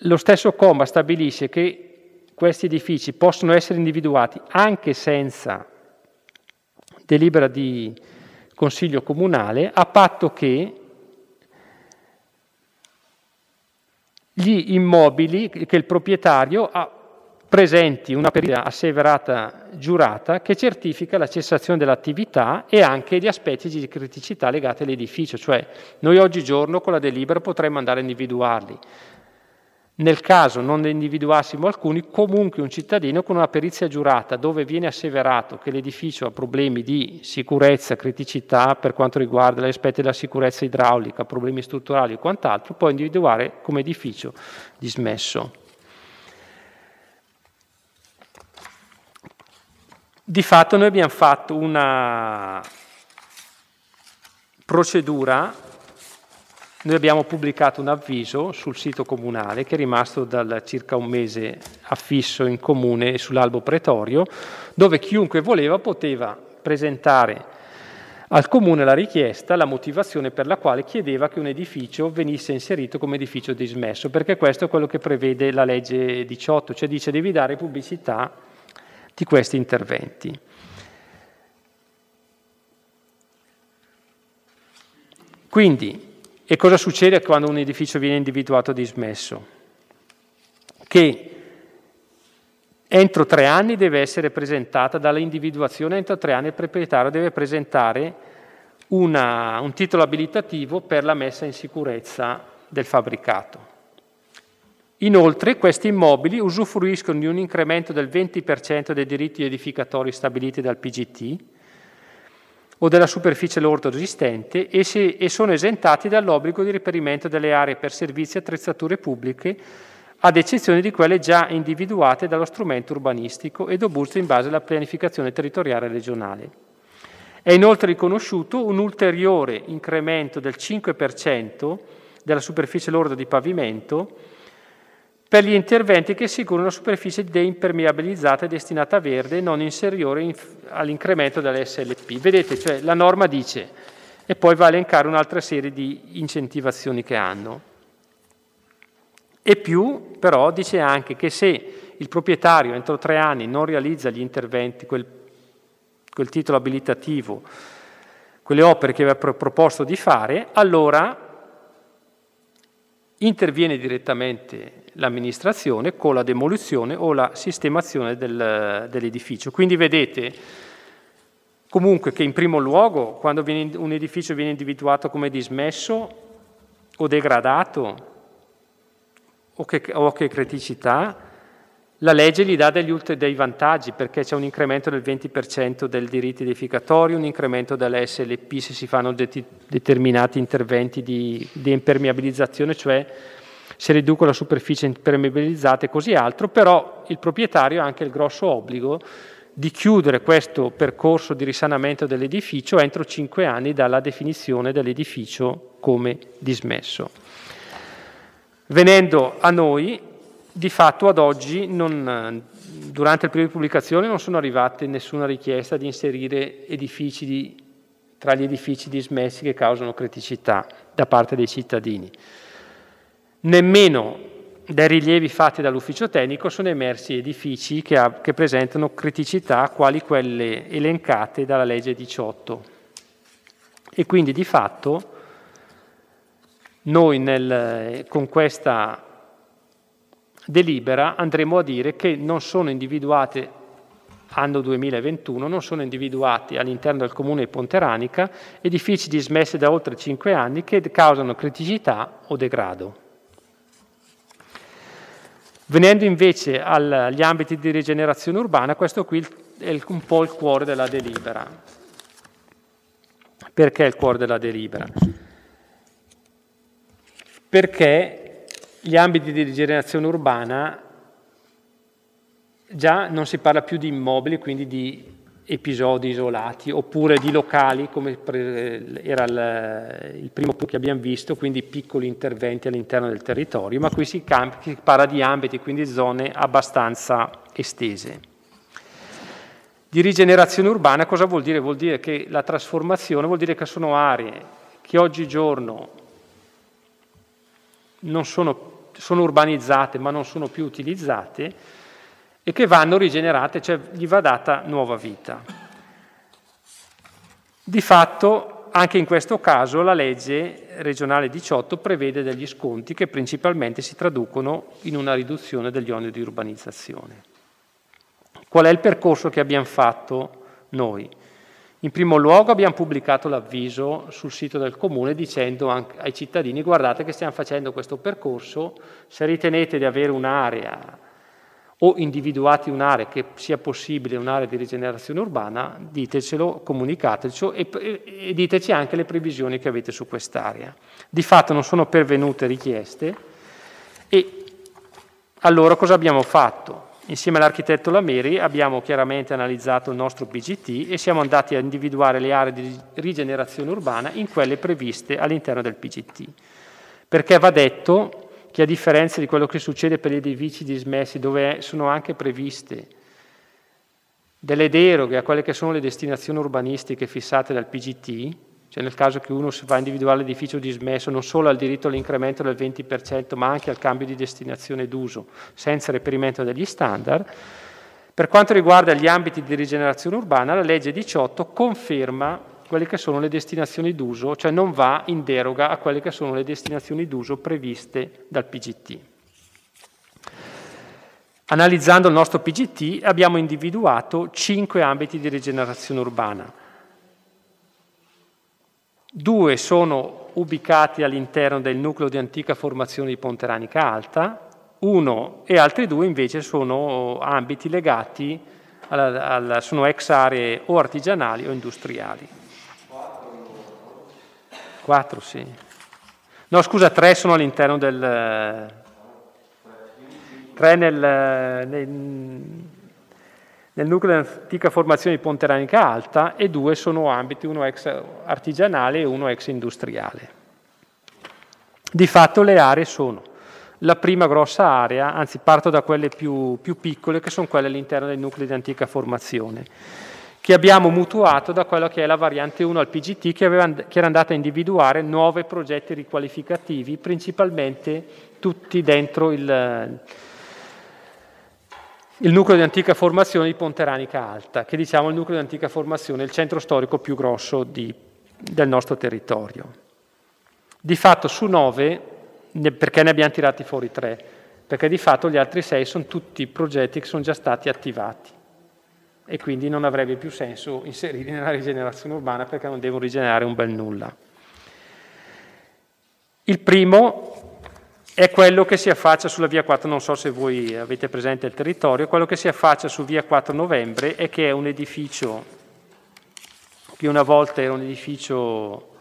lo stesso comma stabilisce che questi edifici possono essere individuati anche senza delibera di Consiglio Comunale, a patto che gli immobili, che il proprietario ha presenti una perizia asseverata giurata che certifica la cessazione dell'attività e anche gli aspetti di criticità legati all'edificio, cioè noi oggigiorno con la delibera potremmo andare a individuarli, nel caso non ne individuassimo alcuni, comunque un cittadino con una perizia giurata dove viene asseverato che l'edificio ha problemi di sicurezza, criticità per quanto riguarda gli aspetti della sicurezza idraulica, problemi strutturali e quant'altro, può individuare come edificio dismesso. Di fatto noi abbiamo fatto una procedura noi abbiamo pubblicato un avviso sul sito comunale che è rimasto da circa un mese affisso in comune e sull'albo pretorio, dove chiunque voleva poteva presentare al comune la richiesta, la motivazione per la quale chiedeva che un edificio venisse inserito come edificio dismesso, perché questo è quello che prevede la legge 18, cioè dice devi dare pubblicità di questi interventi. Quindi e cosa succede quando un edificio viene individuato dismesso? Che entro tre anni deve essere presentata, dall'individuazione entro tre anni il proprietario deve presentare una, un titolo abilitativo per la messa in sicurezza del fabbricato. Inoltre questi immobili usufruiscono di un incremento del 20% dei diritti edificatori stabiliti dal PGT o della superficie lordo esistente e, se, e sono esentati dall'obbligo di riperimento delle aree per servizi e attrezzature pubbliche, ad eccezione di quelle già individuate dallo strumento urbanistico ed obuste in base alla pianificazione territoriale regionale. È inoltre riconosciuto un ulteriore incremento del 5% della superficie lorda di pavimento per gli interventi che assicurano superficie deimpermeabilizzata destinate a verde non inferiore all'incremento dell'SLP. Vedete, cioè la norma dice e poi va a elencare un'altra serie di incentivazioni che hanno. E più, però, dice anche che se il proprietario entro tre anni non realizza gli interventi, quel, quel titolo abilitativo, quelle opere che aveva proposto di fare, allora interviene direttamente l'amministrazione con la demolizione o la sistemazione del, dell'edificio. Quindi vedete comunque che in primo luogo quando viene, un edificio viene individuato come dismesso o degradato o che, o che criticità, la legge gli dà degli, dei vantaggi perché c'è un incremento del 20% del diritto edificatorio, un incremento SLP se si fanno de- determinati interventi di, di impermeabilizzazione, cioè se riducono la superficie impermeabilizzata e così altro, però il proprietario ha anche il grosso obbligo di chiudere questo percorso di risanamento dell'edificio entro cinque anni dalla definizione dell'edificio come dismesso. Venendo a noi, di fatto ad oggi, non, durante il periodo di pubblicazione, non sono arrivate nessuna richiesta di inserire edifici di, tra gli edifici dismessi che causano criticità da parte dei cittadini. Nemmeno dai rilievi fatti dall'ufficio tecnico sono emersi edifici che, ha, che presentano criticità quali quelle elencate dalla legge 18. E quindi di fatto noi nel, con questa delibera andremo a dire che non sono individuate anno 2021 non sono individuati all'interno del comune di Ponteranica edifici dismessi da oltre 5 anni che causano criticità o degrado. Venendo invece agli ambiti di rigenerazione urbana, questo qui è un po' il cuore della delibera. Perché il cuore della delibera? Perché gli ambiti di rigenerazione urbana già non si parla più di immobili, quindi di episodi isolati, oppure di locali, come era il primo punto che abbiamo visto, quindi piccoli interventi all'interno del territorio, ma qui si, si parla di ambiti, quindi zone abbastanza estese. Di rigenerazione urbana cosa vuol dire? Vuol dire che la trasformazione vuol dire che sono aree che oggigiorno non sono, sono urbanizzate ma non sono più utilizzate, e che vanno rigenerate, cioè gli va data nuova vita. Di fatto, anche in questo caso, la legge regionale 18 prevede degli sconti che principalmente si traducono in una riduzione degli oneri di urbanizzazione. Qual è il percorso che abbiamo fatto noi? In primo luogo abbiamo pubblicato l'avviso sul sito del comune dicendo ai cittadini guardate che stiamo facendo questo percorso, se ritenete di avere un'area o individuate un'area che sia possibile un'area di rigenerazione urbana, ditecelo, comunicatecelo e, e diteci anche le previsioni che avete su quest'area. Di fatto non sono pervenute richieste e allora cosa abbiamo fatto? Insieme all'architetto Lameri abbiamo chiaramente analizzato il nostro PGT e siamo andati a individuare le aree di rigenerazione urbana in quelle previste all'interno del PGT. Perché va detto che a differenza di quello che succede per i edifici dismessi, dove sono anche previste delle deroghe a quelle che sono le destinazioni urbanistiche fissate dal PGT, cioè nel caso che uno si va a individuare l'edificio dismesso non solo al diritto all'incremento del 20%, ma anche al cambio di destinazione d'uso, senza reperimento degli standard. Per quanto riguarda gli ambiti di rigenerazione urbana, la legge 18 conferma quelle che sono le destinazioni d'uso, cioè non va in deroga a quelle che sono le destinazioni d'uso previste dal PGT. Analizzando il nostro PGT abbiamo individuato cinque ambiti di rigenerazione urbana. Due sono ubicati all'interno del nucleo di antica formazione di Ponteranica Alta, uno e altri due invece sono ambiti legati, alla, alla, sono ex aree o artigianali o industriali. 4, sì. No, scusa, 3 sono all'interno del... 3 nel, nel, nel nucleo dell'antica formazione di Ponte Ranica Alta e 2 sono ambiti, uno ex artigianale e uno ex industriale. Di fatto le aree sono la prima grossa area, anzi parto da quelle più, più piccole, che sono quelle all'interno dei nuclei di antica formazione che abbiamo mutuato da quella che è la variante 1 al PGT che, aveva, che era andata a individuare nove progetti riqualificativi, principalmente tutti dentro il, il nucleo di antica formazione di Ponteranica Alta, che diciamo è il nucleo di antica formazione, il centro storico più grosso di, del nostro territorio. Di fatto su nove, perché ne abbiamo tirati fuori tre? Perché di fatto gli altri sei sono tutti progetti che sono già stati attivati e quindi non avrebbe più senso inserirli nella rigenerazione urbana perché non devono rigenerare un bel nulla. Il primo è quello che si affaccia sulla via 4, non so se voi avete presente il territorio, quello che si affaccia su via 4 novembre e che è un edificio che una volta era un edificio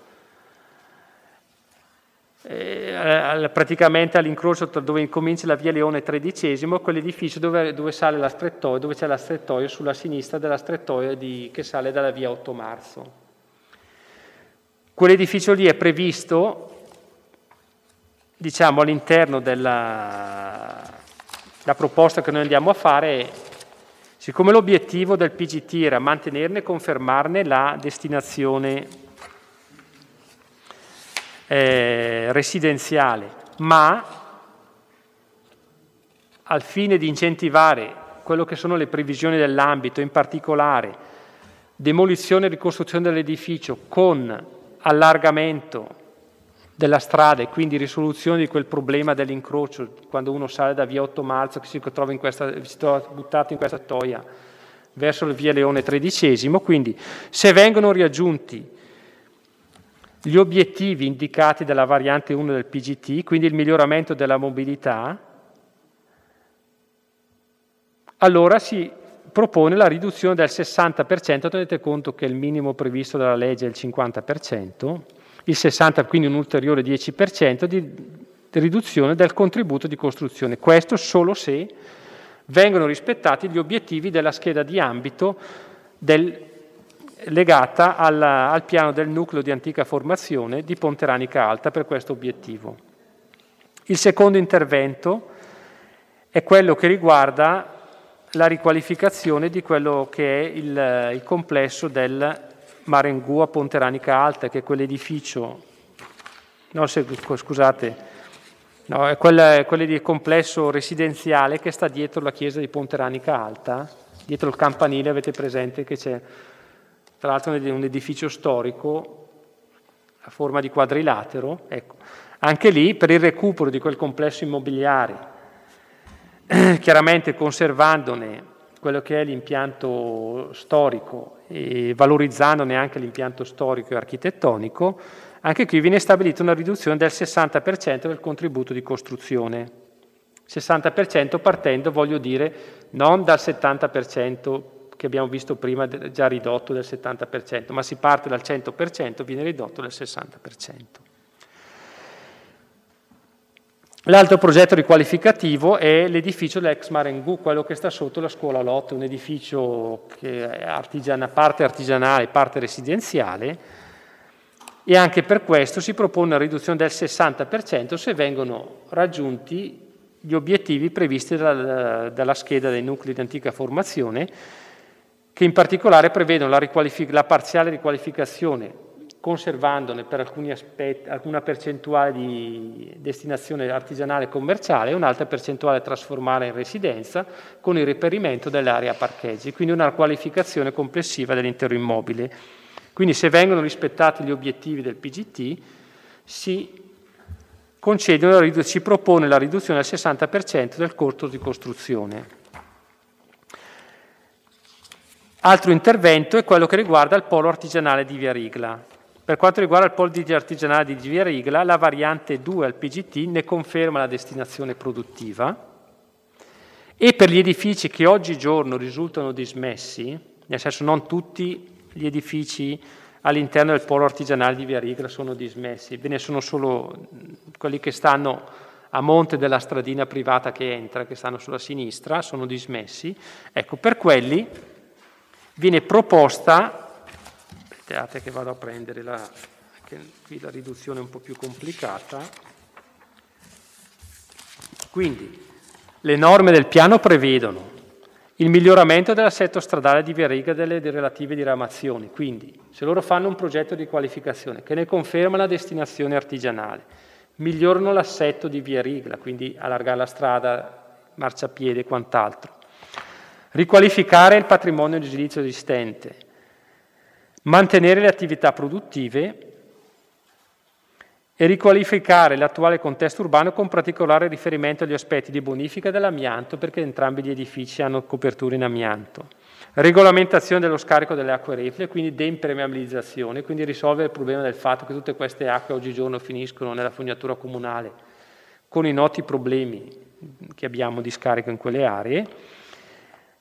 eh, praticamente all'incrocio dove incomincia la via Leone XIII, quell'edificio dove, dove, sale la strettoia, dove c'è la strettoia sulla sinistra della strettoia di, che sale dalla via 8 marzo. Quell'edificio lì è previsto, diciamo, all'interno della proposta che noi andiamo a fare siccome l'obiettivo del PGT era mantenerne e confermarne la destinazione eh, residenziale, ma al fine di incentivare quello che sono le previsioni dell'ambito, in particolare demolizione e ricostruzione dell'edificio con allargamento della strada e quindi risoluzione di quel problema dell'incrocio quando uno sale da via 8 marzo che si trova, in questa, si trova buttato in questa toia verso il via Leone XIII, quindi se vengono riaggiunti gli obiettivi indicati dalla variante 1 del PGT, quindi il miglioramento della mobilità, allora si propone la riduzione del 60%, tenete conto che il minimo previsto dalla legge è il 50%, il 60% quindi un ulteriore 10% di riduzione del contributo di costruzione. Questo solo se vengono rispettati gli obiettivi della scheda di ambito del legata alla, al piano del nucleo di antica formazione di Ponteranica Alta per questo obiettivo. Il secondo intervento è quello che riguarda la riqualificazione di quello che è il, il complesso del Marengu a Ponteranica Alta, che è quell'edificio, no, se, scusate, no, è quel, quel complesso residenziale che sta dietro la chiesa di Ponteranica Alta, dietro il campanile avete presente che c'è tra l'altro un edificio storico a forma di quadrilatero, ecco. anche lì per il recupero di quel complesso immobiliare, chiaramente conservandone quello che è l'impianto storico e valorizzandone anche l'impianto storico e architettonico, anche qui viene stabilita una riduzione del 60% del contributo di costruzione. 60% partendo, voglio dire, non dal 70% che abbiamo visto prima già ridotto del 70%, ma si parte dal 100% viene ridotto del 60%. L'altro progetto riqualificativo è l'edificio dell'ex Marengu, quello che sta sotto la scuola Lotte, un edificio che è artigiana, parte artigianale, parte residenziale, e anche per questo si propone una riduzione del 60% se vengono raggiunti gli obiettivi previsti dalla, dalla scheda dei nuclei di antica formazione che in particolare prevedono la, riqualific- la parziale riqualificazione, conservandone per alcuni aspetti, alcuna percentuale di destinazione artigianale e commerciale e un'altra percentuale trasformare in residenza con il reperimento dell'area parcheggi, quindi una qualificazione complessiva dell'intero immobile. Quindi se vengono rispettati gli obiettivi del PGT, si concede, si propone la riduzione al 60% del costo di costruzione. Altro intervento è quello che riguarda il polo artigianale di Via Rigla. Per quanto riguarda il polo artigianale di Via Rigla, la variante 2 al PGT ne conferma la destinazione produttiva e per gli edifici che oggigiorno risultano dismessi, nel senso non tutti gli edifici all'interno del polo artigianale di Via Rigla sono dismessi, ve ne sono solo quelli che stanno a monte della stradina privata che entra, che stanno sulla sinistra, sono dismessi. Ecco, per quelli viene proposta, aspettate che vado a prendere la, qui la riduzione è un po' più complicata, quindi le norme del piano prevedono il miglioramento dell'assetto stradale di via Riga e delle relative diramazioni, quindi se loro fanno un progetto di qualificazione che ne conferma la destinazione artigianale, migliorano l'assetto di via riga, quindi allargare la strada, marciapiede e quant'altro, riqualificare il patrimonio di giudizio esistente, mantenere le attività produttive e riqualificare l'attuale contesto urbano con particolare riferimento agli aspetti di bonifica dell'amianto perché entrambi gli edifici hanno coperture in amianto. Regolamentazione dello scarico delle acque reflue, quindi deimpermeabilizzazione, quindi risolvere il problema del fatto che tutte queste acque oggigiorno finiscono nella fognatura comunale con i noti problemi che abbiamo di scarico in quelle aree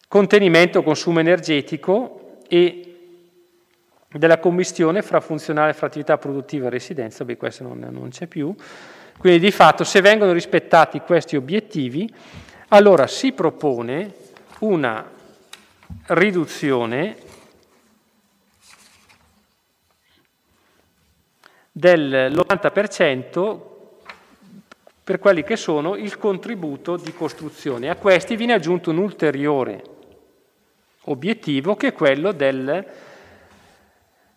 contenimento consumo energetico e della commistione fra funzionale fra attività produttiva e residenza, beh questo non, non c'è più, quindi di fatto se vengono rispettati questi obiettivi, allora si propone una riduzione dell'80% per quelli che sono il contributo di costruzione. A questi viene aggiunto un ulteriore obiettivo che è quello del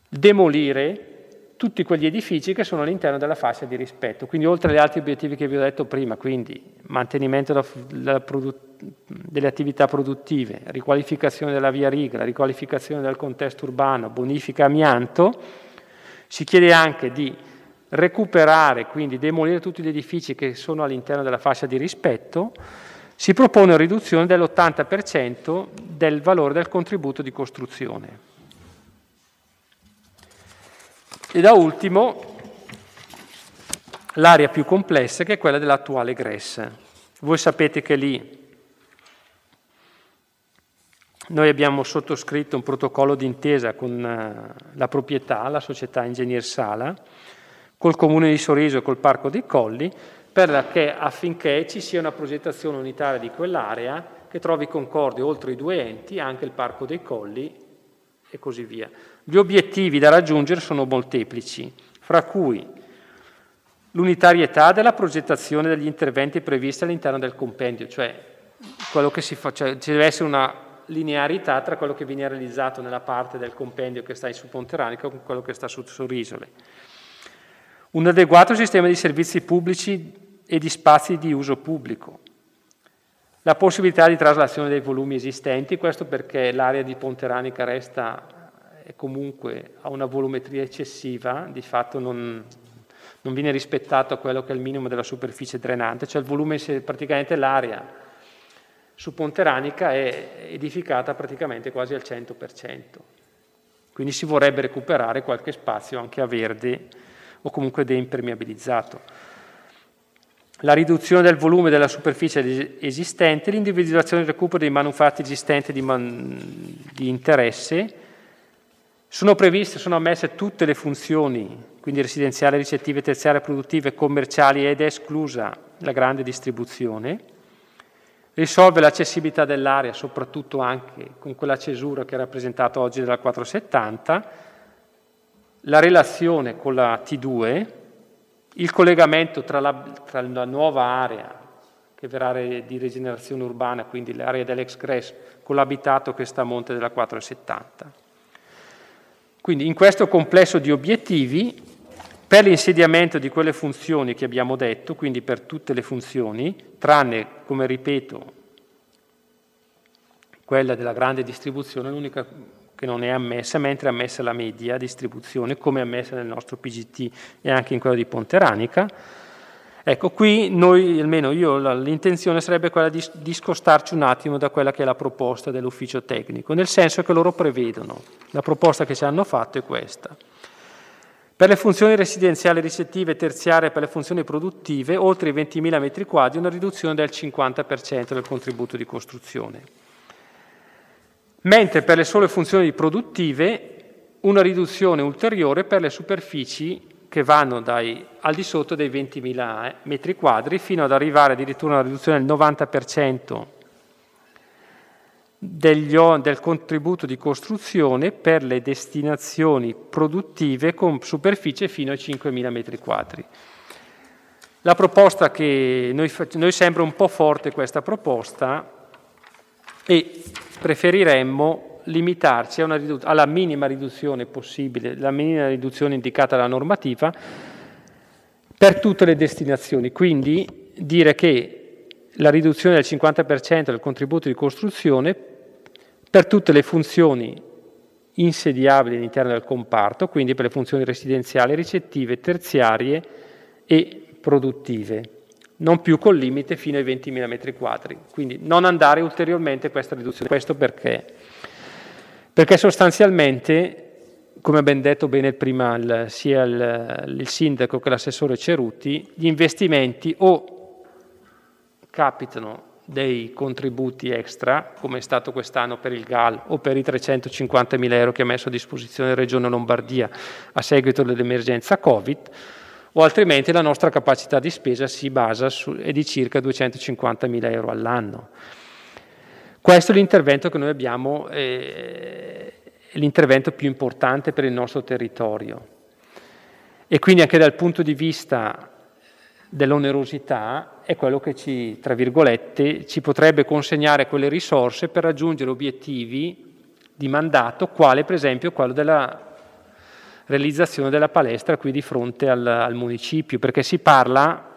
demolire tutti quegli edifici che sono all'interno della fascia di rispetto. Quindi oltre agli altri obiettivi che vi ho detto prima, quindi mantenimento delle attività produttive, riqualificazione della via Rigla, riqualificazione del contesto urbano, bonifica amianto, si chiede anche di recuperare, quindi demolire tutti gli edifici che sono all'interno della fascia di rispetto, si propone una riduzione dell'80% del valore del contributo di costruzione. E da ultimo l'area più complessa che è quella dell'attuale Gress. Voi sapete che lì noi abbiamo sottoscritto un protocollo d'intesa con eh, la proprietà, la società Ingegner Sala, col comune di Sorriso e col Parco dei Colli, perché affinché ci sia una progettazione unitaria di quell'area che trovi concordi oltre i due enti, anche il Parco dei Colli e così via. Gli obiettivi da raggiungere sono molteplici, fra cui l'unitarietà della progettazione degli interventi previsti all'interno del compendio, cioè, quello fa, cioè ci deve essere una linearità tra quello che viene realizzato nella parte del compendio che sta in Subponteranico con quello che sta su Sorisole. Un adeguato sistema di servizi pubblici e di spazi di uso pubblico. La possibilità di traslazione dei volumi esistenti, questo perché l'area di Ponteranica resta comunque a una volumetria eccessiva, di fatto non, non viene rispettato quello che è il minimo della superficie drenante, cioè il volume, praticamente l'area su Ponteranica è edificata praticamente quasi al 100%. Quindi si vorrebbe recuperare qualche spazio anche a verde o comunque deimpermeabilizzato la riduzione del volume della superficie esistente, l'individuazione e il recupero dei manufatti esistenti di, man- di interesse. Sono previste, sono ammesse tutte le funzioni, quindi residenziali, ricettive, terziarie, produttive, commerciali ed è esclusa la grande distribuzione. Risolve l'accessibilità dell'area, soprattutto anche con quella cesura che è rappresentata oggi dalla 470, la relazione con la T2, il collegamento tra la, tra la nuova area che verrà di rigenerazione urbana, quindi l'area dell'ex Gres, con l'abitato che sta a monte della 470. Quindi in questo complesso di obiettivi, per l'insediamento di quelle funzioni che abbiamo detto, quindi per tutte le funzioni, tranne, come ripeto, quella della grande distribuzione, l'unica che non è ammessa, mentre è ammessa la media distribuzione, come è ammessa nel nostro PGT e anche in quello di Ponteranica. Ecco, qui noi, almeno io, l'intenzione sarebbe quella di scostarci un attimo da quella che è la proposta dell'ufficio tecnico, nel senso che loro prevedono, la proposta che ci hanno fatto è questa. Per le funzioni residenziali ricettive e terziarie e per le funzioni produttive, oltre i 20.000 m2, una riduzione del 50% del contributo di costruzione mentre per le sole funzioni produttive una riduzione ulteriore per le superfici che vanno dai, al di sotto dei 20.000 eh, metri quadri fino ad arrivare addirittura a una riduzione del 90% degli, del contributo di costruzione per le destinazioni produttive con superficie fino ai 5.000 metri quadri. La proposta che noi, noi sembra un po' forte questa proposta e preferiremmo limitarci alla minima riduzione possibile, la minima riduzione indicata dalla normativa per tutte le destinazioni. Quindi dire che la riduzione del 50% del contributo di costruzione per tutte le funzioni insediabili all'interno del comparto, quindi per le funzioni residenziali, ricettive, terziarie e produttive non più col limite fino ai 20.000 metri quadri. Quindi non andare ulteriormente questa riduzione. Questo perché? Perché sostanzialmente, come ha ben detto bene prima il, sia il, il sindaco che l'assessore Cerutti, gli investimenti o capitano dei contributi extra, come è stato quest'anno per il GAL o per i 350.000 euro che ha messo a disposizione la Regione Lombardia a seguito dell'emergenza Covid, o altrimenti la nostra capacità di spesa si basa su, è di circa 250.000 euro all'anno. Questo è l'intervento che noi abbiamo, eh, l'intervento più importante per il nostro territorio. E quindi anche dal punto di vista dell'onerosità è quello che ci, tra virgolette, ci potrebbe consegnare quelle risorse per raggiungere obiettivi di mandato, quale per esempio quello della realizzazione della palestra qui di fronte al, al municipio, perché si parla,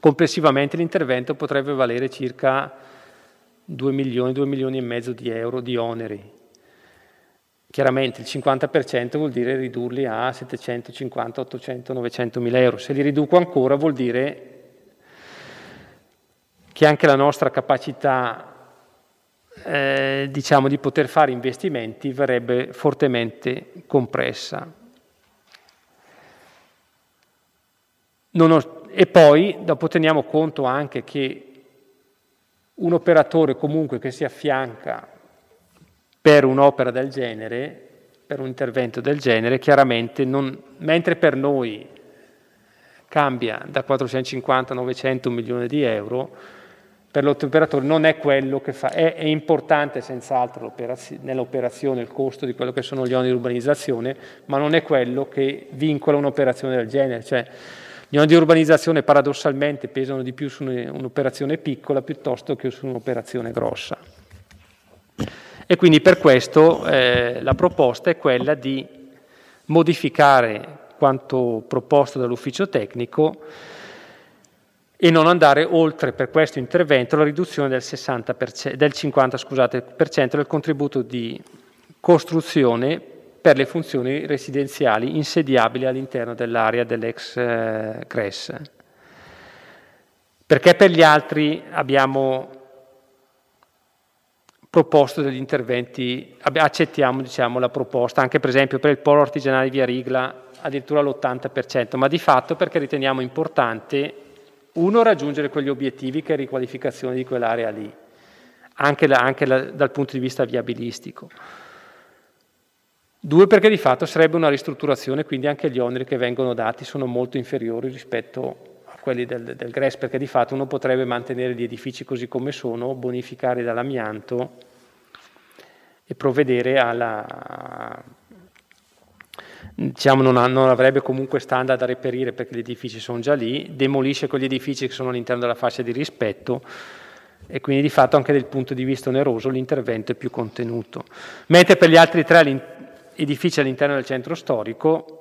complessivamente l'intervento potrebbe valere circa 2 milioni, 2 milioni e mezzo di euro di oneri. Chiaramente il 50% vuol dire ridurli a 750, 800, 900 mila euro. Se li riduco ancora vuol dire che anche la nostra capacità eh, diciamo, di poter fare investimenti verrebbe fortemente compressa. Ho, e poi dopo teniamo conto anche che un operatore comunque che si affianca per un'opera del genere, per un intervento del genere, chiaramente non, mentre per noi cambia da 450 a 900 milioni di euro, per l'operatore non è quello che fa, è, è importante senz'altro nell'operazione il costo di quello che sono gli oneri di urbanizzazione, ma non è quello che vincola un'operazione del genere. Cioè, gli oneri di urbanizzazione paradossalmente pesano di più su un'operazione piccola piuttosto che su un'operazione grossa. E quindi per questo eh, la proposta è quella di modificare quanto proposto dall'ufficio tecnico e non andare oltre per questo intervento la riduzione del, 60%, del 50% scusate, del contributo di costruzione per le funzioni residenziali insediabili all'interno dell'area dell'ex eh, CRES. Perché per gli altri abbiamo proposto degli interventi, accettiamo diciamo, la proposta, anche per esempio per il polo artigianale via Rigla addirittura l'80%, ma di fatto perché riteniamo importante uno, raggiungere quegli obiettivi che è riqualificazione di quell'area lì, anche, la, anche la, dal punto di vista viabilistico. Due, perché di fatto sarebbe una ristrutturazione, quindi anche gli oneri che vengono dati sono molto inferiori rispetto a quelli del, del GRES, perché di fatto uno potrebbe mantenere gli edifici così come sono, bonificare dall'amianto e provvedere alla, diciamo, non, ha, non, avrebbe comunque standard da reperire perché gli edifici sono già lì, demolisce quegli edifici che sono all'interno della fascia di rispetto e quindi di fatto anche dal punto di vista oneroso l'intervento è più contenuto. Mentre per gli altri tre edifici all'interno del centro storico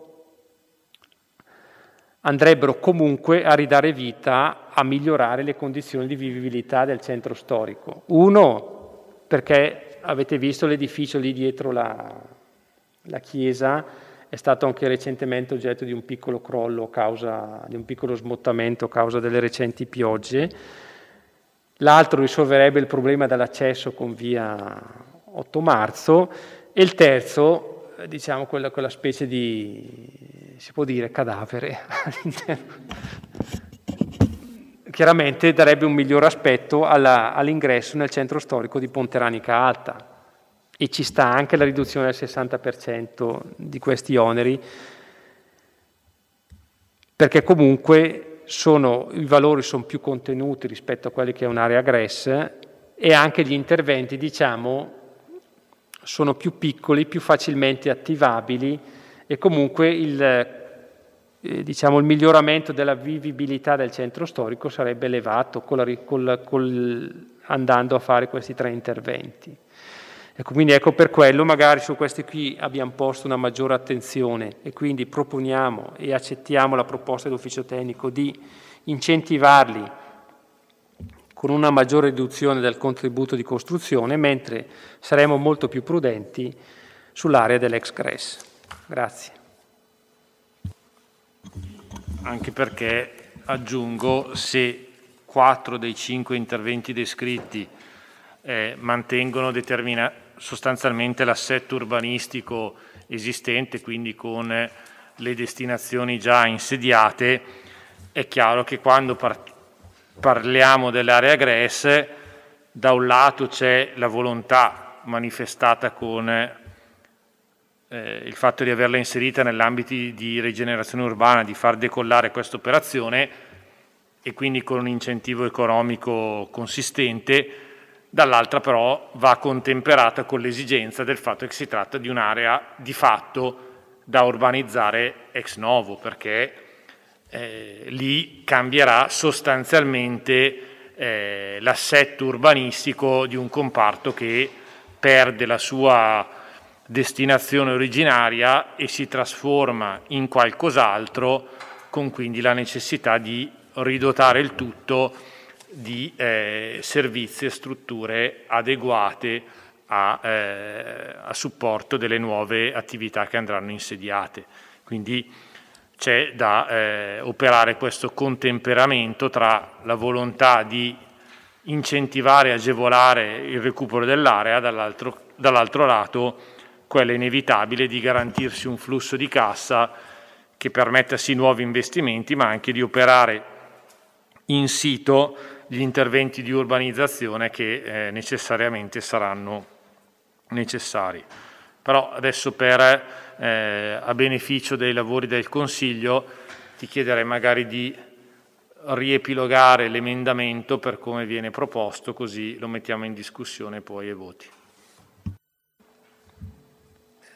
andrebbero comunque a ridare vita, a migliorare le condizioni di vivibilità del centro storico. Uno, perché avete visto l'edificio lì dietro la, la chiesa, è stato anche recentemente oggetto di un piccolo crollo, causa, di un piccolo smottamento a causa delle recenti piogge. L'altro risolverebbe il problema dell'accesso con via 8 marzo e il terzo, diciamo, quella, quella specie di, si può dire, cadavere all'interno chiaramente darebbe un miglior aspetto alla, all'ingresso nel centro storico di Ponteranica Alta e ci sta anche la riduzione del 60% di questi oneri, perché comunque sono, i valori sono più contenuti rispetto a quelli che è un'area GRES e anche gli interventi, diciamo, sono più piccoli, più facilmente attivabili e comunque il, eh, diciamo, il miglioramento della vivibilità del centro storico sarebbe elevato col, col, col, andando a fare questi tre interventi. Ecco, quindi ecco per quello magari su questi qui abbiamo posto una maggiore attenzione e quindi proponiamo e accettiamo la proposta dell'ufficio tecnico di incentivarli con una maggiore riduzione del contributo di costruzione, mentre saremo molto più prudenti sull'area dell'ex CRES. Grazie. Anche perché aggiungo se quattro dei cinque interventi descritti eh, mantengono determinati sostanzialmente l'assetto urbanistico esistente, quindi con le destinazioni già insediate, è chiaro che quando par parliamo dell'area GRES, da un lato c'è la volontà manifestata con eh, il fatto di averla inserita nell'ambito di rigenerazione urbana, di far decollare questa operazione e quindi con un incentivo economico consistente, dall'altra però va contemperata con l'esigenza del fatto che si tratta di un'area di fatto da urbanizzare ex novo, perché eh, lì cambierà sostanzialmente eh, l'assetto urbanistico di un comparto che perde la sua destinazione originaria e si trasforma in qualcos'altro, con quindi la necessità di ridotare il tutto di eh, servizi e strutture adeguate a, eh, a, supporto delle nuove attività che andranno insediate. Quindi c'è da eh, operare questo contemperamento tra la volontà di incentivare e agevolare il recupero dell'area, dall'altro, dall'altro lato quella inevitabile di garantirsi un flusso di cassa che permetta sì nuovi investimenti, ma anche di operare in sito gli interventi di urbanizzazione che eh, necessariamente saranno necessari. Però adesso per, eh, a beneficio dei lavori del Consiglio ti chiederei magari di riepilogare l'emendamento per come viene proposto, così lo mettiamo in discussione poi e voti.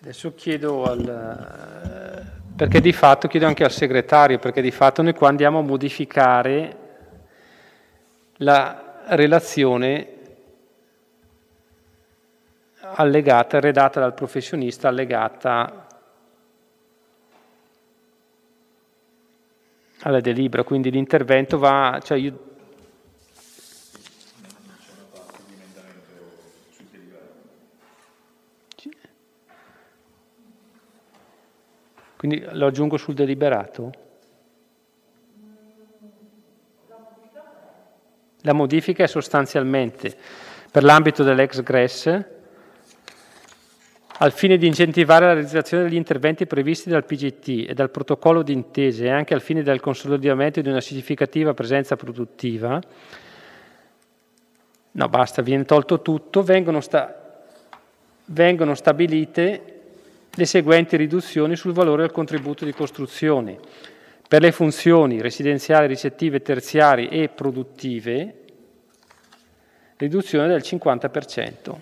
Adesso chiedo al, eh, perché di fatto chiedo anche al segretario, perché di fatto noi qua andiamo a modificare la relazione allegata, redata dal professionista, allegata alla delibera, quindi l'intervento va, cioè io Quindi lo aggiungo sul deliberato? La modifica è sostanzialmente per l'ambito dell'ex GRES al fine di incentivare la realizzazione degli interventi previsti dal PGT e dal protocollo d'intesa e anche al fine del consolidamento di una significativa presenza produttiva, no basta, viene tolto tutto, vengono, sta, vengono stabilite le seguenti riduzioni sul valore del contributo di costruzione. Per le funzioni residenziali, ricettive, terziarie e produttive riduzione del 50%.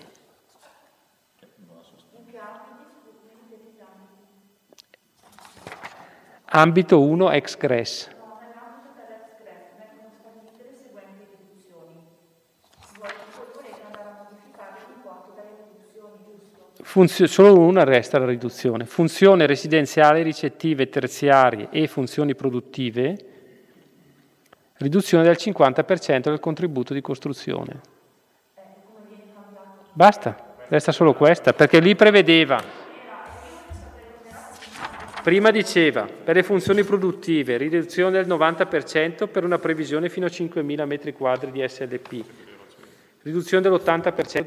Ambito 1 ex gress. Funzio- solo una resta la riduzione. Funzione residenziale, ricettive, terziarie e funzioni produttive, riduzione del 50% del contributo di costruzione. Basta, resta solo questa, perché lì prevedeva. Prima diceva, per le funzioni produttive, riduzione del 90% per una previsione fino a 5.000 m2 di SLP, riduzione dell'80%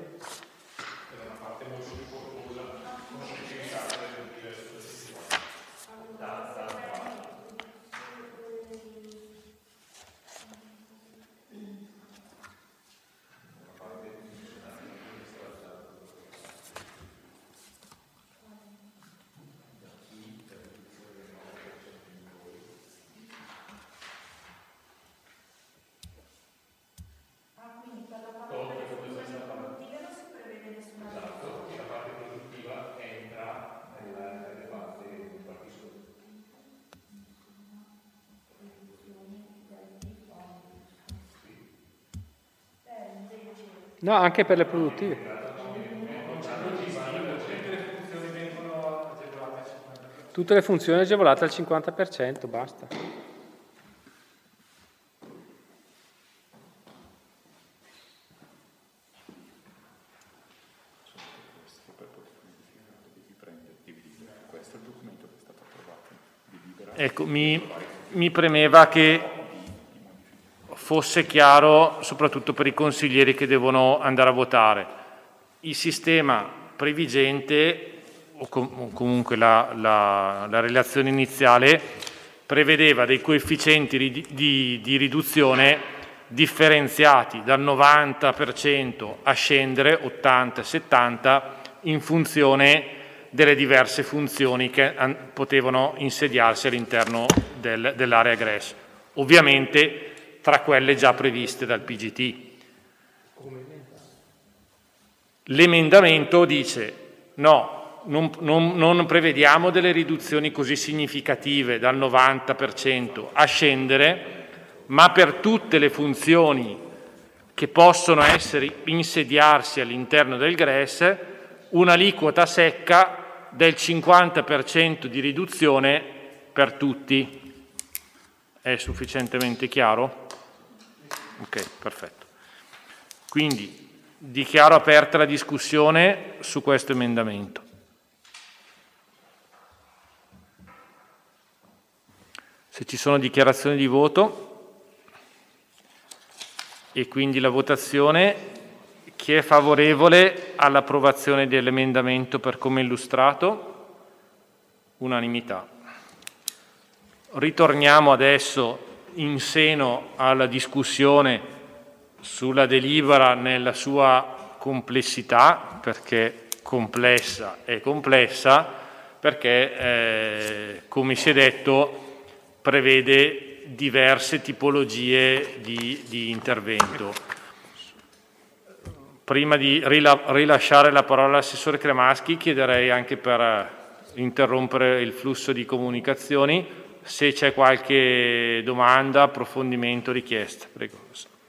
No, anche per le produttive. Tutte le funzioni agevolate al 50%, basta. Ecco, mi, mi premeva che fosse chiaro soprattutto per i consiglieri che devono andare a votare. Il sistema previgente o, com o comunque la, la, la, relazione iniziale prevedeva dei coefficienti di, di, di riduzione differenziati dal 90% a scendere 80-70% in funzione delle diverse funzioni che potevano insediarsi all'interno dell'area GRES. Ovviamente tra quelle già previste dal PGT. L'emendamento dice no, non, non, non prevediamo delle riduzioni così significative dal 90% a scendere, ma per tutte le funzioni che possono essere insediarsi all'interno del GRES, un'aliquota secca del 50% di riduzione per tutti. È sufficientemente chiaro? Ok, perfetto. Quindi dichiaro aperta la discussione su questo emendamento. Se ci sono dichiarazioni di voto e quindi la votazione, chi è favorevole all'approvazione dell'emendamento per come illustrato? Unanimità. Ritorniamo adesso in seno alla discussione sulla delibera nella sua complessità, perché complessa è complessa, perché eh, come si è detto prevede diverse tipologie di, di intervento. Prima di rila rilasciare la parola all'assessore Cremaschi chiederei anche per interrompere il flusso di comunicazioni se c'è qualche domanda, approfondimento, richiesta. Prego,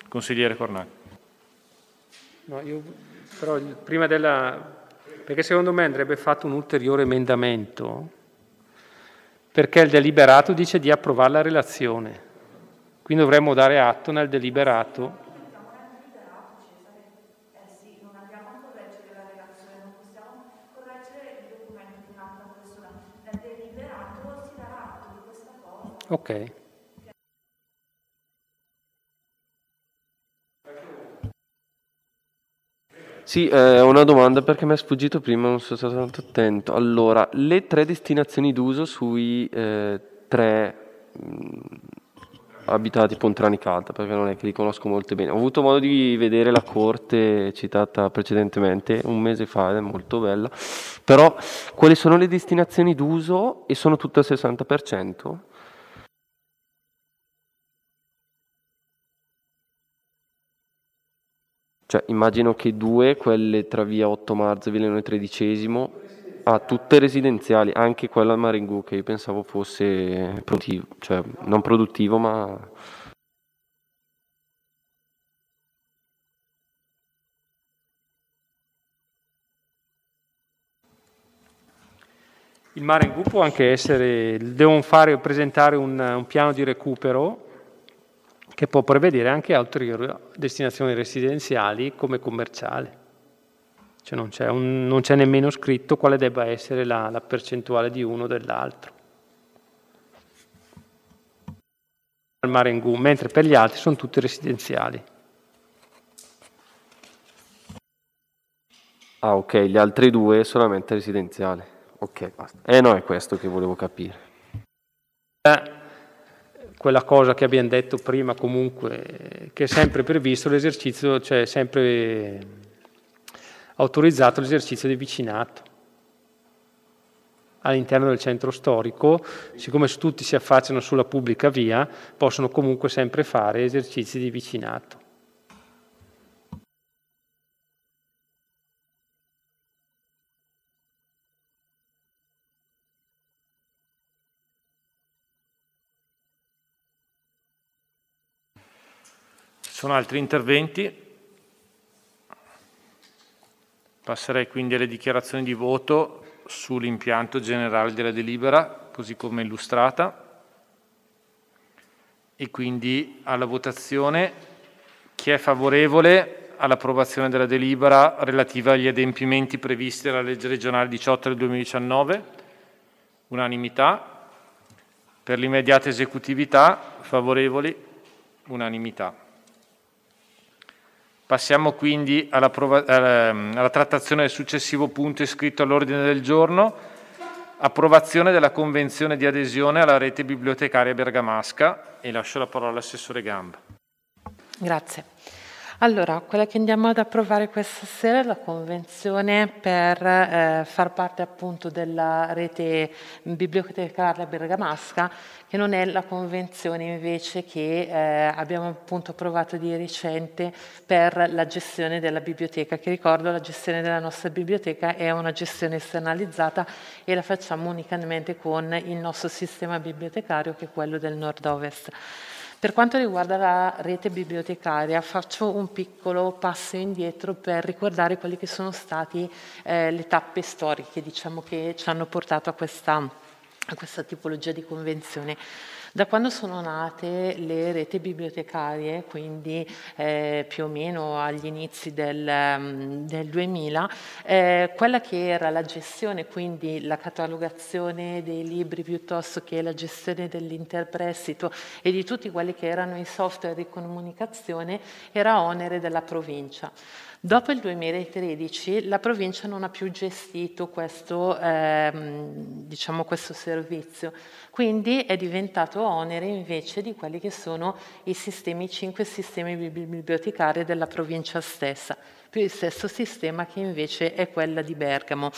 consigliere Cornacchi. No, io però prima della... perché secondo me andrebbe fatto un ulteriore emendamento, perché il deliberato dice di approvare la relazione, quindi dovremmo dare atto nel deliberato Ok. Sì, eh, una domanda perché mi è sfuggito prima, non sono stato tanto attento. Allora, le tre destinazioni d'uso sui eh, tre mh, mm, abitati Pontrani Calda, perché non è che li conosco molto bene. Ho avuto modo di vedere la corte citata precedentemente un mese fa ed è molto bella. Però, quali sono le destinazioni d'uso? E sono tutte al 60%? Cioè, immagino che due, quelle tra via 8 marzo e Villeneuve tredicesimo, ah, tutte residenziali, anche quella al Maringu che io pensavo fosse produttivo, cioè non produttivo ma... Il Maringu può anche essere, devono fare, o presentare un, un piano di recupero che può prevedere anche altre destinazioni residenziali come commerciali. Cioè non c'è, un, non c'è nemmeno scritto quale debba essere la, la percentuale di uno o dell'altro. Al Marengu, mentre per gli altri sono tutti residenziali. Ah, ok, gli altri due solamente residenziali. Ok, basta. Eh no, è questo che volevo capire. Eh quella cosa che abbiamo detto prima comunque, che è sempre previsto l'esercizio, cioè è sempre autorizzato l'esercizio di vicinato all'interno del centro storico, siccome tutti si affacciano sulla pubblica via, possono comunque sempre fare esercizi di vicinato. sono altri interventi. Passerei quindi alle dichiarazioni di voto sull'impianto generale della delibera, così come illustrata, e quindi alla votazione. Chi è favorevole all'approvazione della delibera relativa agli adempimenti previsti dalla legge regionale 18 del 2019? Unanimità. Per l'immediata esecutività, favorevoli? Unanimità. Passiamo quindi alla, alla trattazione del successivo punto iscritto all'ordine del giorno, approvazione della convenzione di adesione alla rete bibliotecaria bergamasca e lascio la parola all'assessore Gamba. Grazie. Allora, quella che andiamo ad approvare questa sera è la convenzione per eh, far parte appunto della rete bibliotecaria bergamasca, che non è la convenzione invece che eh, abbiamo appunto approvato di recente per la gestione della biblioteca, che ricordo la gestione della nostra biblioteca è una gestione esternalizzata e la facciamo unicamente con il nostro sistema bibliotecario che è quello del nord-ovest. Per quanto riguarda la rete bibliotecaria, faccio un piccolo passo indietro per ricordare quelle che sono state eh, le tappe storiche diciamo, che ci hanno portato a questa, a questa tipologia di convenzione. Da quando sono nate le reti bibliotecarie, quindi eh, più o meno agli inizi del, mm, del 2000, eh, quella che era la gestione, quindi la catalogazione dei libri piuttosto che la gestione dell'interprestito e di tutti quelli che erano i software di comunicazione, era onere della provincia. Dopo il 2013 la provincia non ha più gestito questo, ehm, diciamo, questo servizio, quindi è diventato onere invece di quelli che sono i sistemi, cinque sistemi bibliotecari della provincia stessa, più il stesso sistema che invece è quella di Bergamo.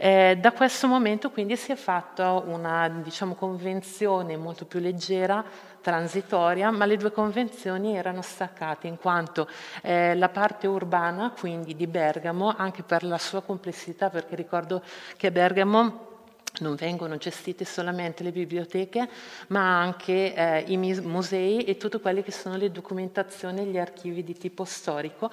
Eh, da questo momento quindi si è fatta una diciamo, convenzione molto più leggera, transitoria, ma le due convenzioni erano staccate in quanto eh, la parte urbana, quindi di Bergamo, anche per la sua complessità, perché ricordo che Bergamo non vengono gestite solamente le biblioteche, ma anche eh, i musei e tutte quelle che sono le documentazioni e gli archivi di tipo storico.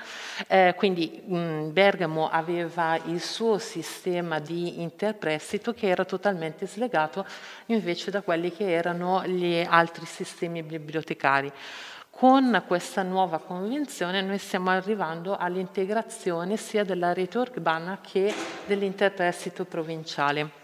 Eh, quindi mh, mm, Bergamo aveva il suo sistema di interprestito che era totalmente slegato invece da quelli che erano gli altri sistemi bibliotecari. Con questa nuova convenzione noi stiamo arrivando all'integrazione sia della rete urbana che dell'interprestito provinciale.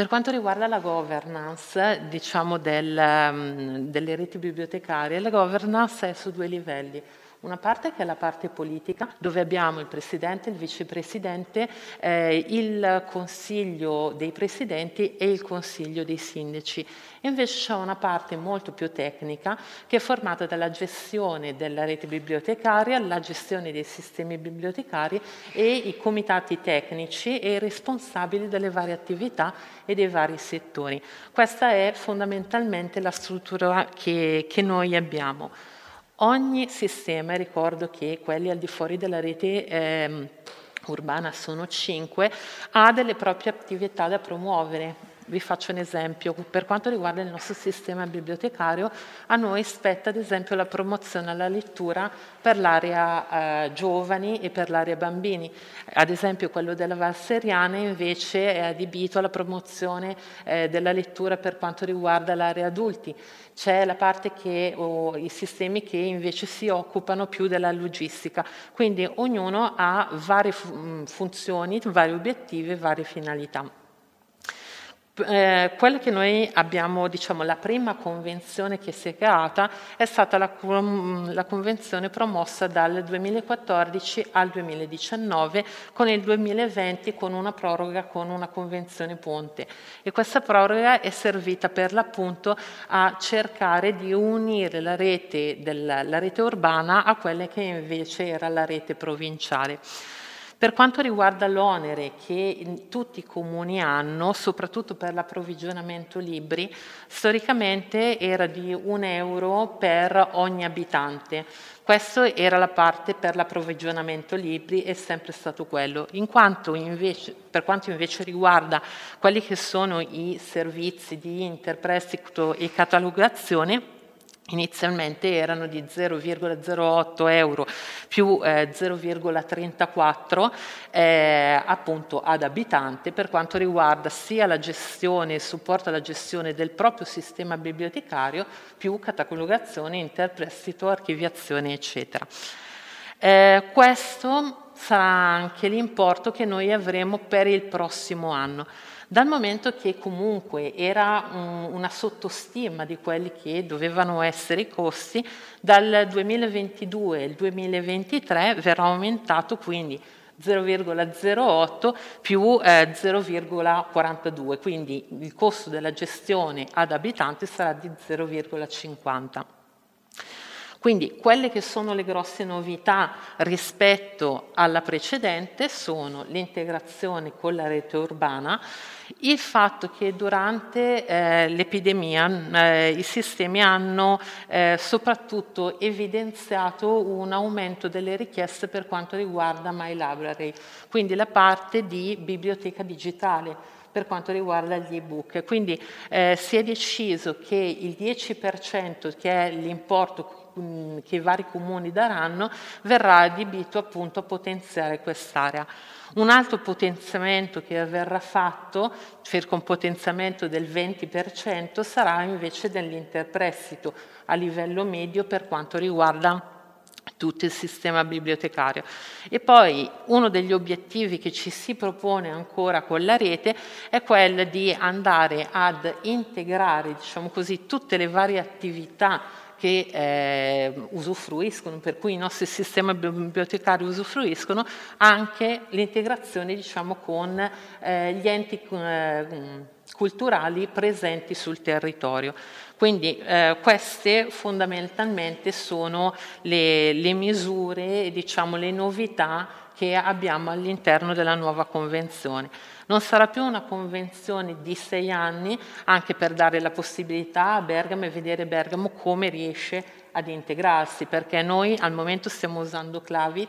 Per quanto riguarda la governance diciamo del, mm, delle reti bibliotecarie, la governance è su due livelli. Una parte che è la parte politica, dove abbiamo il Presidente, il Vicepresidente, eh, il Consiglio dei Presidenti e il Consiglio dei Sindaci. Invece c'è una parte molto più tecnica che è formata dalla gestione della rete bibliotecaria, la gestione dei sistemi bibliotecari e i comitati tecnici e i responsabili delle varie attività e dei vari settori. Questa è fondamentalmente la struttura che, che noi abbiamo. Ogni sistema, ricordo che quelli al di fuori della rete eh, urbana sono cinque, ha delle proprie attività da promuovere vi faccio un esempio, per quanto riguarda il nostro sistema bibliotecario, a noi spetta ad esempio la promozione alla lettura per l'area eh, giovani e per l'area bambini. Ad esempio quello della Valseriana invece è adibito alla promozione eh, della lettura per quanto riguarda l'area adulti. C'è la parte che, o i sistemi che invece si occupano più della logistica. Quindi ognuno ha varie funzioni, vari obiettivi e varie finalità eh, quella che noi abbiamo, diciamo, la prima convenzione che si è creata è stata la, la convenzione promossa dal 2014 al 2019 con il 2020 con una proroga con una convenzione ponte e questa proroga è servita per l'appunto a cercare di unire la rete, della, la rete urbana a quella che invece era la rete provinciale. Per quanto riguarda l'onere che tutti i comuni hanno, soprattutto per l'approvvigionamento libri, storicamente era di un euro per ogni abitante. Questa era la parte per l'approvvigionamento libri, è sempre stato quello. In quanto invece, per quanto invece riguarda quelli che sono i servizi di interprestito e catalogazione, inizialmente erano di 0,08 euro più eh, 0,34 eh, appunto ad abitante per quanto riguarda sia la gestione, il supporto alla gestione del proprio sistema bibliotecario più catalogazione, interprestito, archiviazione eccetera. Eh, questo sarà anche l'importo che noi avremo per il prossimo anno dal momento che comunque era mm, una sottostima di quelli che dovevano essere i costi, dal 2022 al 2023 verrà aumentato quindi 0,08 più 0,42, eh, quindi il costo della gestione ad abitante sarà di 0,50. Quindi quelle che sono le grosse novità rispetto alla precedente sono l'integrazione con la rete urbana, il fatto che durante eh, l'epidemia eh, i sistemi hanno eh, soprattutto evidenziato un aumento delle richieste per quanto riguarda My Library, quindi la parte di biblioteca digitale per quanto riguarda gli ebook. Quindi eh, si è deciso che il 10%, che è l'importo Mm, che i vari comuni daranno verrà adibito appunto a potenziare quest'area. Un altro potenziamento che verrà fatto, circa un potenziamento del 20%, sarà invece dell'interprestito a livello medio per quanto riguarda tutto il sistema bibliotecario. E poi uno degli obiettivi che ci si propone ancora con la rete è quello di andare ad integrare, diciamo così, tutte le varie attività che eh, usufruiscono, per cui i nostri sistemi bibliotecari usufruiscono, anche l'integrazione diciamo, con eh, gli enti eh, culturali presenti sul territorio. Quindi eh, queste fondamentalmente sono le, le misure, diciamo le novità che abbiamo all'interno della nuova convenzione. Non sarà più una convenzione di sei anni, anche per dare la possibilità a Bergamo e vedere Bergamo come riesce ad integrarsi, perché noi al momento stiamo usando Clavit,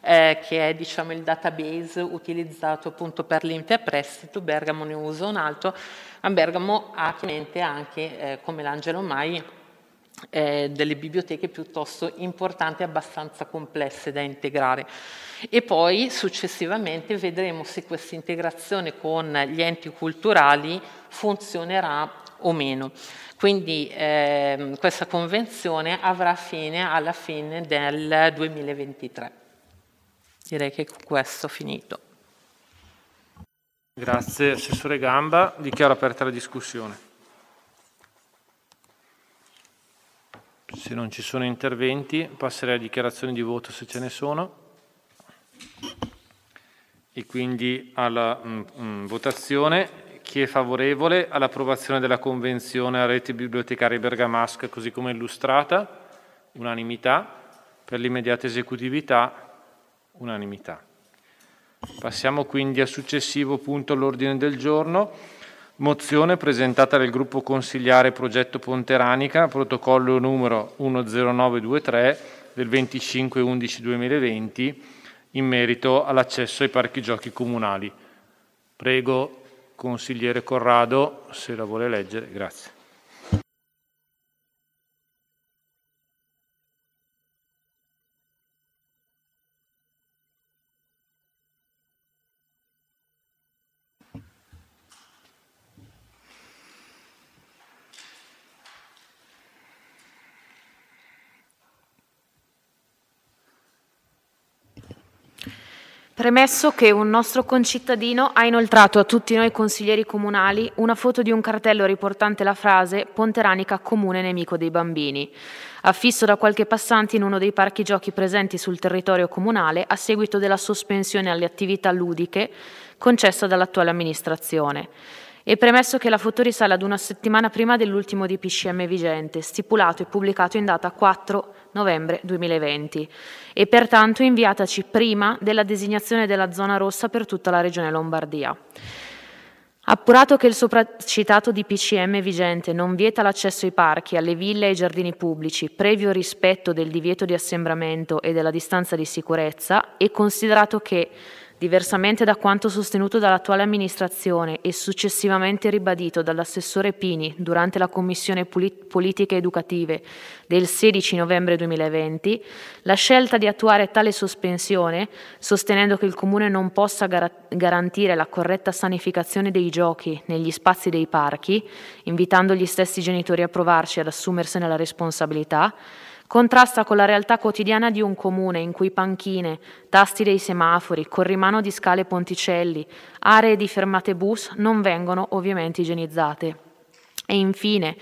eh, che è diciamo, il database utilizzato appunto per prestito, Bergamo ne usa un altro, ma Bergamo ha chiaramente anche, eh, come l'Angelo Mai, eh, delle biblioteche piuttosto importanti e abbastanza complesse da integrare. E poi successivamente vedremo se questa integrazione con gli enti culturali funzionerà o meno. Quindi eh, questa convenzione avrà fine alla fine del 2023. Direi che con questo ho finito. Grazie Assessore Gamba, dichiaro aperta la discussione. Se non ci sono interventi passerei a dichiarazioni di voto se ce ne sono e quindi alla mh, mm, mm, votazione. Chi è favorevole all'approvazione della Convenzione a rete bibliotecaria Bergamasca così come illustrata? Unanimità. Per l'immediata esecutività? Unanimità. Passiamo quindi al successivo punto all'ordine del giorno Mozione presentata dal gruppo consigliare Progetto Ponteranica, protocollo numero 10923 del 25-11-2020 in merito all'accesso ai parchi giochi comunali. Prego, consigliere Corrado, se la vuole leggere. Grazie. Premesso che un nostro concittadino ha inoltrato a tutti noi consiglieri comunali una foto di un cartello riportante la frase Ponteranica comune nemico dei bambini, affisso da qualche passante in uno dei parchi giochi presenti sul territorio comunale a seguito della sospensione alle attività ludiche concessa dall'attuale amministrazione e premesso che la foto risale ad una settimana prima dell'ultimo DPCM vigente, stipulato e pubblicato in data 4 novembre 2020, e pertanto inviataci prima della designazione della zona rossa per tutta la regione Lombardia. Appurato che il sopracitato DPCM vigente non vieta l'accesso ai parchi, alle ville e ai giardini pubblici, previo rispetto del divieto di assembramento e della distanza di sicurezza, e considerato che Diversamente da quanto sostenuto dall'attuale amministrazione e successivamente ribadito dall'assessore Pini durante la Commissione Polit- Politiche Educative del 16 novembre 2020, la scelta di attuare tale sospensione, sostenendo che il Comune non possa gar- garantire la corretta sanificazione dei giochi negli spazi dei parchi, invitando gli stessi genitori a provarci ad assumersene la responsabilità, contrasta con la realtà quotidiana di un comune in cui panchine, tasti dei semafori, corrimano di scale e ponticelli, aree di fermate bus non vengono ovviamente igienizzate. E infine,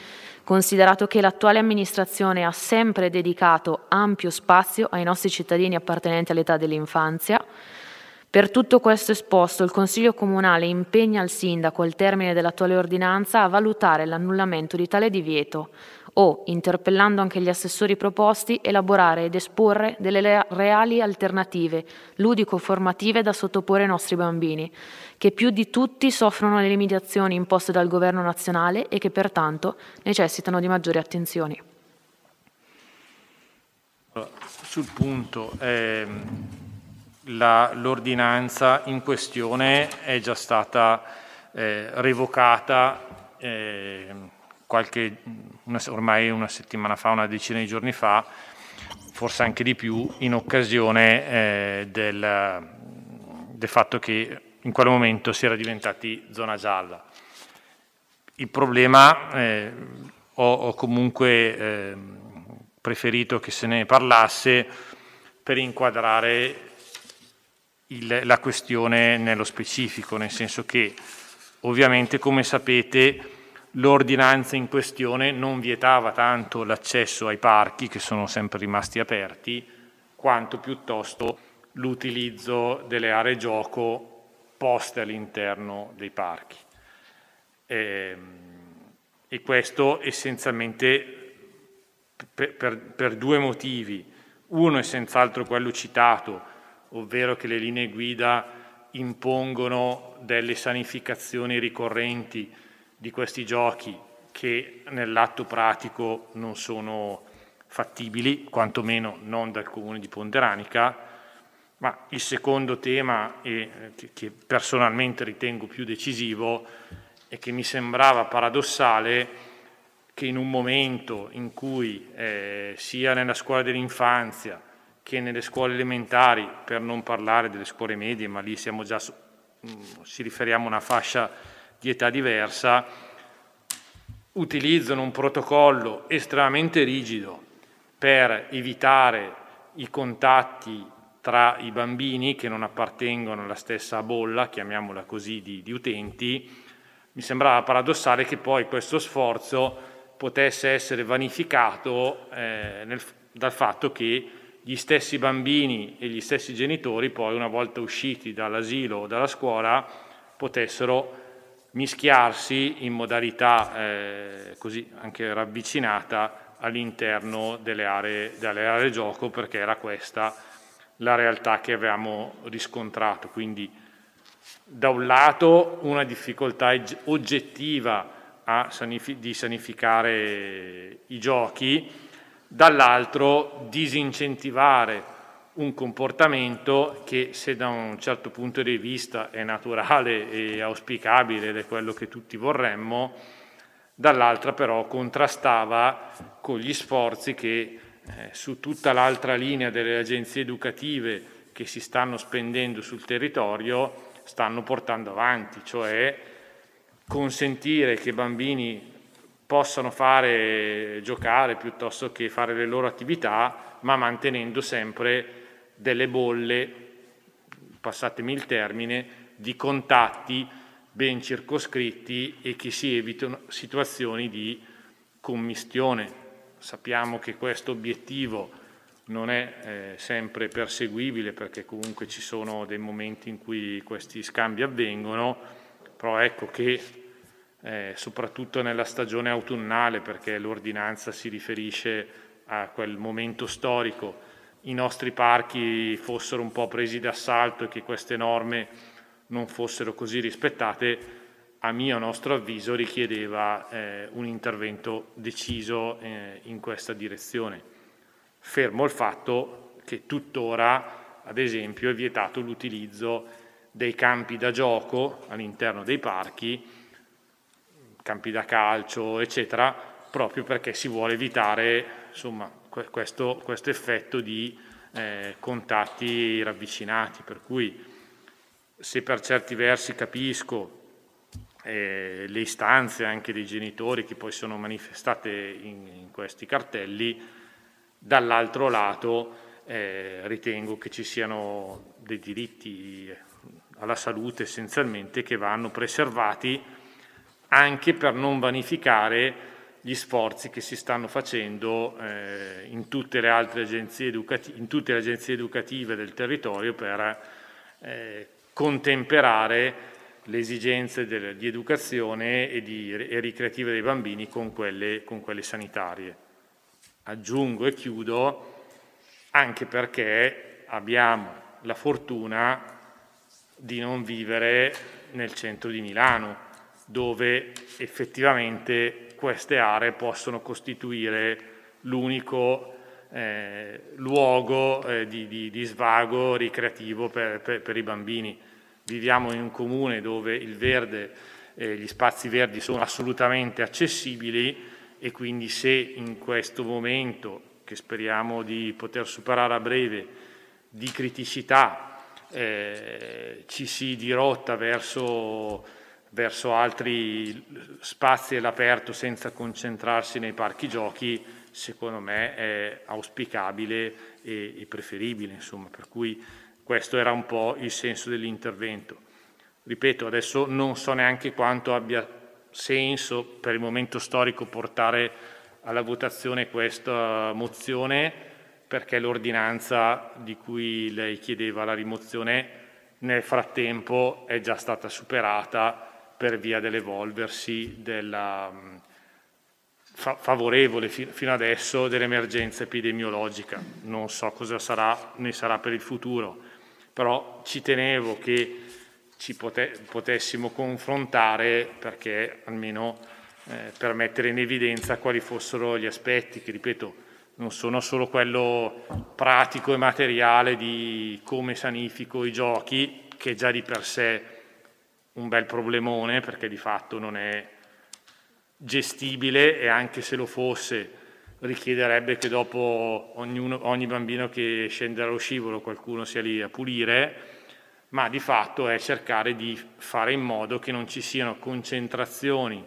considerato che l'attuale amministrazione ha sempre dedicato ampio spazio ai nostri cittadini appartenenti all'età dell'infanzia, per tutto questo esposto, il Consiglio Comunale impegna il Sindaco, al termine dell'attuale ordinanza, a valutare l'annullamento di tale divieto, o, interpellando anche gli assessori proposti, elaborare ed esporre delle reali alternative ludico-formative da sottoporre ai nostri bambini, che più di tutti soffrono le limitazioni imposte dal governo nazionale e che pertanto necessitano di maggiori attenzioni. Sul punto, ehm, l'ordinanza in questione è già stata eh, revocata. Eh, qualche, una, ormai una settimana fa, una decina di giorni fa, forse anche di più, in occasione eh, del, del fatto che in quel momento si era diventati zona gialla. Il problema, eh, ho, ho, comunque eh, preferito che se ne parlasse per inquadrare il, la questione nello specifico, nel senso che ovviamente come sapete l'ordinanza in questione non vietava tanto l'accesso ai parchi, che sono sempre rimasti aperti, quanto piuttosto l'utilizzo delle aree gioco poste all'interno dei parchi. E, ehm, e questo essenzialmente per, per, per due motivi. Uno è senz'altro quello citato, ovvero che le linee guida impongono delle sanificazioni ricorrenti di questi giochi che nell'atto pratico non sono fattibili, quantomeno non dal comune di Ponderanica, ma il secondo tema eh, che personalmente ritengo più decisivo e che mi sembrava paradossale che in un momento in cui eh, sia nella scuola dell'infanzia che nelle scuole elementari, per non parlare delle scuole medie, ma lì siamo già, mh, mm, riferiamo a una fascia di età diversa, utilizzano un protocollo estremamente rigido per evitare i contatti tra i bambini che non appartengono alla stessa bolla, chiamiamola così, di, di utenti, mi sembrava paradossale che poi questo sforzo potesse essere vanificato eh, nel, dal fatto che gli stessi bambini e gli stessi genitori poi una volta usciti dall'asilo o dalla scuola potessero mischiarsi in modalità eh, così anche ravvicinata all'interno delle aree, delle aree gioco perché era questa la realtà che avevamo riscontrato. Quindi da un lato una difficoltà oggettiva sanifi di sanificare i giochi, dall'altro disincentivare un comportamento che se da un certo punto di vista è naturale e auspicabile ed è quello che tutti vorremmo, dall'altra però contrastava con gli sforzi che eh, su tutta l'altra linea delle agenzie educative che si stanno spendendo sul territorio stanno portando avanti, cioè consentire che i bambini possano fare giocare piuttosto che fare le loro attività, ma mantenendo sempre delle bolle, passatemi il termine, di contatti ben circoscritti e che si evitano situazioni di commistione. Sappiamo che questo obiettivo non è eh, sempre perseguibile perché comunque ci sono dei momenti in cui questi scambi avvengono, però ecco che eh, soprattutto nella stagione autunnale, perché l'ordinanza si riferisce a quel momento storico i nostri parchi fossero un po' presi d'assalto e che queste norme non fossero così rispettate, a mio nostro avviso richiedeva eh, un intervento deciso eh, in questa direzione. Fermo il fatto che tuttora, ad esempio, è vietato l'utilizzo dei campi da gioco all'interno dei parchi, campi da calcio, eccetera, proprio perché si vuole evitare insomma, questo, questo effetto di eh, contatti ravvicinati, per cui se per certi versi capisco eh, le istanze anche dei genitori che poi sono manifestate in, in questi cartelli, dall'altro lato eh, ritengo che ci siano dei diritti eh, alla salute essenzialmente che vanno preservati anche per non vanificare gli sforzi che si stanno facendo eh, in, tutte le altre agenzie educative, in tutte le agenzie educative del territorio per eh, contemperare le esigenze del, di educazione e, di, e, ricreative dei bambini con quelle, con quelle sanitarie. Aggiungo e chiudo anche perché abbiamo la fortuna di non vivere nel centro di Milano, dove effettivamente queste aree possono costituire l'unico eh, luogo eh, di, di, di, svago ricreativo per, per, per, i bambini. Viviamo in un comune dove il verde, eh, gli spazi verdi sono assolutamente accessibili e quindi se in questo momento, che speriamo di poter superare a breve, di criticità eh, ci si dirotta verso verso altri spazi all'aperto senza concentrarsi nei parchi giochi, secondo me è auspicabile e, preferibile, insomma, per cui questo era un po' il senso dell'intervento. Ripeto, adesso non so neanche quanto abbia senso per il momento storico portare alla votazione questa mozione, perché l'ordinanza di cui lei chiedeva la rimozione nel frattempo è già stata superata per via dell'evolversi della, mm, favorevole fino adesso dell'emergenza epidemiologica. Non so cosa sarà, ne sarà per il futuro, però ci tenevo che ci pote, potessimo confrontare perché almeno eh, per mettere in evidenza quali fossero gli aspetti che, ripeto, non sono solo quello pratico e materiale di come sanifico i giochi, che già di per sé un bel problemone perché di fatto non è gestibile e anche se lo fosse richiederebbe che dopo ognuno, ogni bambino che scende dallo scivolo qualcuno sia lì a pulire, ma di fatto è cercare di fare in modo che non ci siano concentrazioni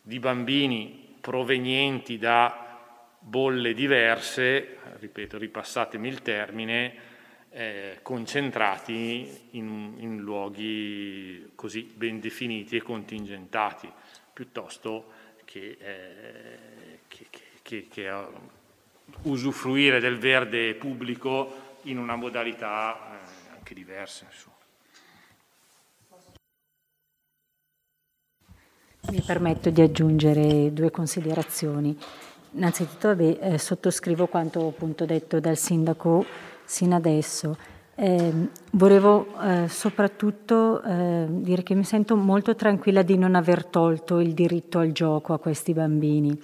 di bambini provenienti da bolle diverse, ripeto, ripassatemi il termine, eh, concentrati in, in, luoghi così ben definiti e contingentati, piuttosto che, eh, che, che, che uh, usufruire del verde pubblico in una modalità eh, anche diversa. Insomma. Mi permetto di aggiungere due considerazioni. Innanzitutto vabbè, eh, sottoscrivo quanto appunto detto dal sindaco sino adesso. Eh, volevo eh, soprattutto eh, dire che mi sento molto tranquilla di non aver tolto il diritto al gioco a questi bambini,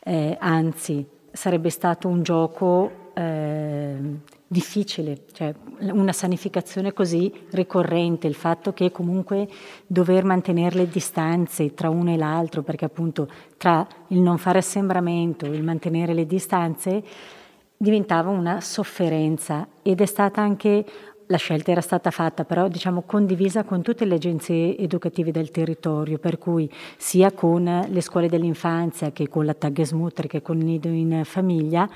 eh, anzi sarebbe stato un gioco ehm, difficile, cioè una sanificazione così ricorrente, il fatto che comunque dover mantenere le distanze tra uno e l'altro, perché appunto tra il non fare assembramento, e il mantenere le distanze, diventava una sofferenza ed è stata anche la scelta era stata fatta però diciamo condivisa con tutte le agenzie educative del territorio, per cui sia con le scuole dell'infanzia che con la Tagesmutter che con il nido in famiglia,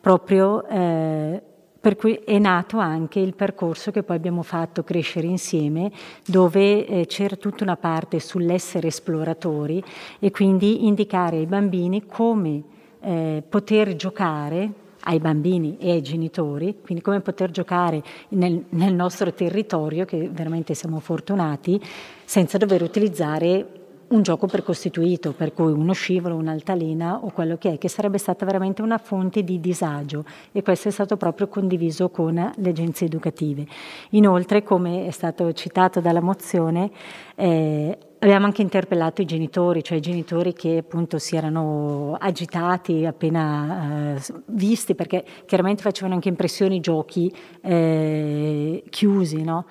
proprio eh, per cui è nato anche il percorso che poi abbiamo fatto crescere insieme, dove eh, c'era tutta una parte sull'essere esploratori e quindi indicare ai bambini come eh, poter giocare ai bambini e ai genitori, quindi come poter giocare nel, nel nostro territorio, che veramente siamo fortunati, senza dover utilizzare un gioco precostituito, per cui uno scivolo, un'altalena o quello che è, che sarebbe stata veramente una fonte di disagio e questo è stato proprio condiviso con le agenzie educative. Inoltre, come è stato citato dalla mozione, eh, Abbiamo anche interpellato i genitori, cioè i genitori che appunto si erano agitati appena eh, visti, perché chiaramente facevano anche impressione i giochi eh, chiusi, no?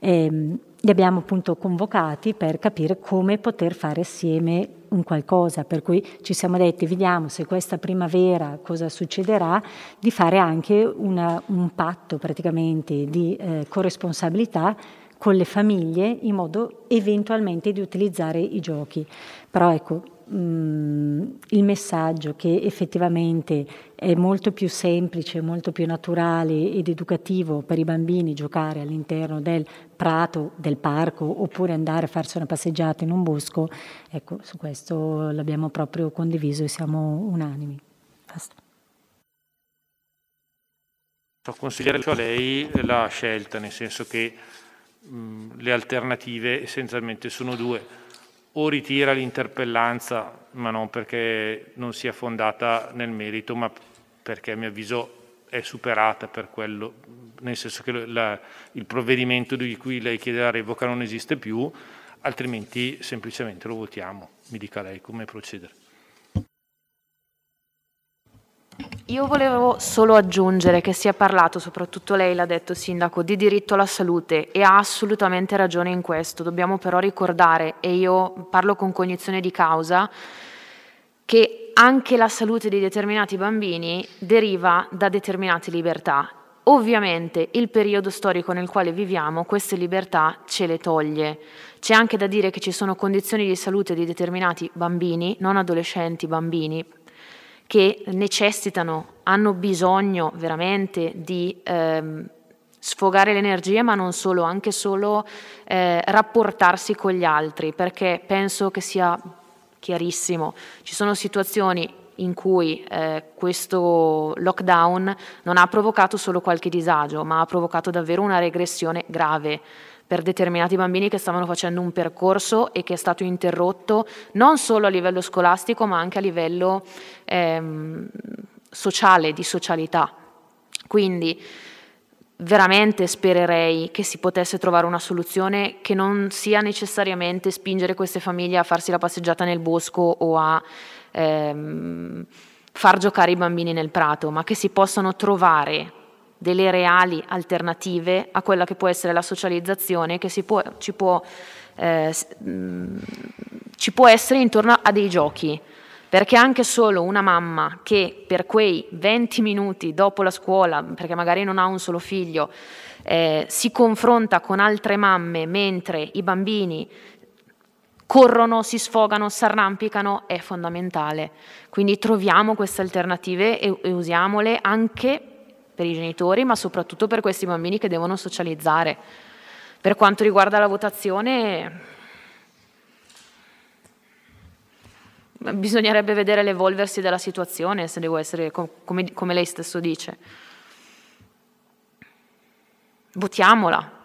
E, ehm, li abbiamo appunto convocati per capire come poter fare assieme un qualcosa, per cui ci siamo detti vediamo se questa primavera cosa succederà, di fare anche una, un patto praticamente di eh, corresponsabilità con le famiglie in modo eventualmente di utilizzare i giochi. Però ecco, mh, mm, il messaggio che effettivamente è molto più semplice, molto più naturale ed educativo per i bambini giocare all'interno del prato, del parco, oppure andare a farsi una passeggiata in un bosco, ecco, su questo l'abbiamo proprio condiviso e siamo unanimi. Basta. Consigliare a lei la scelta, nel senso che le alternative essenzialmente sono due. O ritira l'interpellanza, ma non perché non sia fondata nel merito, ma perché a mio avviso è superata per quello, nel senso che la, il provvedimento di cui lei chiede la revoca non esiste più, altrimenti semplicemente lo votiamo. Mi dica lei come procedere. Io volevo solo aggiungere che si è parlato, soprattutto lei l'ha detto Sindaco, di diritto alla salute e ha assolutamente ragione in questo. Dobbiamo però ricordare, e io parlo con cognizione di causa, che anche la salute di determinati bambini deriva da determinate libertà. Ovviamente il periodo storico nel quale viviamo queste libertà ce le toglie. C'è anche da dire che ci sono condizioni di salute di determinati bambini, non adolescenti, bambini, che necessitano, hanno bisogno veramente di ehm, sfogare le energie, ma non solo, anche solo eh, rapportarsi con gli altri, perché penso che sia chiarissimo, ci sono situazioni in cui eh, questo lockdown non ha provocato solo qualche disagio, ma ha provocato davvero una regressione grave per determinati bambini che stavano facendo un percorso e che è stato interrotto non solo a livello scolastico ma anche a livello ehm, sociale, di socialità. Quindi veramente spererei che si potesse trovare una soluzione che non sia necessariamente spingere queste famiglie a farsi la passeggiata nel bosco o a ehm, far giocare i bambini nel prato, ma che si possano trovare delle reali alternative a quella che può essere la socializzazione che può, ci, può, eh, mm, ci può essere intorno a dei giochi. Perché anche solo una mamma che per quei 20 minuti dopo la scuola, perché magari non ha un solo figlio, eh, si confronta con altre mamme mentre i bambini corrono, si sfogano, si arrampicano, è fondamentale. Quindi troviamo queste alternative e, e usiamole anche per i genitori, ma soprattutto per questi bambini che devono socializzare. Per quanto riguarda la votazione, bisognerebbe vedere l'evolversi della situazione, se devo essere come, come lei stesso dice. Votiamola,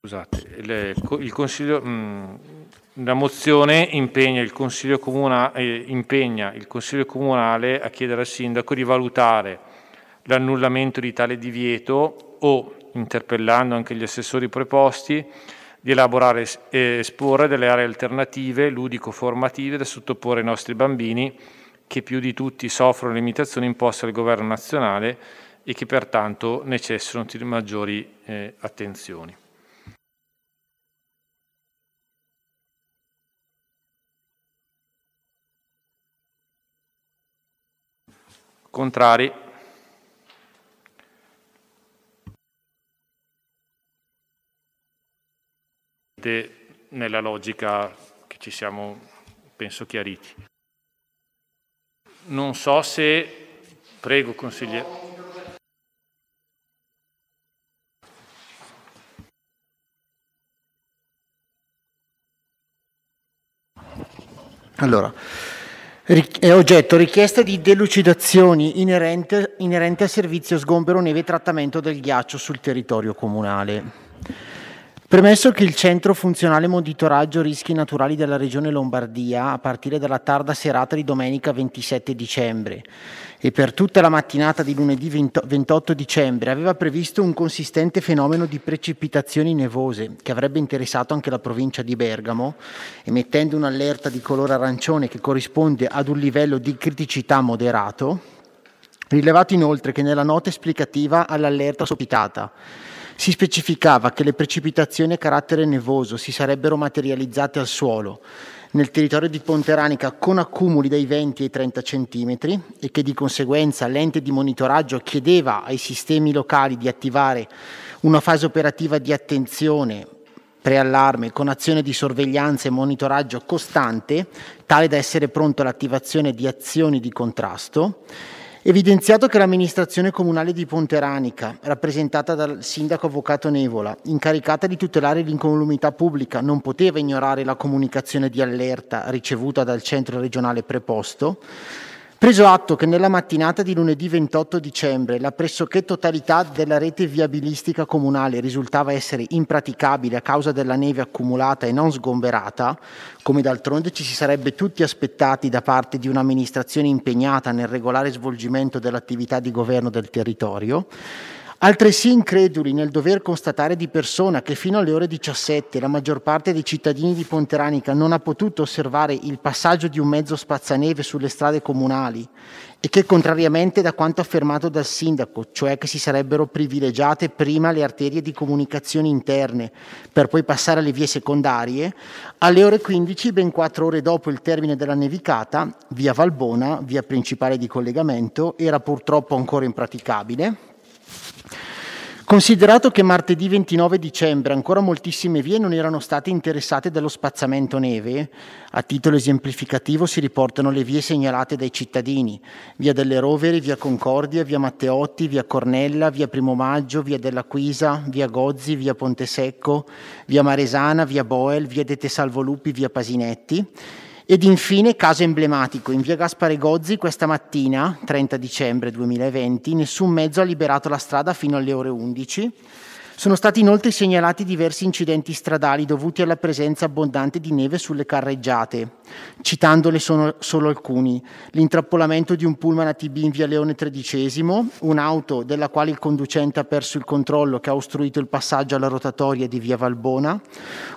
Scusate, il, il Consiglio, mh, mm, la mozione impegna il, comuna, eh, impegna il, Consiglio Comunale a chiedere al Sindaco di valutare l'annullamento di tale divieto o, interpellando anche gli assessori preposti, di elaborare e eh, esporre delle aree alternative ludico-formative da sottoporre ai nostri bambini che più di tutti soffrono le limitazioni imposte dal Governo nazionale e che pertanto necessitano di maggiori eh, attenzioni. Contrari. Nella logica che ci siamo, penso, chiariti. Non so se... Prego, consigliere. Allora, è oggetto richiesta di delucidazioni inerente, inerente al servizio sgombero neve e trattamento del ghiaccio sul territorio comunale. Premesso che il Centro Funzionale Monitoraggio Rischi Naturali della Regione Lombardia, a partire dalla tarda serata di domenica 27 dicembre e per tutta la mattinata di lunedì 28 dicembre, aveva previsto un consistente fenomeno di precipitazioni nevose che avrebbe interessato anche la provincia di Bergamo, emettendo un'allerta di colore arancione che corrisponde ad un livello di criticità moderato, rilevato inoltre che nella nota esplicativa all'allerta sopitata si specificava che le precipitazioni a carattere nevoso si sarebbero materializzate al suolo nel territorio di Ponteranica con accumuli dai 20 ai 30 cm e che di conseguenza l'ente di monitoraggio chiedeva ai sistemi locali di attivare una fase operativa di attenzione preallarme con azione di sorveglianza e monitoraggio costante, tale da essere pronto all'attivazione di azioni di contrasto Evidenziato che l'amministrazione comunale di Ponteranica, rappresentata dal sindaco avvocato Nevola, incaricata di tutelare l'incolumità pubblica, non poteva ignorare la comunicazione di allerta ricevuta dal centro regionale preposto, Preso atto che nella mattinata di lunedì 28 dicembre la pressoché totalità della rete viabilistica comunale risultava essere impraticabile a causa della neve accumulata e non sgomberata, come d'altronde ci si sarebbe tutti aspettati da parte di un'amministrazione impegnata nel regolare svolgimento dell'attività di governo del territorio, Altresì increduli nel dover constatare di persona che fino alle ore 17 la maggior parte dei cittadini di Ponteranica non ha potuto osservare il passaggio di un mezzo spazzaneve sulle strade comunali e che contrariamente da quanto affermato dal sindaco, cioè che si sarebbero privilegiate prima le arterie di comunicazione interne per poi passare alle vie secondarie, alle ore 15, ben quattro ore dopo il termine della nevicata, via Valbona, via principale di collegamento, era purtroppo ancora impraticabile Considerato che martedì 29 dicembre ancora moltissime vie non erano state interessate dallo spazzamento neve, a titolo esemplificativo si riportano le vie segnalate dai cittadini, via delle Rovere, via Concordia, via Matteotti, via Cornella, via Primo Maggio, via della Quisa, via Gozzi, via Ponte Secco, via Maresana, via Boel, via Dete Salvolupi, via Pasinetti ed infine, caso emblematico, in via Gaspare Gozzi questa mattina, 30 dicembre 2020, nessun mezzo ha liberato la strada fino alle ore 11 sono stati inoltre segnalati diversi incidenti stradali dovuti alla presenza abbondante di neve sulle carreggiate. Citandole sono solo alcuni: l'intrappolamento di un pullman a TB in via Leone XIII, un'auto della quale il conducente ha perso il controllo che ha ostruito il passaggio alla rotatoria di via Valbona,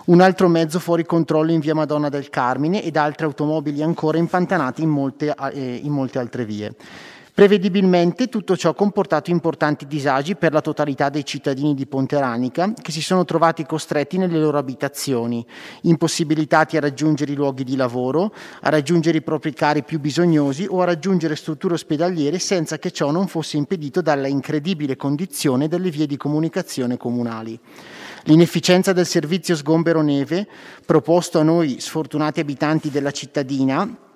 un altro mezzo fuori controllo in via Madonna del Carmine ed altre automobili ancora impantanate in molte, eh, in molte altre vie. Prevedibilmente tutto ciò ha comportato importanti disagi per la totalità dei cittadini di Ponteranica che si sono trovati costretti nelle loro abitazioni, impossibilitati a raggiungere i luoghi di lavoro, a raggiungere i propri cari più bisognosi o a raggiungere strutture ospedaliere senza che ciò non fosse impedito dalla incredibile condizione delle vie di comunicazione comunali. L'inefficienza del servizio sgombero neve, proposto a noi sfortunati abitanti della cittadina,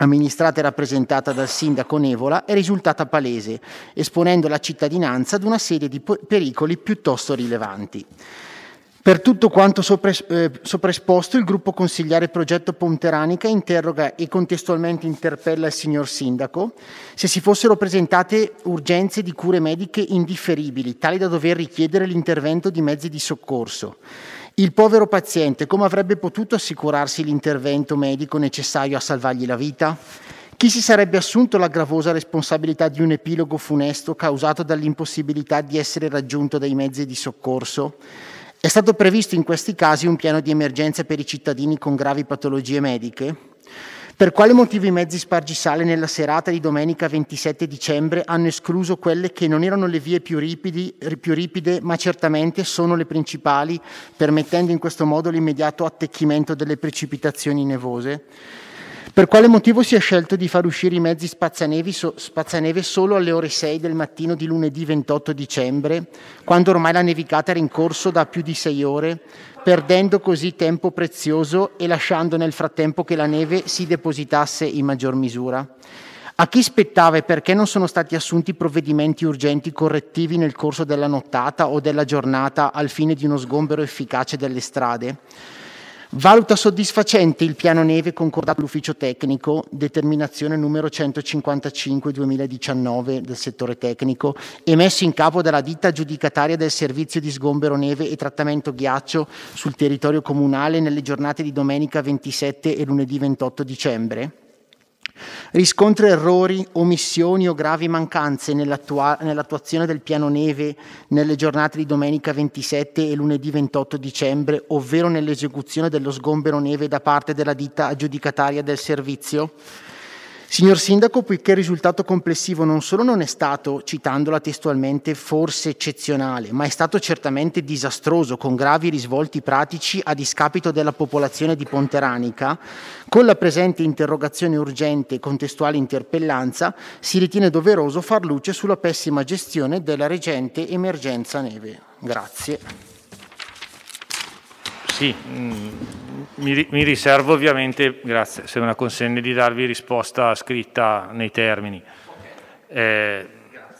amministrata e rappresentata dal sindaco Nevola, è risultata palese, esponendo la cittadinanza ad una serie di pericoli piuttosto rilevanti. Per tutto quanto sopresposto, eh, il gruppo consigliare Progetto Ponteranica interroga e contestualmente interpella il signor Sindaco se si fossero presentate urgenze di cure mediche indifferibili, tali da dover richiedere l'intervento di mezzi di soccorso il povero paziente come avrebbe potuto assicurarsi l'intervento medico necessario a salvargli la vita? Chi si sarebbe assunto la gravosa responsabilità di un epilogo funesto causato dall'impossibilità di essere raggiunto dai mezzi di soccorso? È stato previsto in questi casi un piano di emergenza per i cittadini con gravi patologie mediche? Per quale motivo i mezzi spargisale nella serata di domenica 27 dicembre hanno escluso quelle che non erano le vie più, ripidi, più ripide, ma certamente sono le principali, permettendo in questo modo l'immediato attecchimento delle precipitazioni nevose? Per quale motivo si è scelto di far uscire i mezzi spazzaneve, so, spazzaneve solo alle ore 6 del mattino di lunedì 28 dicembre, quando ormai la nevicata era in corso da più di 6 ore, perdendo così tempo prezioso e lasciando nel frattempo che la neve si depositasse in maggior misura? A chi spettava e perché non sono stati assunti provvedimenti urgenti correttivi nel corso della nottata o della giornata al fine di uno sgombero efficace delle strade? Valuta soddisfacente il piano neve concordato dall'ufficio tecnico, determinazione numero 155-2019 del settore tecnico, emesso in capo dalla ditta aggiudicataria del servizio di sgombero neve e trattamento ghiaccio sul territorio comunale nelle giornate di domenica 27 e lunedì 28 dicembre Riscontra errori, omissioni o gravi mancanze nell'attua- nell'attuazione del piano neve nelle giornate di domenica 27 e lunedì 28 dicembre, ovvero nell'esecuzione dello sgombero neve da parte della ditta aggiudicataria del servizio? Signor Sindaco, poiché il risultato complessivo non solo non è stato, citandola testualmente, forse eccezionale, ma è stato certamente disastroso, con gravi risvolti pratici a discapito della popolazione di Ponteranica, con la presente interrogazione urgente e contestuale interpellanza si ritiene doveroso far luce sulla pessima gestione della recente emergenza neve. Grazie sì, mm, mi, mi riservo ovviamente, grazie, se me la consegna di darvi risposta scritta nei termini. Eh,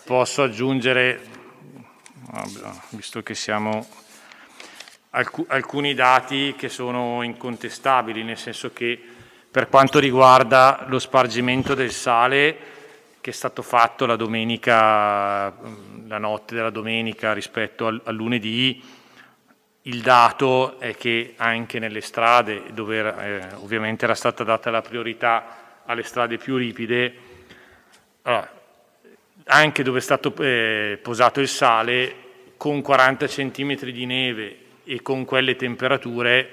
posso aggiungere, visto che siamo alcuni dati che sono incontestabili, nel senso che per quanto riguarda lo spargimento del sale che è stato fatto la domenica, mm, la notte della domenica rispetto al, al lunedì, il dato è che anche nelle strade, dove eh, ovviamente era stata data la priorità alle strade più ripide, allora, anche dove è stato eh, posato il sale, con 40 cm di neve e con quelle temperature,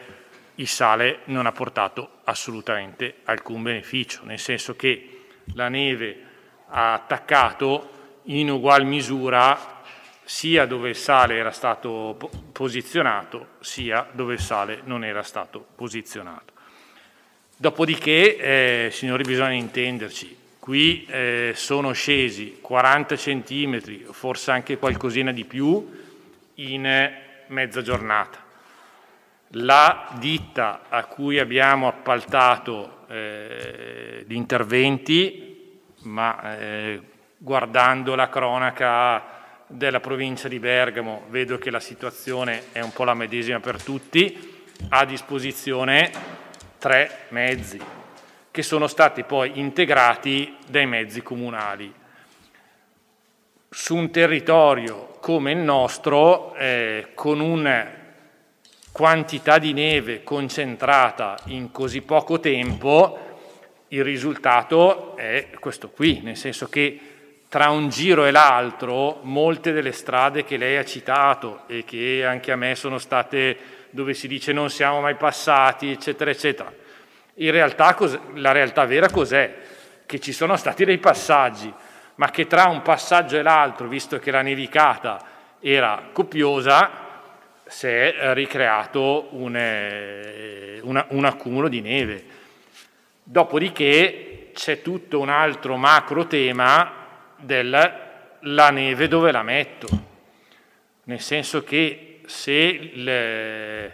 il sale non ha portato assolutamente alcun beneficio, nel senso che la neve ha attaccato in ugual misura sia dove il sale era stato posizionato, sia dove il sale non era stato posizionato. Dopodiché, eh, signori, bisogna intenderci, qui eh, sono scesi 40 centimetri, forse anche qualcosina di più, in mezza giornata. La ditta a cui abbiamo appaltato eh, gli interventi, ma eh, guardando la cronaca della provincia di Bergamo, vedo che la situazione è un po' la medesima per tutti, ha a disposizione tre mezzi che sono stati poi integrati dai mezzi comunali. Su un territorio come il nostro, eh, con una quantità di neve concentrata in così poco tempo, il risultato è questo qui, nel senso che tra un giro e l'altro molte delle strade che lei ha citato e che anche a me sono state dove si dice non siamo mai passati, eccetera, eccetera. In realtà la realtà vera cos'è? Che ci sono stati dei passaggi, ma che tra un passaggio e l'altro, visto che la nevicata era copiosa, si è ricreato un, eh, un, un accumulo di neve. Dopodiché c'è tutto un altro macro tema della neve dove la metto, nel senso che se il,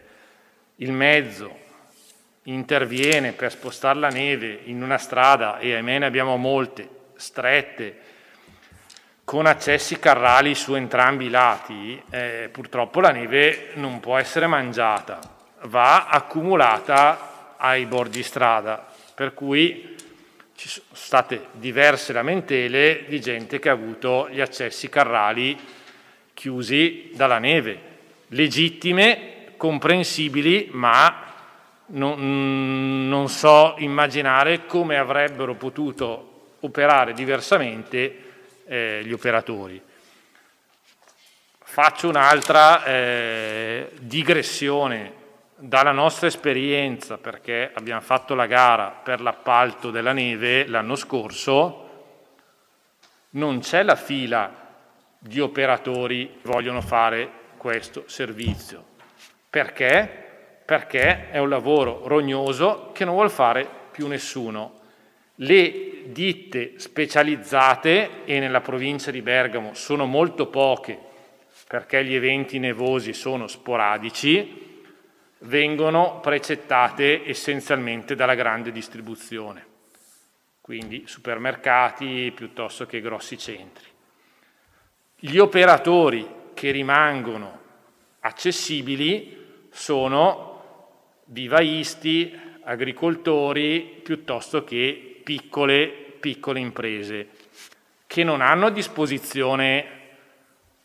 il mezzo interviene per spostare la neve in una strada, e ahimè ne abbiamo molte, strette, con accessi carrali su entrambi i lati, eh, purtroppo la neve non può essere mangiata, va accumulata ai bordi strada, per cui ci sono state diverse lamentele di gente che ha avuto gli accessi carrali chiusi dalla neve, legittime, comprensibili, ma non, non so immaginare come avrebbero potuto operare diversamente eh, gli operatori. Faccio un'altra eh, digressione dalla nostra esperienza, perché abbiamo fatto la gara per l'appalto della neve l'anno scorso, non c'è la fila di operatori che vogliono fare questo servizio. Perché? Perché è un lavoro rognoso che non vuole fare più nessuno. Le ditte specializzate, e nella provincia di Bergamo sono molto poche, perché gli eventi nevosi sono sporadici, vengono precettate essenzialmente dalla grande distribuzione, quindi supermercati piuttosto che grossi centri. Gli operatori che rimangono accessibili sono vivaisti, agricoltori piuttosto che piccole, piccole imprese che non hanno a disposizione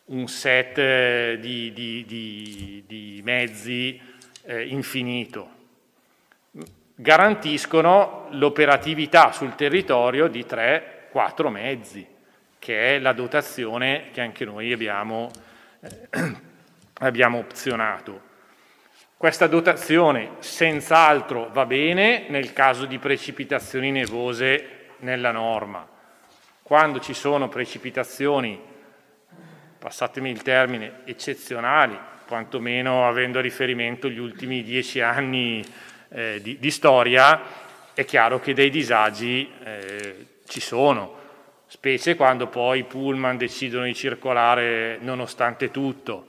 un set eh, di, di, di, di mezzi eh, infinito, garantiscono l'operatività sul territorio di 3-4 mezzi, che è la dotazione che anche noi abbiamo, eh, abbiamo opzionato. Questa dotazione senz'altro va bene nel caso di precipitazioni nevose nella norma. Quando ci sono precipitazioni, passatemi il termine, eccezionali, quantomeno avendo a riferimento gli ultimi dieci anni eh, di, di, storia, è chiaro che dei disagi eh, ci sono, specie quando poi i pullman decidono di circolare nonostante tutto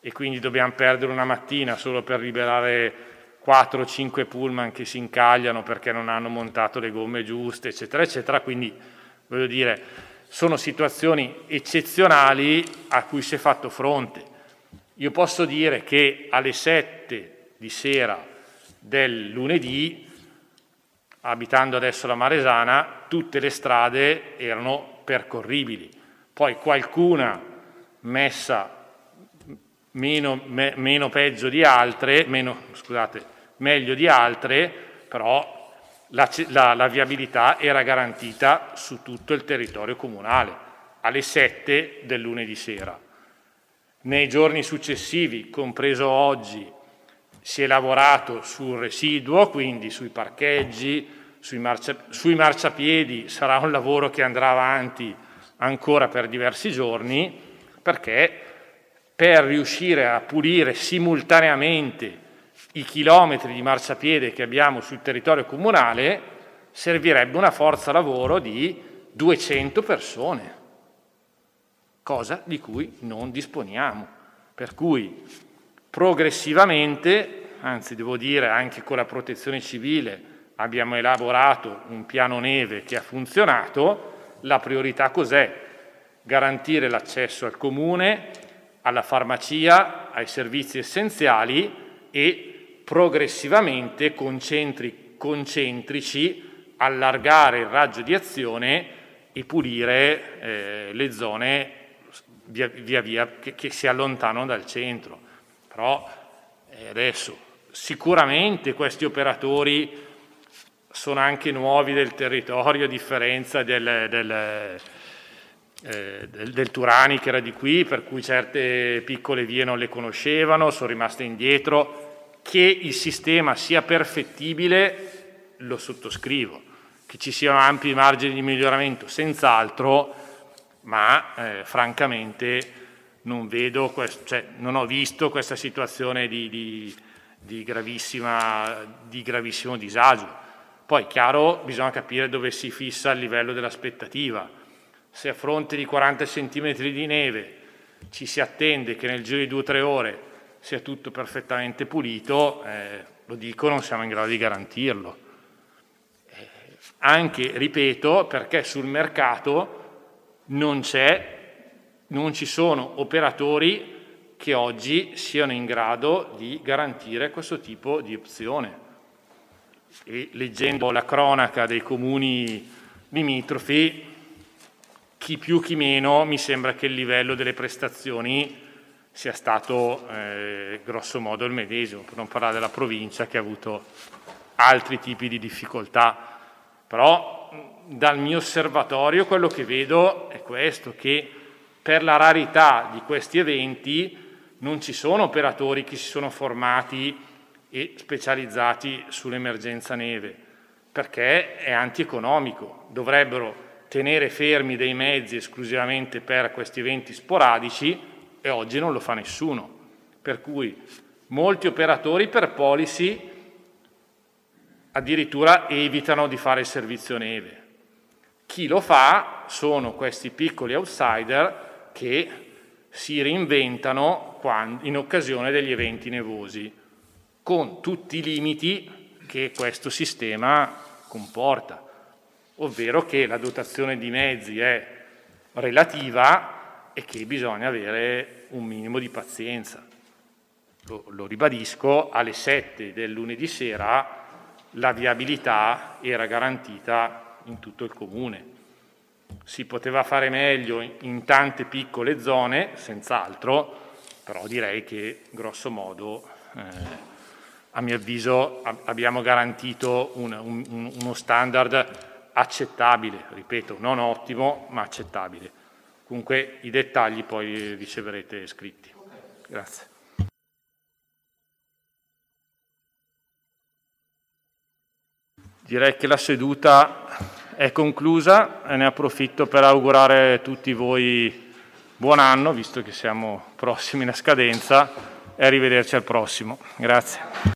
e quindi dobbiamo perdere una mattina solo per liberare 4 o 5 pullman che si incagliano perché non hanno montato le gomme giuste, eccetera, eccetera. Quindi, voglio dire, sono situazioni eccezionali a cui si è fatto fronte io posso dire che alle 7 di sera del lunedì, abitando adesso la Maresana, tutte le strade erano percorribili. Poi qualcuna messa meno, me, meno peggio di altre, meno, scusate, meglio di altre, però la, la, la viabilità era garantita su tutto il territorio comunale alle 7 del lunedì sera nei giorni successivi, compreso oggi, si è lavorato sul residuo, quindi sui parcheggi, sui, marcia, sui marciapiedi, sarà un lavoro che andrà avanti ancora per diversi giorni, perché per riuscire a pulire simultaneamente i chilometri di marciapiede che abbiamo sul territorio comunale servirebbe una forza lavoro di 200 persone cosa di cui non disponiamo. Per cui progressivamente, anzi devo dire anche con la protezione civile, abbiamo elaborato un piano neve che ha funzionato, la priorità cos'è? Garantire l'accesso al comune, alla farmacia, ai servizi essenziali e progressivamente con centri concentrici allargare il raggio di azione e pulire eh, le zone via via, via che, che, si allontanano dal centro. Però eh, adesso sicuramente questi operatori sono anche nuovi del territorio, a differenza del, del, eh, del, del, Turani che era di qui, per cui certe piccole vie non le conoscevano, sono rimaste indietro. Che il sistema sia perfettibile lo sottoscrivo, che ci siano ampi margini di miglioramento, senz'altro ma eh, francamente non, vedo cioè, non ho visto questa situazione di, di, di, di gravissimo disagio. Poi, è chiaro, bisogna capire dove si fissa il livello dell'aspettativa. Se a fronte di 40 cm di neve ci si attende che nel giro di 2-3 ore sia tutto perfettamente pulito, eh, lo dico, non siamo in grado di garantirlo. Eh, anche, ripeto, perché sul mercato non, non ci sono operatori che oggi siano in grado di garantire questo tipo di opzione. E leggendo la cronaca dei comuni limitrofi, chi più chi meno, mi sembra che il livello delle prestazioni sia stato eh, grosso modo il medesimo, per non parlare della provincia che ha avuto altri tipi di difficoltà. Però dal mio osservatorio quello che vedo è questo, che per la rarità di questi eventi non ci sono operatori che si sono formati e specializzati sull'emergenza neve, perché è antieconomico. Dovrebbero tenere fermi dei mezzi esclusivamente per questi eventi sporadici e oggi non lo fa nessuno. Per cui molti operatori per policy addirittura evitano di fare il servizio neve chi lo fa sono questi piccoli outsider che si reinventano in occasione degli eventi nevosi, con tutti i limiti che questo sistema comporta, ovvero che la dotazione di mezzi è relativa e che bisogna avere un minimo di pazienza. Lo, lo ribadisco, alle 7 del lunedì sera la viabilità era garantita in tutto il comune. Si poteva fare meglio in tante piccole zone, senz'altro, però direi che grosso modo, eh, a mio avviso, abbiamo garantito un, un, uno standard accettabile, ripeto, non ottimo, ma accettabile. Comunque i dettagli poi riceverete scritti. Grazie. Direi che la seduta è conclusa e ne approfitto per augurare a tutti voi buon anno, visto che siamo prossimi alla scadenza, e arrivederci al prossimo. Grazie.